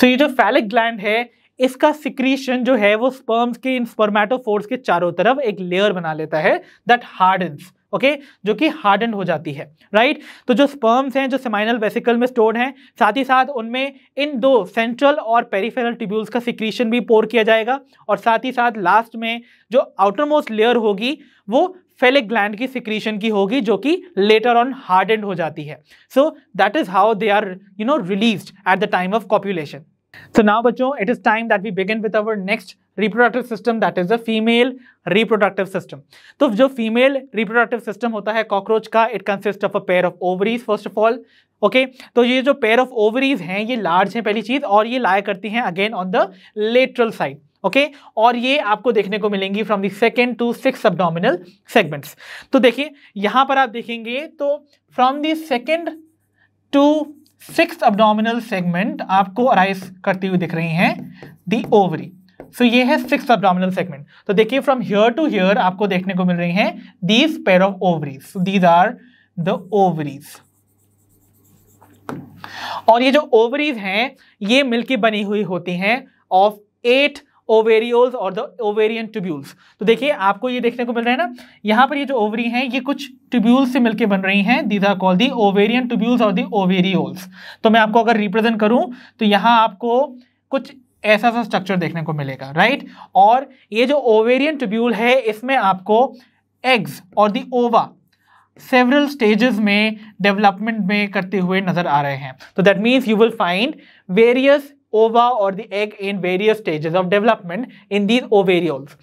तो ये जो फैलिक ग्लैंड है इसका सिक्रीशन जो है वो स्पर्म्स के इन स्पर्मेटोफोर्स के चारों तरफ एक लेयर बना लेता है दैट हार्डन्स ओके okay? जो कि हार्डन हो जाती है राइट right? तो जो स्पर्म्स हैं जो सेमाइनल वेसिकल में स्टोर्ड हैं साथ ही साथ उनमें इन दो सेंट्रल और पेरिफेरल ट्यूब्यूल्स का सिक्रीशन भी पोर किया जाएगा और साथ ही साथ लास्ट में जो आउटर मोस्ट लेयर होगी वो फेलिक ग्लैंड की सिक्रीशन की होगी जो कि लेटर ऑन हार्ड एंड हो जाती है so that is how they are you know release at the time of copulation so now बच्चों it is time that we begin with our next reproductive system that is a female reproductive system तो जो female reproductive system होता है cockroach का it consist of a pair of ovaries first of all okay तो ये जो pair of ovaries हैं ये लार्ज हैं पहली चीज और ये लाया करती हैं again on the lateral side okay और ये आपको देखने को मिलेंगी from the second to six abdominal segments तो देखिए यहां पर आप देखेंगे तो from the second to six abdominal segment आपको अराइज करती हुई दिख रही हैं दी ओवरी सो ये है सिक्स अबडोमिनल सेगमेंट तो देखिए फ्रॉम हियर टू हियर आपको देखने को मिल रही हैं these pair of ovaries these are the ovaries और ये जो ओवरीज हैं ये मिलकर बनी हुई होती हैं ऑफ एट ओवेरियोल्स और द ओवेरियन ट्यूब्यूल्स तो देखिए आपको ये देखने को मिल रहा है ना यहाँ पर ये जो ओवरी हैं ये कुछ ट्यूब्यूल्स से मिलके बन रही हैं these are call the ovarian tubules और दी ओवेरियोल्स तो मैं आपको अगर रिप्रेजेंट करूँ तो यहाँ आपको कुछ ऐसा सा स्ट्रक्चर देखने को मिलेगा राइट और ये जो ओवेरियन ट्यूब्यूल है इसमें आपको एग्स और दी ओवा सेवरल स्टेजेस में डेवलपमेंट में करते हुए नजर आ रहे हैं तो that means you will find various ova or the egg in various stages of development in these ovarioles.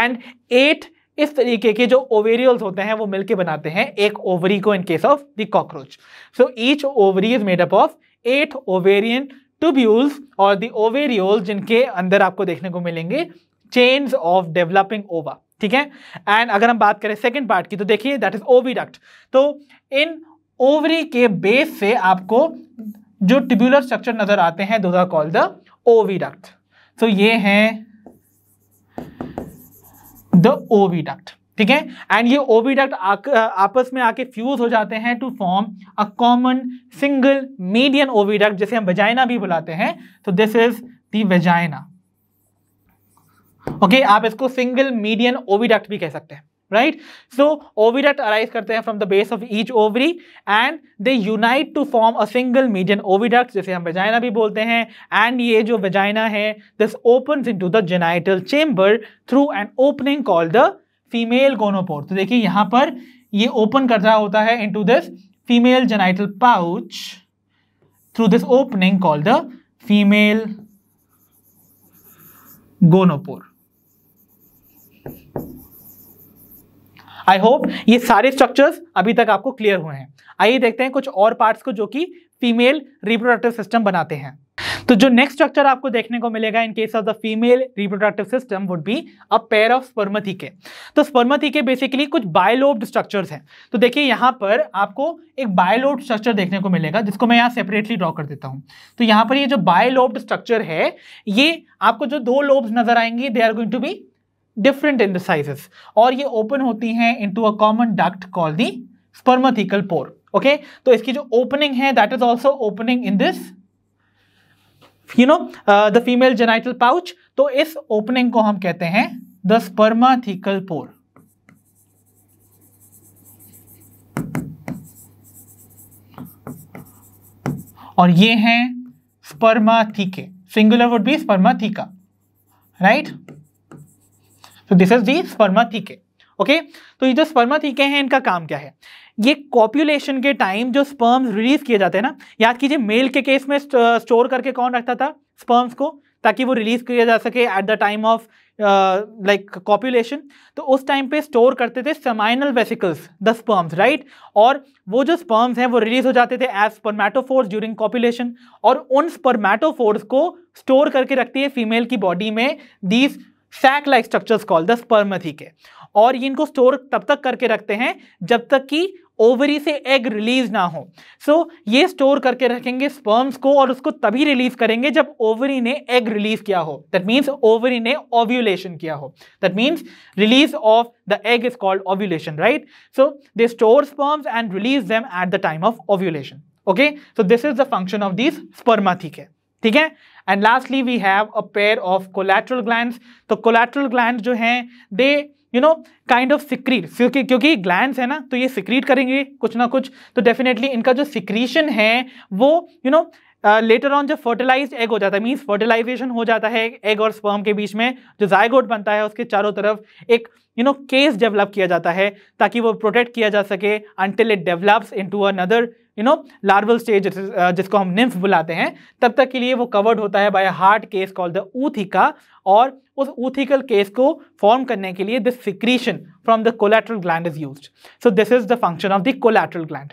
And eight इस तरीके के जो ओवेरियल्स होते हैं वो मिलके बनाते हैं एक ओवरी को in case of the cockroach so each ovary is made up of eight ovarian tubules और द ओवेरियोल्स जिनके अंदर आपको देखने को मिलेंगे चेन्स ऑफ डेवलपिंग ओवा ठीक है एंड अगर हम बात करें सेकेंड पार्ट की तो देखिए दैट इज ओवीडक्ट तो इन ओवरी के बेस से आपको जो ट्यूबुलर स्ट्रक्चर नजर आते हैं दोज आर द ओविडक्ट तो ये हैं द ओविडक्ट ठीक है एंड ये ओविडक्ट आपस में आके फ्यूज हो जाते हैं to form a common single median oviduct जैसे हम वजाइना भी बुलाते हैं तो दिस इज दजाइना ओके आप इसको सिंगल मीडियन ओविडक्ट भी कह सकते हैं राइट सो ओविडट अराइज करते हैं from the base of each ovary and they unite to form a single median oviduct जिसे हम वेजाइना भी बोलते हैं एंड ये जो वेजाइना है this open into the genital chamber through an opening call the female gonopore तो देखिए यहां पर ये ओपन कर रहा होता है into this female genital pouch through this opening call the female gonopore I hope ये सारे स्ट्रक्चर्स अभी तक आपको क्लियर हुए हैं आइए देखते हैं कुछ और पार्ट्स को जो कि फीमेल रिप्रोडक्टिव सिस्टम बनाते हैं तो जो नेक्स्ट स्ट्रक्चर आपको देखने को मिलेगा in case of the female reproductive system would be a pair of spermathecae तो स्पर्मथी के बेसिकली कुछ बायोलोब्ड स्ट्रक्चर्स हैं तो देखिए यहाँ पर आपको एक बायोलोब्ड स्ट्रक्चर देखने को मिलेगा जिसको मैं यहाँ सेपरेटली ड्रॉ कर देता हूँ तो यहाँ पर ये यह जो बायोलोब्ड स्ट्रक्चर है ये आपको जो दो लोब्स नजर आएंगे they are going to be different in the sizes और ये ओपन होती हैं into a common duct call the spermathecal pore okay तो इसकी जो ओपनिंग है that is also opening in this you know the female genital pouch तो इस ओपनिंग को हम कहते हैं द स्पर्माथिकल पोर और ये हैं spermathecae singular would be spermatheca right right? So this is the thecae okay तो ये जो स्पर्मा थीके हैं इनका काम क्या है ये कॉपुलेशन के टाइम जो स्पर्म्स रिलीज किए जाते हैं ना याद कीजिए मेल के केस में स्टोर करके कौन रखता था स्पर्म्स को ताकि वो रिलीज किया जा सके at the time of like copulation तो उस टाइम पे स्टोर करते थे seminal vesicles the sperms right और वो जो स्पर्म्स हैं वो रिलीज हो जाते थे एज स्पर्मेटोफोर्स ड्यूरिंग कॉपुलेशन और उन स्पर्मेटोफोर्स को स्टोर करके रखती है फीमेल की बॉडी में these sac like structures call the spermathecae और ये इनको स्टोर तब तक करके रखते हैं जब तक कि ओवरी से एग रिलीज ना हो सो so, ये स्टोर करके रखेंगे स्पर्म्स को और उसको तभी रिलीज करेंगे जब ओवरी ने एग रिलीज किया हो दैट मीन्स ओवरी ने ओव्यूलेशन किया हो that means release of the egg is called ovulation right so they store sperms and release them at the time of ovulation okay so this is the function of these spermathecae ठीक है and lastly we have a pair of collateral gland तो collateral gland जो हैं they you know kind of secrete क्योंकि क्योंकि gland है ना तो ये सिक्रीट करेंगे कुछ ना कुछ तो डेफिनेटली इनका जो सिक्रीशन है वो यू नो लेटर ऑन जब फर्टिलाइज एग हो जाता है मीन्स फर्टिलाइजेशन हो जाता है एग और स्पर्म के बीच में जो जायगोट बनता है उसके चारों तरफ एक यू नो केस डेवलप किया जाता है ताकि वो प्रोटेक्ट किया जा सके until it develops into another you know larval stage जिसको हम निम्फ बुलाते हैं तब तक के लिए वो कवर्ड होता है by hard case call the ootheca और उस ऊथिकल केस को फॉर्म करने के लिए this secretion from the collateral gland is use so this is the function of the collateral gland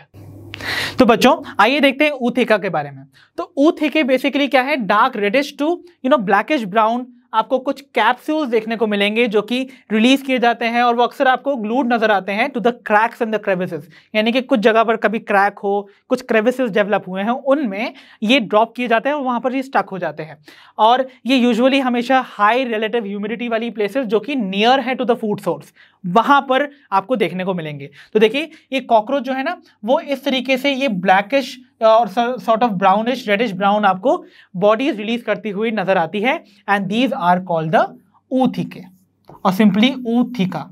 तो बच्चों आइए देखते हैं ऊथिका के बारे में तो ऊथिके बेसिकली क्या है dark reddish to you know blackish brown आपको कुछ कैप्सूल्स देखने को मिलेंगे जो कि रिलीज किए जाते हैं और वो अक्सर आपको ग्लूड नजर आते हैं to the cracks in the crevices यानी कि कुछ जगह पर कभी क्रैक हो कुछ क्रेविसेस डेवलप हुए हैं उनमें ये ड्रॉप किए जाते हैं और वहाँ पर ये स्टक हो जाते हैं और ये यूजुअली हमेशा हाई रिलेटिव ह्यूमिडिटी वाली प्लेसेस जो कि नियर है टू द फूड सोर्स वहाँ पर आपको देखने को मिलेंगे तो देखिए ये कॉकरोच जो है ना वो इस तरीके से ये ब्लैकिश और sort of brownish reddish brown आपको बॉडीज रिलीज करती हुई नजर आती है and these are called the oothecae और सिंपली ऊथिका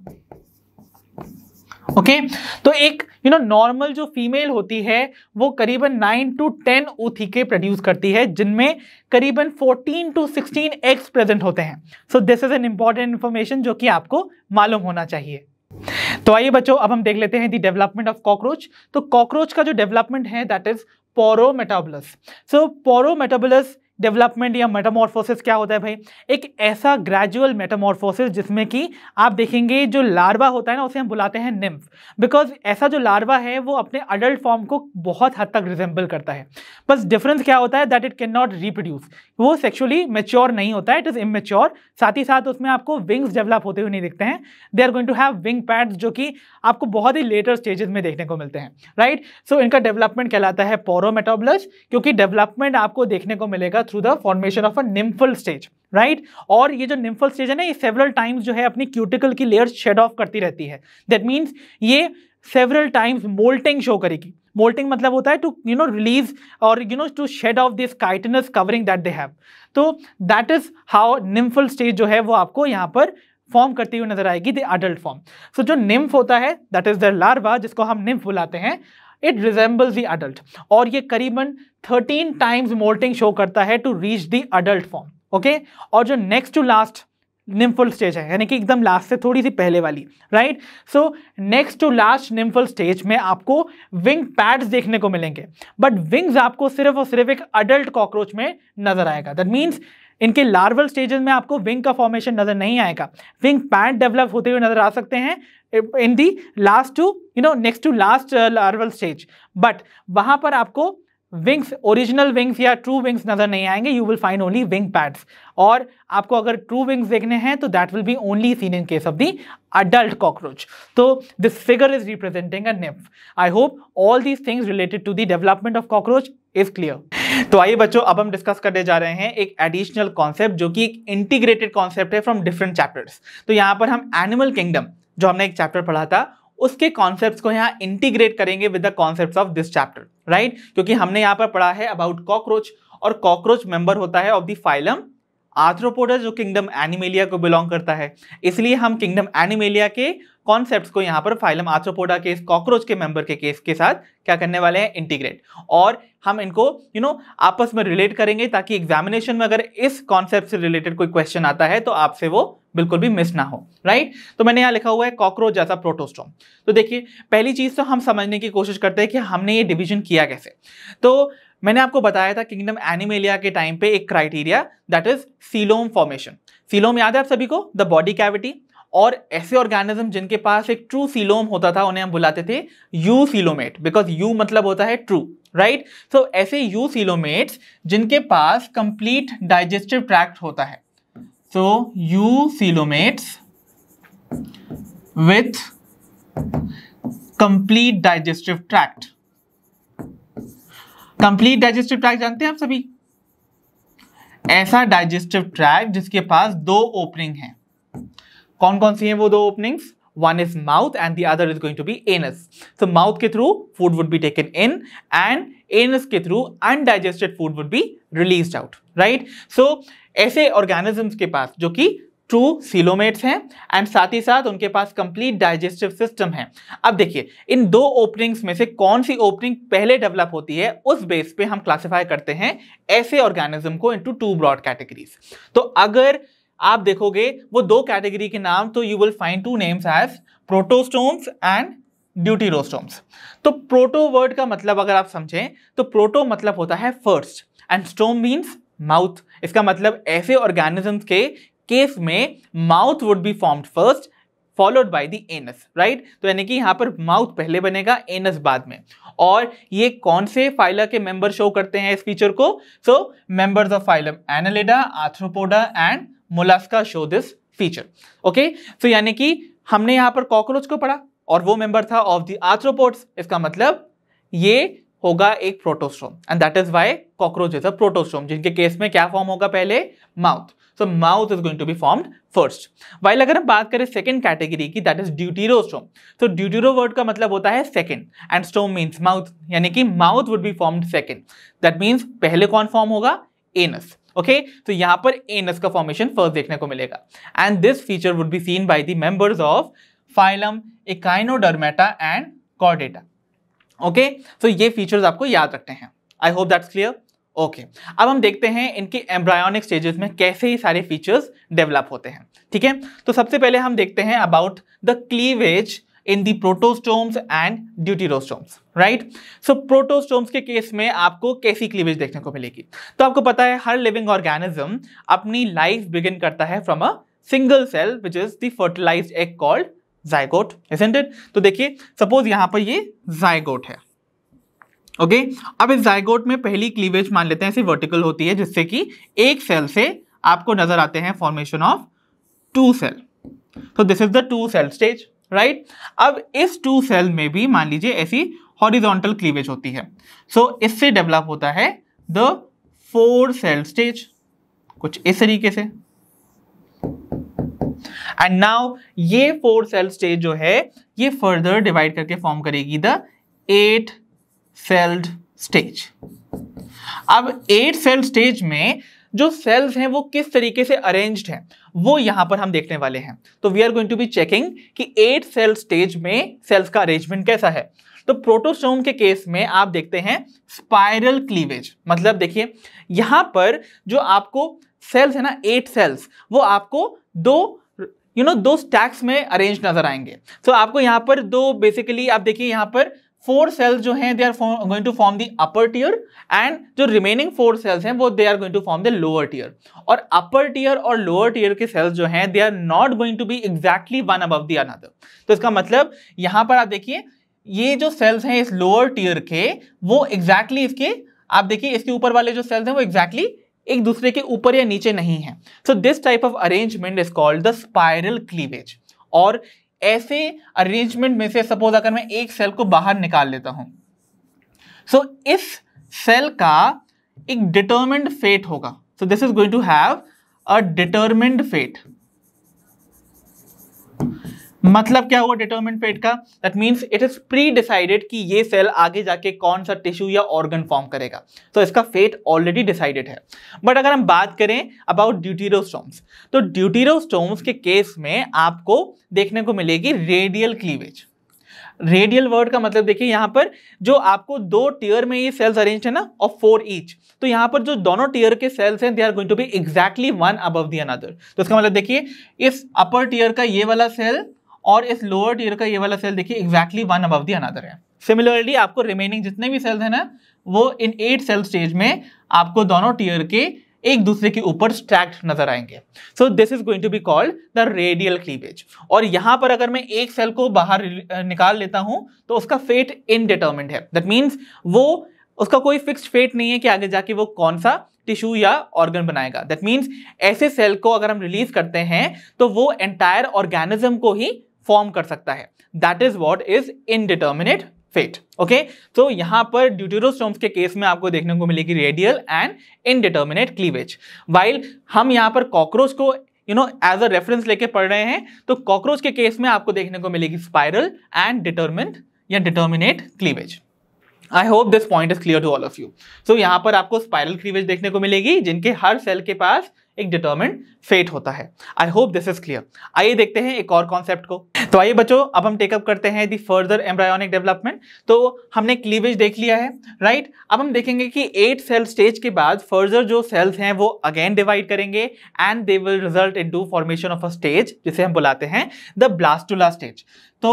ओके okay? तो एक यू नो नॉर्मल जो फीमेल होती है वो करीबन nine to ten oothecae produce करती है जिनमें करीबन fourteen to sixteen eggs present होते हैं so this is an important information जो कि आपको मालूम होना चाहिए तो आइए बच्चों अब हम देख लेते हैं दी डेवलपमेंट ऑफ कॉकरोच तो कॉकरोच का जो डेवलपमेंट है that is paurometabolous so paurometabolous development या मेटामॉर्फोसिस क्या होता है भाई एक ऐसा ग्रेजुअल मेटामॉर्फोसिस जिसमें कि आप देखेंगे जो लार्वा होता है ना उसे हम बुलाते हैं निम्फ बिकॉज ऐसा जो लार्वा है वो अपने अडल्ट फॉर्म को बहुत हद तक रिजेंबल करता है बस डिफरेंस क्या होता है that it can not reproduce वो सेक्चुअली मेच्योर नहीं होता है इट इज़ इमेच्योर साथ ही साथ उसमें आपको विंग्स डेवलप होते हुए नहीं दिखते हैं they are going to have wing pads जो कि आपको बहुत ही लेटर स्टेजेस में देखने को मिलते हैं राइट right? सो so, इनका डेवलपमेंट कहलाता है पोरोमेटोब्लस क्योंकि डेवलपमेंट आपको देखने को मिलेगा through the formation of a nymphal stage right और ये जो निम्फल स्टेज है ना ये सेवरल टाइम्स जो है अपनी क्यूटिकल की लेयर शेड ऑफ करती रहती है दैट मीन्स ये सेवरल टाइम्स मोल्टिंग शो करेगी मोल्टिंग मतलब होता है टू यू नो रिलीज और you know to shed off this chitinous covering that they have तो that is how nymphal stage जो है वो आपको यहाँ पर फॉर्म करती हुई नजर आएगी द अडल्ट फॉर्म सो जो निम्फ होता है दैट इज द लार्वा जिसको हम निम्फ बुलाते हैं इट रिजेंबल्स दी अडल्ट और ये करीबन 13 टाइम्स मोल्टिंग शो करता है to reach the adult form okay और जो next to last nymphal stage है यानी कि एकदम लास्ट से थोड़ी सी पहले वाली right so next to last nymphal stage में आपको विंग पैड्स देखने को मिलेंगे बट विंग्स आपको सिर्फ और सिर्फ एक अडल्ट कॉकरोच में नजर आएगा दैट मीन्स इनके लार्वल स्टेजेस में आपको विंग का फॉर्मेशन नजर नहीं आएगा विंग पैंट डेवलप होते हुए नजर आ सकते हैं in the last two you know next to last larval stage but वहां पर आपको विंग्स ओरिजिनल विंग्स या ट्रू विंग्स नजर नहीं आएंगे you will find only wing pads और आपको अगर ट्रू विंग्स देखने हैं तो that will be only seen in case of the adult cockroach तो this figure is representing a nymph I hope all these things related to the development of cockroach is clear तो आइए बच्चों अब हम discuss करने जा रहे हैं एक एडिशनल कॉन्सेप्ट जो कि एक इंटीग्रेटेड कॉन्सेप्ट है फ्रॉम डिफरेंट चैप्टर्स तो यहाँ पर हम एनिमल किंगडम जो हमने एक चैप्टर पढ़ा था उसके कॉन्सेप्ट्स को यहाँ इंटीग्रेट करेंगे with the concepts of this chapter right क्योंकि हमने यहाँ पर पढ़ा है अबाउट कॉकरोच और कॉकरोच मेंबर होता है ऑफ द फाइलम आर्थ्रोपोडा जो किंगडम एनिमेलिया को बिलोंग करता है इसलिए हम किंगडम एनिमेलिया के कॉन्सेप्ट्स को यहाँ पर फाइलम आर्थ्रोपोडा के कॉकरोच के मेंबर के केस के साथ क्या करने वाले हैं इंटीग्रेट और हम इनको यू you नो know, आपस में रिलेट करेंगे ताकि एग्जामिनेशन में अगर इस कॉन्सेप्ट से रिलेटेड कोई क्वेश्चन आता है तो आपसे वो बिल्कुल भी मिस ना हो राइट तो मैंने यहाँ लिखा हुआ है कॉकरोच जैसा प्रोटोस्टोम तो देखिए पहली चीज़ तो हम समझने की कोशिश करते हैं कि हमने ये डिवीजन किया कैसे तो मैंने आपको बताया था किंगडम एनिमेलिया के टाइम पे एक criteria that is coelom formation coelom याद है आप सभी को द बॉडी कैविटी और ऐसे ऑर्गेनिज्म जिनके पास एक ट्रू सीलोम होता था उन्हें हम बुलाते थे यू सीलोमेट बिकॉज यू मतलब होता है ट्रू राइट सो ऐसे यू सीलोमेट्स जिनके पास कंप्लीट डाइजेस्टिव ट्रैक्ट होता है so you coelomates with complete digestive tract complete digestive tract जानते हैं आप सभी ऐसा डाइजेस्टिव ट्रैक जिसके पास दो ओपनिंग है कौन कौन सी है वो दो openings one is mouth and the other is going to be anus. So mouth ke through food would be taken in and anus ke through undigested food would be released out, right? So ऐसे organisms के पास जो कि true coelomates हैं and साथ ही साथ उनके पास complete digestive system है अब देखिए इन दो ओपनिंग्स में से कौन सी ओपनिंग पहले डेवलप होती है उस बेस पे हम क्लासिफाई करते हैं ऐसे ऑर्गेनिज्म को इनटू टू ब्रॉड कैटेगरीज तो अगर आप देखोगे वो दो कैटेगरी के नाम तो you will find two names as protostomes and deuterostomes तो प्रोटो वर्ड का मतलब अगर आप समझें तो प्रोटो मतलब होता है first and stome means mouth इसका मतलब ऐसे ऑर्गेनिजम्स के केस में mouth would be formed first followed by the anus right तो यानी कि यहाँ पर माउथ पहले बनेगा एनस बाद में और ये कौन से फाइला के मेंबर शो करते हैं इस फीचर को so members of phylum Annelida Arthropoda and Mollusca show this feature okay so यानी कि हमने यहाँ पर कॉकरोच को पढ़ा और वो मेंबर था ऑफ द आर्थ्रोपोड्स इसका मतलब ये होगा एक protostome and that is why cockroach is a protostome जिनके केस में क्या फॉर्म होगा पहले mouth so mouth is going to be formed first while अगर हम बात करें सेकेंड कैटेगरी की दैट इज ड्यूटीरो स्टोम तो ड्यूटीरो वर्ड का मतलब होता है second and stome means mouth यानी कि mouth would be formed second that means पहले कौन फॉर्म होगा एनस ओके okay? तो so, पर एनस का फॉर्मेशन फर्स्ट देखने को मिलेगा and this feature would be seen by the members of phylum Echinodermata and Chordata okay so ये फीचर्स आपको याद रखते हैं I hope that's clear okay okay. अब हम देखते हैं इनके एम्ब्रायोनिक स्टेजेस में कैसे ही सारे फीचर्स डेवलप होते हैं ठीक है तो सबसे पहले हम देखते हैं about the cleavage in the protostomes and deuterostomes right so protostomes के केस में आपको कैसी क्लीवेज देखने को मिलेगी तो आपको पता है हर लिविंग ऑर्गेनिज्म अपनी लाइफ बिगिन करता है from a single cell which is the fertilize egg called zygote it तो देखिए सपोज यहाँ पर ये जायगोट है ओके अब इस जायगोट में पहली क्लीवेज मान लेते हैं ऐसी वर्टिकल होती है जिससे कि एक सेल से आपको नजर आते हैं formation of two cell so this is the two cell stage right अब इस टू सेल में भी मान लीजिए ऐसी हॉरिजॉन्टल क्लीवेज होती है सो so, इससे डेवलप होता है द फोर सेल स्टेज कुछ इस तरीके से एंड नाउ ये फोर सेल स्टेज जो है ये फर्दर डिवाइड करके फॉर्म करेगी द एट सेल्ड स्टेज अब एट सेल स्टेज में जो सेल्स हैं वो किस तरीके से अरेंज्ड हैं वो यहां पर हम देखने वाले हैं तो we are going to be checking कि एट सेल स्टेज में सेल्स का अरेंजमेंट कैसा है तो प्रोटोसोम के केस में आप देखते हैं स्पाइरल क्लीवेज मतलब देखिए यहां पर जो आपको सेल्स है ना एट सेल्स वो आपको दो यू you नो know, दो स्टैक्स में अरेंज नजर आएंगे तो so, आपको यहाँ पर दो बेसिकली आप देखिए यहां पर फोर सेल्स जो हैं they are going to form the upper tier and जो रिमेनिंग फोर सेल्स हैं वो they are going to form the lower tier और अपर टीयर और लोअर टीयर के सेल्स जो हैं they are not going to be exactly one above the another तो इसका मतलब यहाँ पर आप देखिए ये जो सेल्स हैं इस लोअर टीयर के वो एग्जैक्टली exactly इसके आप देखिए इसके ऊपर वाले जो सेल्स हैं वो एग्जैक्टली exactly एक दूसरे के ऊपर या नीचे नहीं है so this type of arrangement is called the spiral cleavage और ऐसे अरेंजमेंट में से सपोज अगर मैं एक सेल को बाहर निकाल लेता हूं सो so, इस सेल का एक डिटर्मेंट फेट होगा so this is going to have a determinate fate मतलब क्या हुआ डिटर्मेंट पेट का that means it is pre decided कि ये सेल आगे जाके कौन सा टिश्यू या ऑर्गन फॉर्म करेगा तो so, इसका फेट ऑलरेडी डिसाइडेड है बट अगर हम बात करें अबाउट ड्यूटीरोस्टोम्स तो ड्यूटीरोस्टोम्स के केस में आपको देखने को मिलेगी रेडियल क्लीवेज रेडियल वर्ड का मतलब देखिए यहाँ पर जो आपको दो टीयर में ये सेल्स अरेंज है ना और फोर ईच तो यहाँ पर जो दोनों टीयर के सेल्स हैं they are going to be exactly one above the another तो इसका मतलब देखिए इस अपर टीयर का ये वाला सेल और इस लोअर टीयर का ये वाला सेल देखिए exactly one above the another है सिमिलरली आपको रिमेनिंग जितने भी सेल्स हैं ना वो इन एट सेल स्टेज में आपको दोनों टीयर के एक दूसरे के ऊपर स्ट्रैक्ट नजर आएंगे so this is going to be called the radial cleavage और यहां पर अगर मैं एक सेल को बाहर निकाल लेता हूं तो उसका फेट इनडिटर्मिंड है दैट मीन्स वो उसका कोई फिक्स्ड फेट नहीं है कि आगे जाके वो कौन सा टिश्यू या ऑर्गन बनाएगा दैट मीन्स ऐसे सेल को अगर हम रिलीज करते हैं तो वो एंटायर ऑर्गेनिज्म को ही फॉर्म कर सकता है that is what is indeterminate fate okay तो यहां पर ड्यूटेरोस्टोम्स के केस में आपको देखने को मिलेगी radial and indeterminate cleavage while हम यहां पर कॉकरोच को you know as a reference लेके पढ़ रहे हैं तो कॉकरोच के केस में आपको देखने को मिलेगी स्पाइरल एंड डिटर्मिनेट या determinate cleavage I hope this point is clear to all of you so यहाँ पर आपको स्पाइरल क्लीवेज देखने को मिलेगी जिनके हर सेल के पास एक डिटर्मेंट फेट होता है I hope this is clear आइए देखते हैं एक और कॉन्सेप्ट को तो आइए बच्चों अब हम टेकअप करते हैं दी फर्दर एम्ब्रायोनिक डेवलपमेंट तो हमने क्लीवेज देख लिया है राइट right? अब हम देखेंगे कि एट सेल स्टेज के बाद फर्दर जो सेल्स हैं वो अगेन डिवाइड करेंगे and they will result in formation of a stage जिसे हम बुलाते हैं द ब्लास्टुला स्टेज तो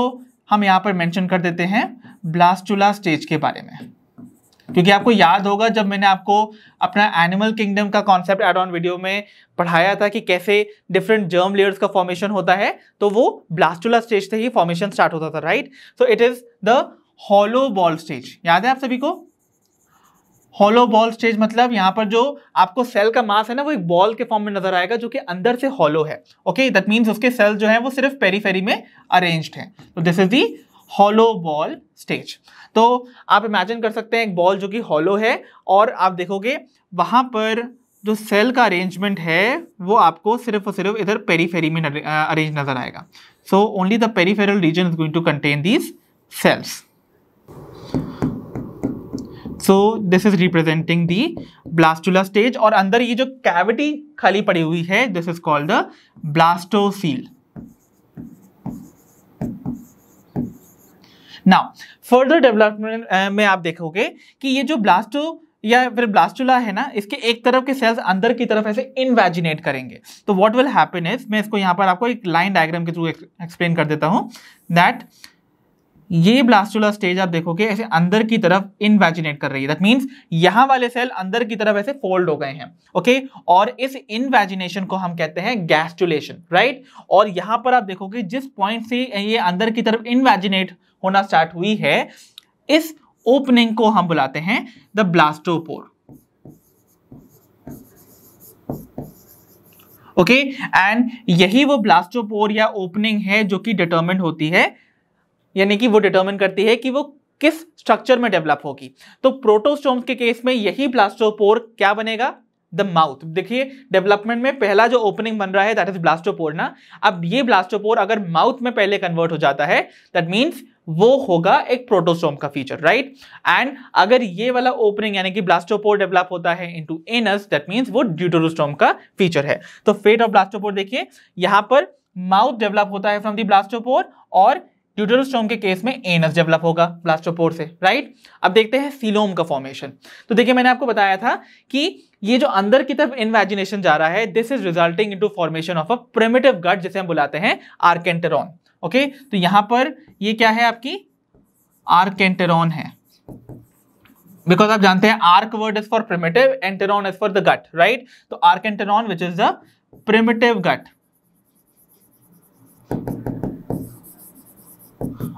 हम यहाँ पर मैंशन कर देते हैं ब्लास्टुला स्टेज के बारे में क्योंकि आपको याद होगा जब मैंने आपको अपना एनिमल किंगडम का कॉन्सेप्ट एड ऑन वीडियो में पढ़ाया था कि कैसे डिफरेंट जर्म लेयर्स का फॉर्मेशन होता है तो वो ब्लास्टुला स्टेज से ही फॉर्मेशन स्टार्ट होता था right so it is the hollow ball stage याद है आप सभी को हॉलो बॉल स्टेज मतलब यहाँ पर जो आपको सेल का मास है ना वो एक बॉल के फॉर्म में नजर आएगा जो कि अंदर से हॉलो है ओके दैट मीन्स उसके सेल जो है वो सिर्फ पेरीफेरी में अरेंज्ड है तो this is the hollow ball stage तो आप इमेजिन कर सकते हैं एक बॉल जो कि हॉलो है और आप देखोगे वहाँ पर जो सेल का अरेंजमेंट है वो आपको सिर्फ और सिर्फ इधर पेरीफेरी में अरेंज नजर आएगा so only the peripheral region is going to contain these cells so this is representing the blastula stage और अंदर ये जो कैविटी खाली पड़ी हुई है this is called the blastocoel now further development में आप देखोगे कि ये जो ब्लास्टो या फिर ब्लास्टुला है ना इसके एक तरफ के सेल्स अंदर की तरफ ऐसे इनवेजिनेट करेंगे तो व्हाट विल हैपन इज मैं इसको यहाँ पर आपको एक लाइन डायग्राम के थ्रू एक्सप्लेन कर देता हूँ दैट ये ब्लास्टुला स्टेज आप देखोगे ऐसे अंदर की तरफ इनवेजिनेट कर रही है दैट मीन्स यहां वाले सेल अंदर की तरफ ऐसे फोल्ड हो गए हैं ओके और इस इनवेजिनेशन को हम कहते हैं गैस्टुलेशन राइट और यहां पर आप देखोगे जिस पॉइंट से ये अंदर की तरफ इनवेजिनेट होना स्टार्ट हुई है इस ओपनिंग को हम बुलाते हैं द ब्लास्टोपोर ओके एंड यही वो ब्लास्टोपोर या ओपनिंग है जो कि डिटर्मिंड होती है यानी कि वो डिटर्मिन करती है कि वो किस स्ट्रक्चर में डेवलप होगी तो प्रोटोस्टोम के केस में यही ब्लास्टोपोर क्या बनेगा द माउथ देखिए डेवलपमेंट में पहला जो ओपनिंग बन रहा है दैट इज ब्लास्टोपोर ना अब ये ब्लास्टोपोर अगर माउथ में पहले कन्वर्ट हो जाता है दैट मीन्स वो होगा एक प्रोटोस्टोम का फीचर राइट एंड अगर ये वाला ओपनिंग यानी कि ब्लास्टोपोर डेवलप होता है इनटू एनस दैट मींस वो ड्यूटोरोस्टोम का फीचर है तो फेट ऑफ ब्लास्टोपोर देखिए यहां पर माउथ डेवलप होता है फ्रॉम द ब्लास्टोपोर और ड्यूटेरोस्टोम के केस में एनस डेवलप होगा ब्लास्टोपोर से राइट अब देखते हैं सीलोम का फॉर्मेशन तो देखिए मैंने आपको बताया था कि ये जो अंदर की तरफ इन्वेजिनेशन जा रहा है this is resulting into formation of a primitive gut जिसे हम बुलाते हैं आर्केंटेरॉन ओके तो यहां पर ये क्या है आपकी आर्केंटेरॉन है बिकॉज आप जानते हैं arch word is for primitive enteron is for the gut right तो archenteron which is the primitive gut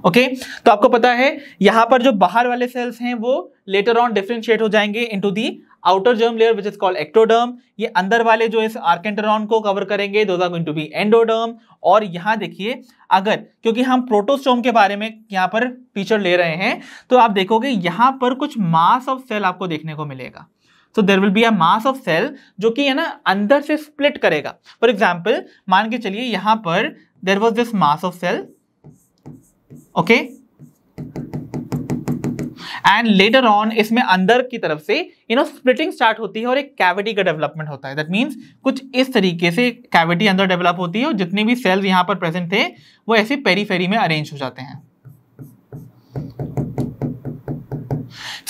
okay तो आपको पता है यहां पर जो बाहर वाले सेल्स हैं वो लेटर ऑन डिफ्रेंशिएट हो जाएंगे into the outer germ layer which is called ectoderm ये अंदर वाले जो इस आर्केंटरॉन को कवर करेंगे those are going to be endoderm और यहां देखिए अगर क्योंकि हम प्रोटोस्टोम के बारे में यहां पर टीचर ले रहे हैं तो आप देखोगे यहाँ पर कुछ मास ऑफ सेल आपको देखने को मिलेगा so there will be a mass of cell जो कि है ना अंदर से स्प्लिट करेगा फॉर एग्जाम्पल मान के चलिए यहां पर there was this mass of cell okay and later on इसमें अंदर की तरफ से यू नो स्प्लिटिंग स्टार्ट होती है और एक कैविटी का डेवलपमेंट होता है दैट मीन्स कुछ इस तरीके से कैविटी अंदर डेवलप होती है और जितने भी सेल्स यहां पर प्रेजेंट थे वो ऐसे पेरीफेरी में अरेंज हो जाते हैं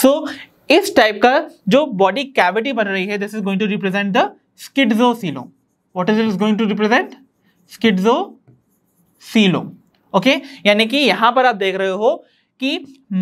सो so, इस टाइप का जो बॉडी कैविटी बन रही है this is going to represent the schizocoel what is it is going to represent schizocoel okay यानी कि यहां पर आप देख रहे हो कि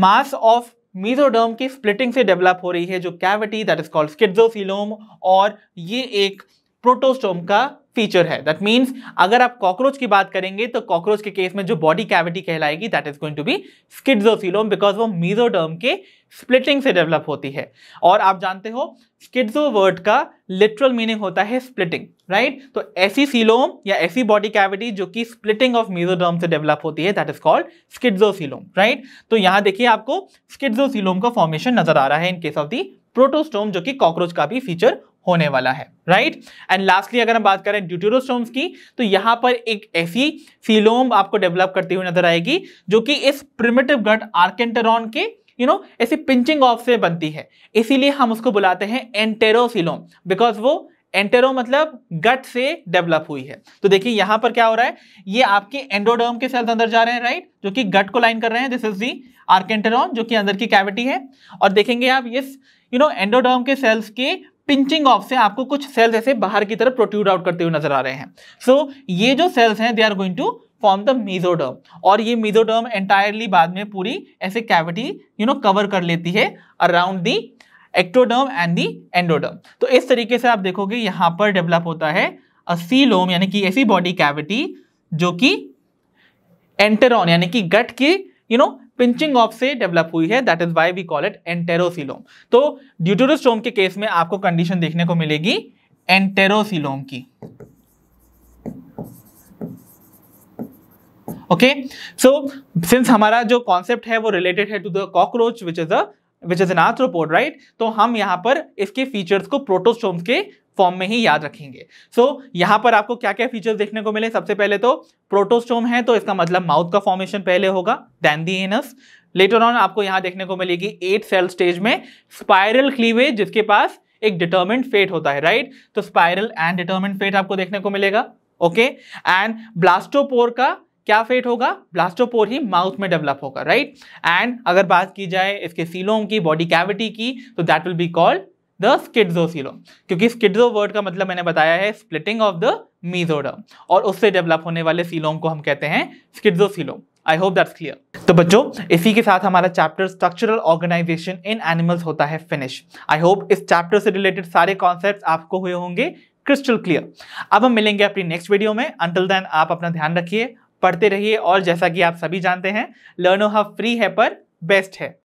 मास ऑफ मीजोडर्म की स्प्लिटिंग से डेवलप हो रही है जो cavity that is called schizocoelom और ये एक प्रोटोस्टोम का फीचर है दैट मीन्स अगर आप कॉकरोच की बात करेंगे तो कॉकरोच के केस में जो बॉडी कैविटी कहलाएगी that is going to be schizocoelom because वो मीजोडर्म के स्प्लिटिंग से डेवलप होती है और आप जानते हो स्किड्जो वर्ड का लिटरल मीनिंग होता है स्प्लिटिंग राइट तो ऐसी सीलोम या ऐसी बॉडी कैविटी जो कि स्प्लिटिंग ऑफ मीजोडर्म से डेवलप होती है that is called coelom right तो यहां देखिए आपको सीलोम का फॉर्मेशन नजर आ रहा है in case of the protostome जो कि कॉकरोच का भी फीचर होने वाला है राइट एंड लास्टली अगर हम बात करें ड्यूटेरोस्टोम्स की तो यहाँ पर एक ऐसी सीलोम आपको डेवलप करती हुई नजर आएगी जो कि इस प्रिमिटिव गट आर्केंटेरॉन के यू नो ऐसी पिंचिंग ऑफ से बनती है इसीलिए हम उसको बुलाते हैं एंटेरोसिलोम बिकॉज वो एंटेरो मतलब गट से डेवलप हुई है तो देखिए यहां पर क्या हो रहा है ये आपके एंडोडर्म के सेल्स अंदर जा रहे हैं राइट जो कि गट को लाइन कर रहे हैं दिस इज दी आर्केंटेरोन जो कि अंदर की कैविटी है और देखेंगे आप इस यू नो एंडोडर्म के सेल्स के पिंचिंग ऑफ से आपको कुछ सेल्स ऐसे बाहर की तरफ प्रोट्यूड आउट करते हुए नजर आ रहे हैं सो so, ये जो सेल्स हैं they are going to form the mesoderm और ये मीजोडर्म एंटायरली बाद में पूरी ऐसे कैविटी यू नो कवर कर लेती है around the ectoderm and the endoderm तो इस तरीके से आप देखोगे यहाँ पर डेवलप होता है असीलोम यानी कि ऐसी बॉडी कैविटी जो कि एंटेरॉन यानी कि गट के यू नो पिंचिंग ऑफ से डेवलप हुई है that is why we call it enterocoelom तो ड्यूटोरोस्टोम के केस में आपको कंडीशन देखने को मिलेगी एंटेरोसिलोम की ओके सो सिंस हमारा जो कॉन्सेप्ट है वो रिलेटेड है to the cockroach which is a which is an arthropod right तो हम यहाँ पर इसके फीचर्स को प्रोटोस्टोम्स के फॉर्म में ही याद रखेंगे सो so, यहाँ पर आपको क्या क्या फीचर्स देखने को मिले सबसे पहले तो प्रोटोस्टोम है तो इसका मतलब माउथ का फॉर्मेशन पहले होगा then the anus later on आपको यहाँ देखने को मिलेगी एट सेल स्टेज में स्पायरल क्लीवेज जिसके पास एक डिटर्मेंट फेट होता है राइट right? तो स्पायरल एंड डिटर्मेंट फेट आपको देखने को मिलेगा ओके एंड ब्लास्टोपोर का क्या फेट होगा ब्लास्टोपोर ही माउथ में डेवलप होगा राइट एंड अगर बात की जाए इसके सीलोम की बॉडी कैविटी की तो that will be called the schizo coelom क्योंकि स्किड्जो वर्ड का मतलब मैंने बताया है स्प्लिटिंग ऑफ द मीजोडम और उससे डेवलप होने वाले सीलोम को हम कहते हैं schizo coelom I hope that's clear तो बच्चों इसी के साथ हमारा chapter structural organisation in animals होता है फिनिश आई होप इस चैप्टर से रिलेटेड सारे कॉन्सेप्ट आपको हुए होंगे क्रिस्टल क्लियर अब हम मिलेंगे अपनी नेक्स्ट वीडियो में अंटिल देन आप अपना ध्यान रखिए पढ़ते रहिए और जैसा कि आप सभी जानते हैं लर्नो हब हाँ फ्री है पर बेस्ट है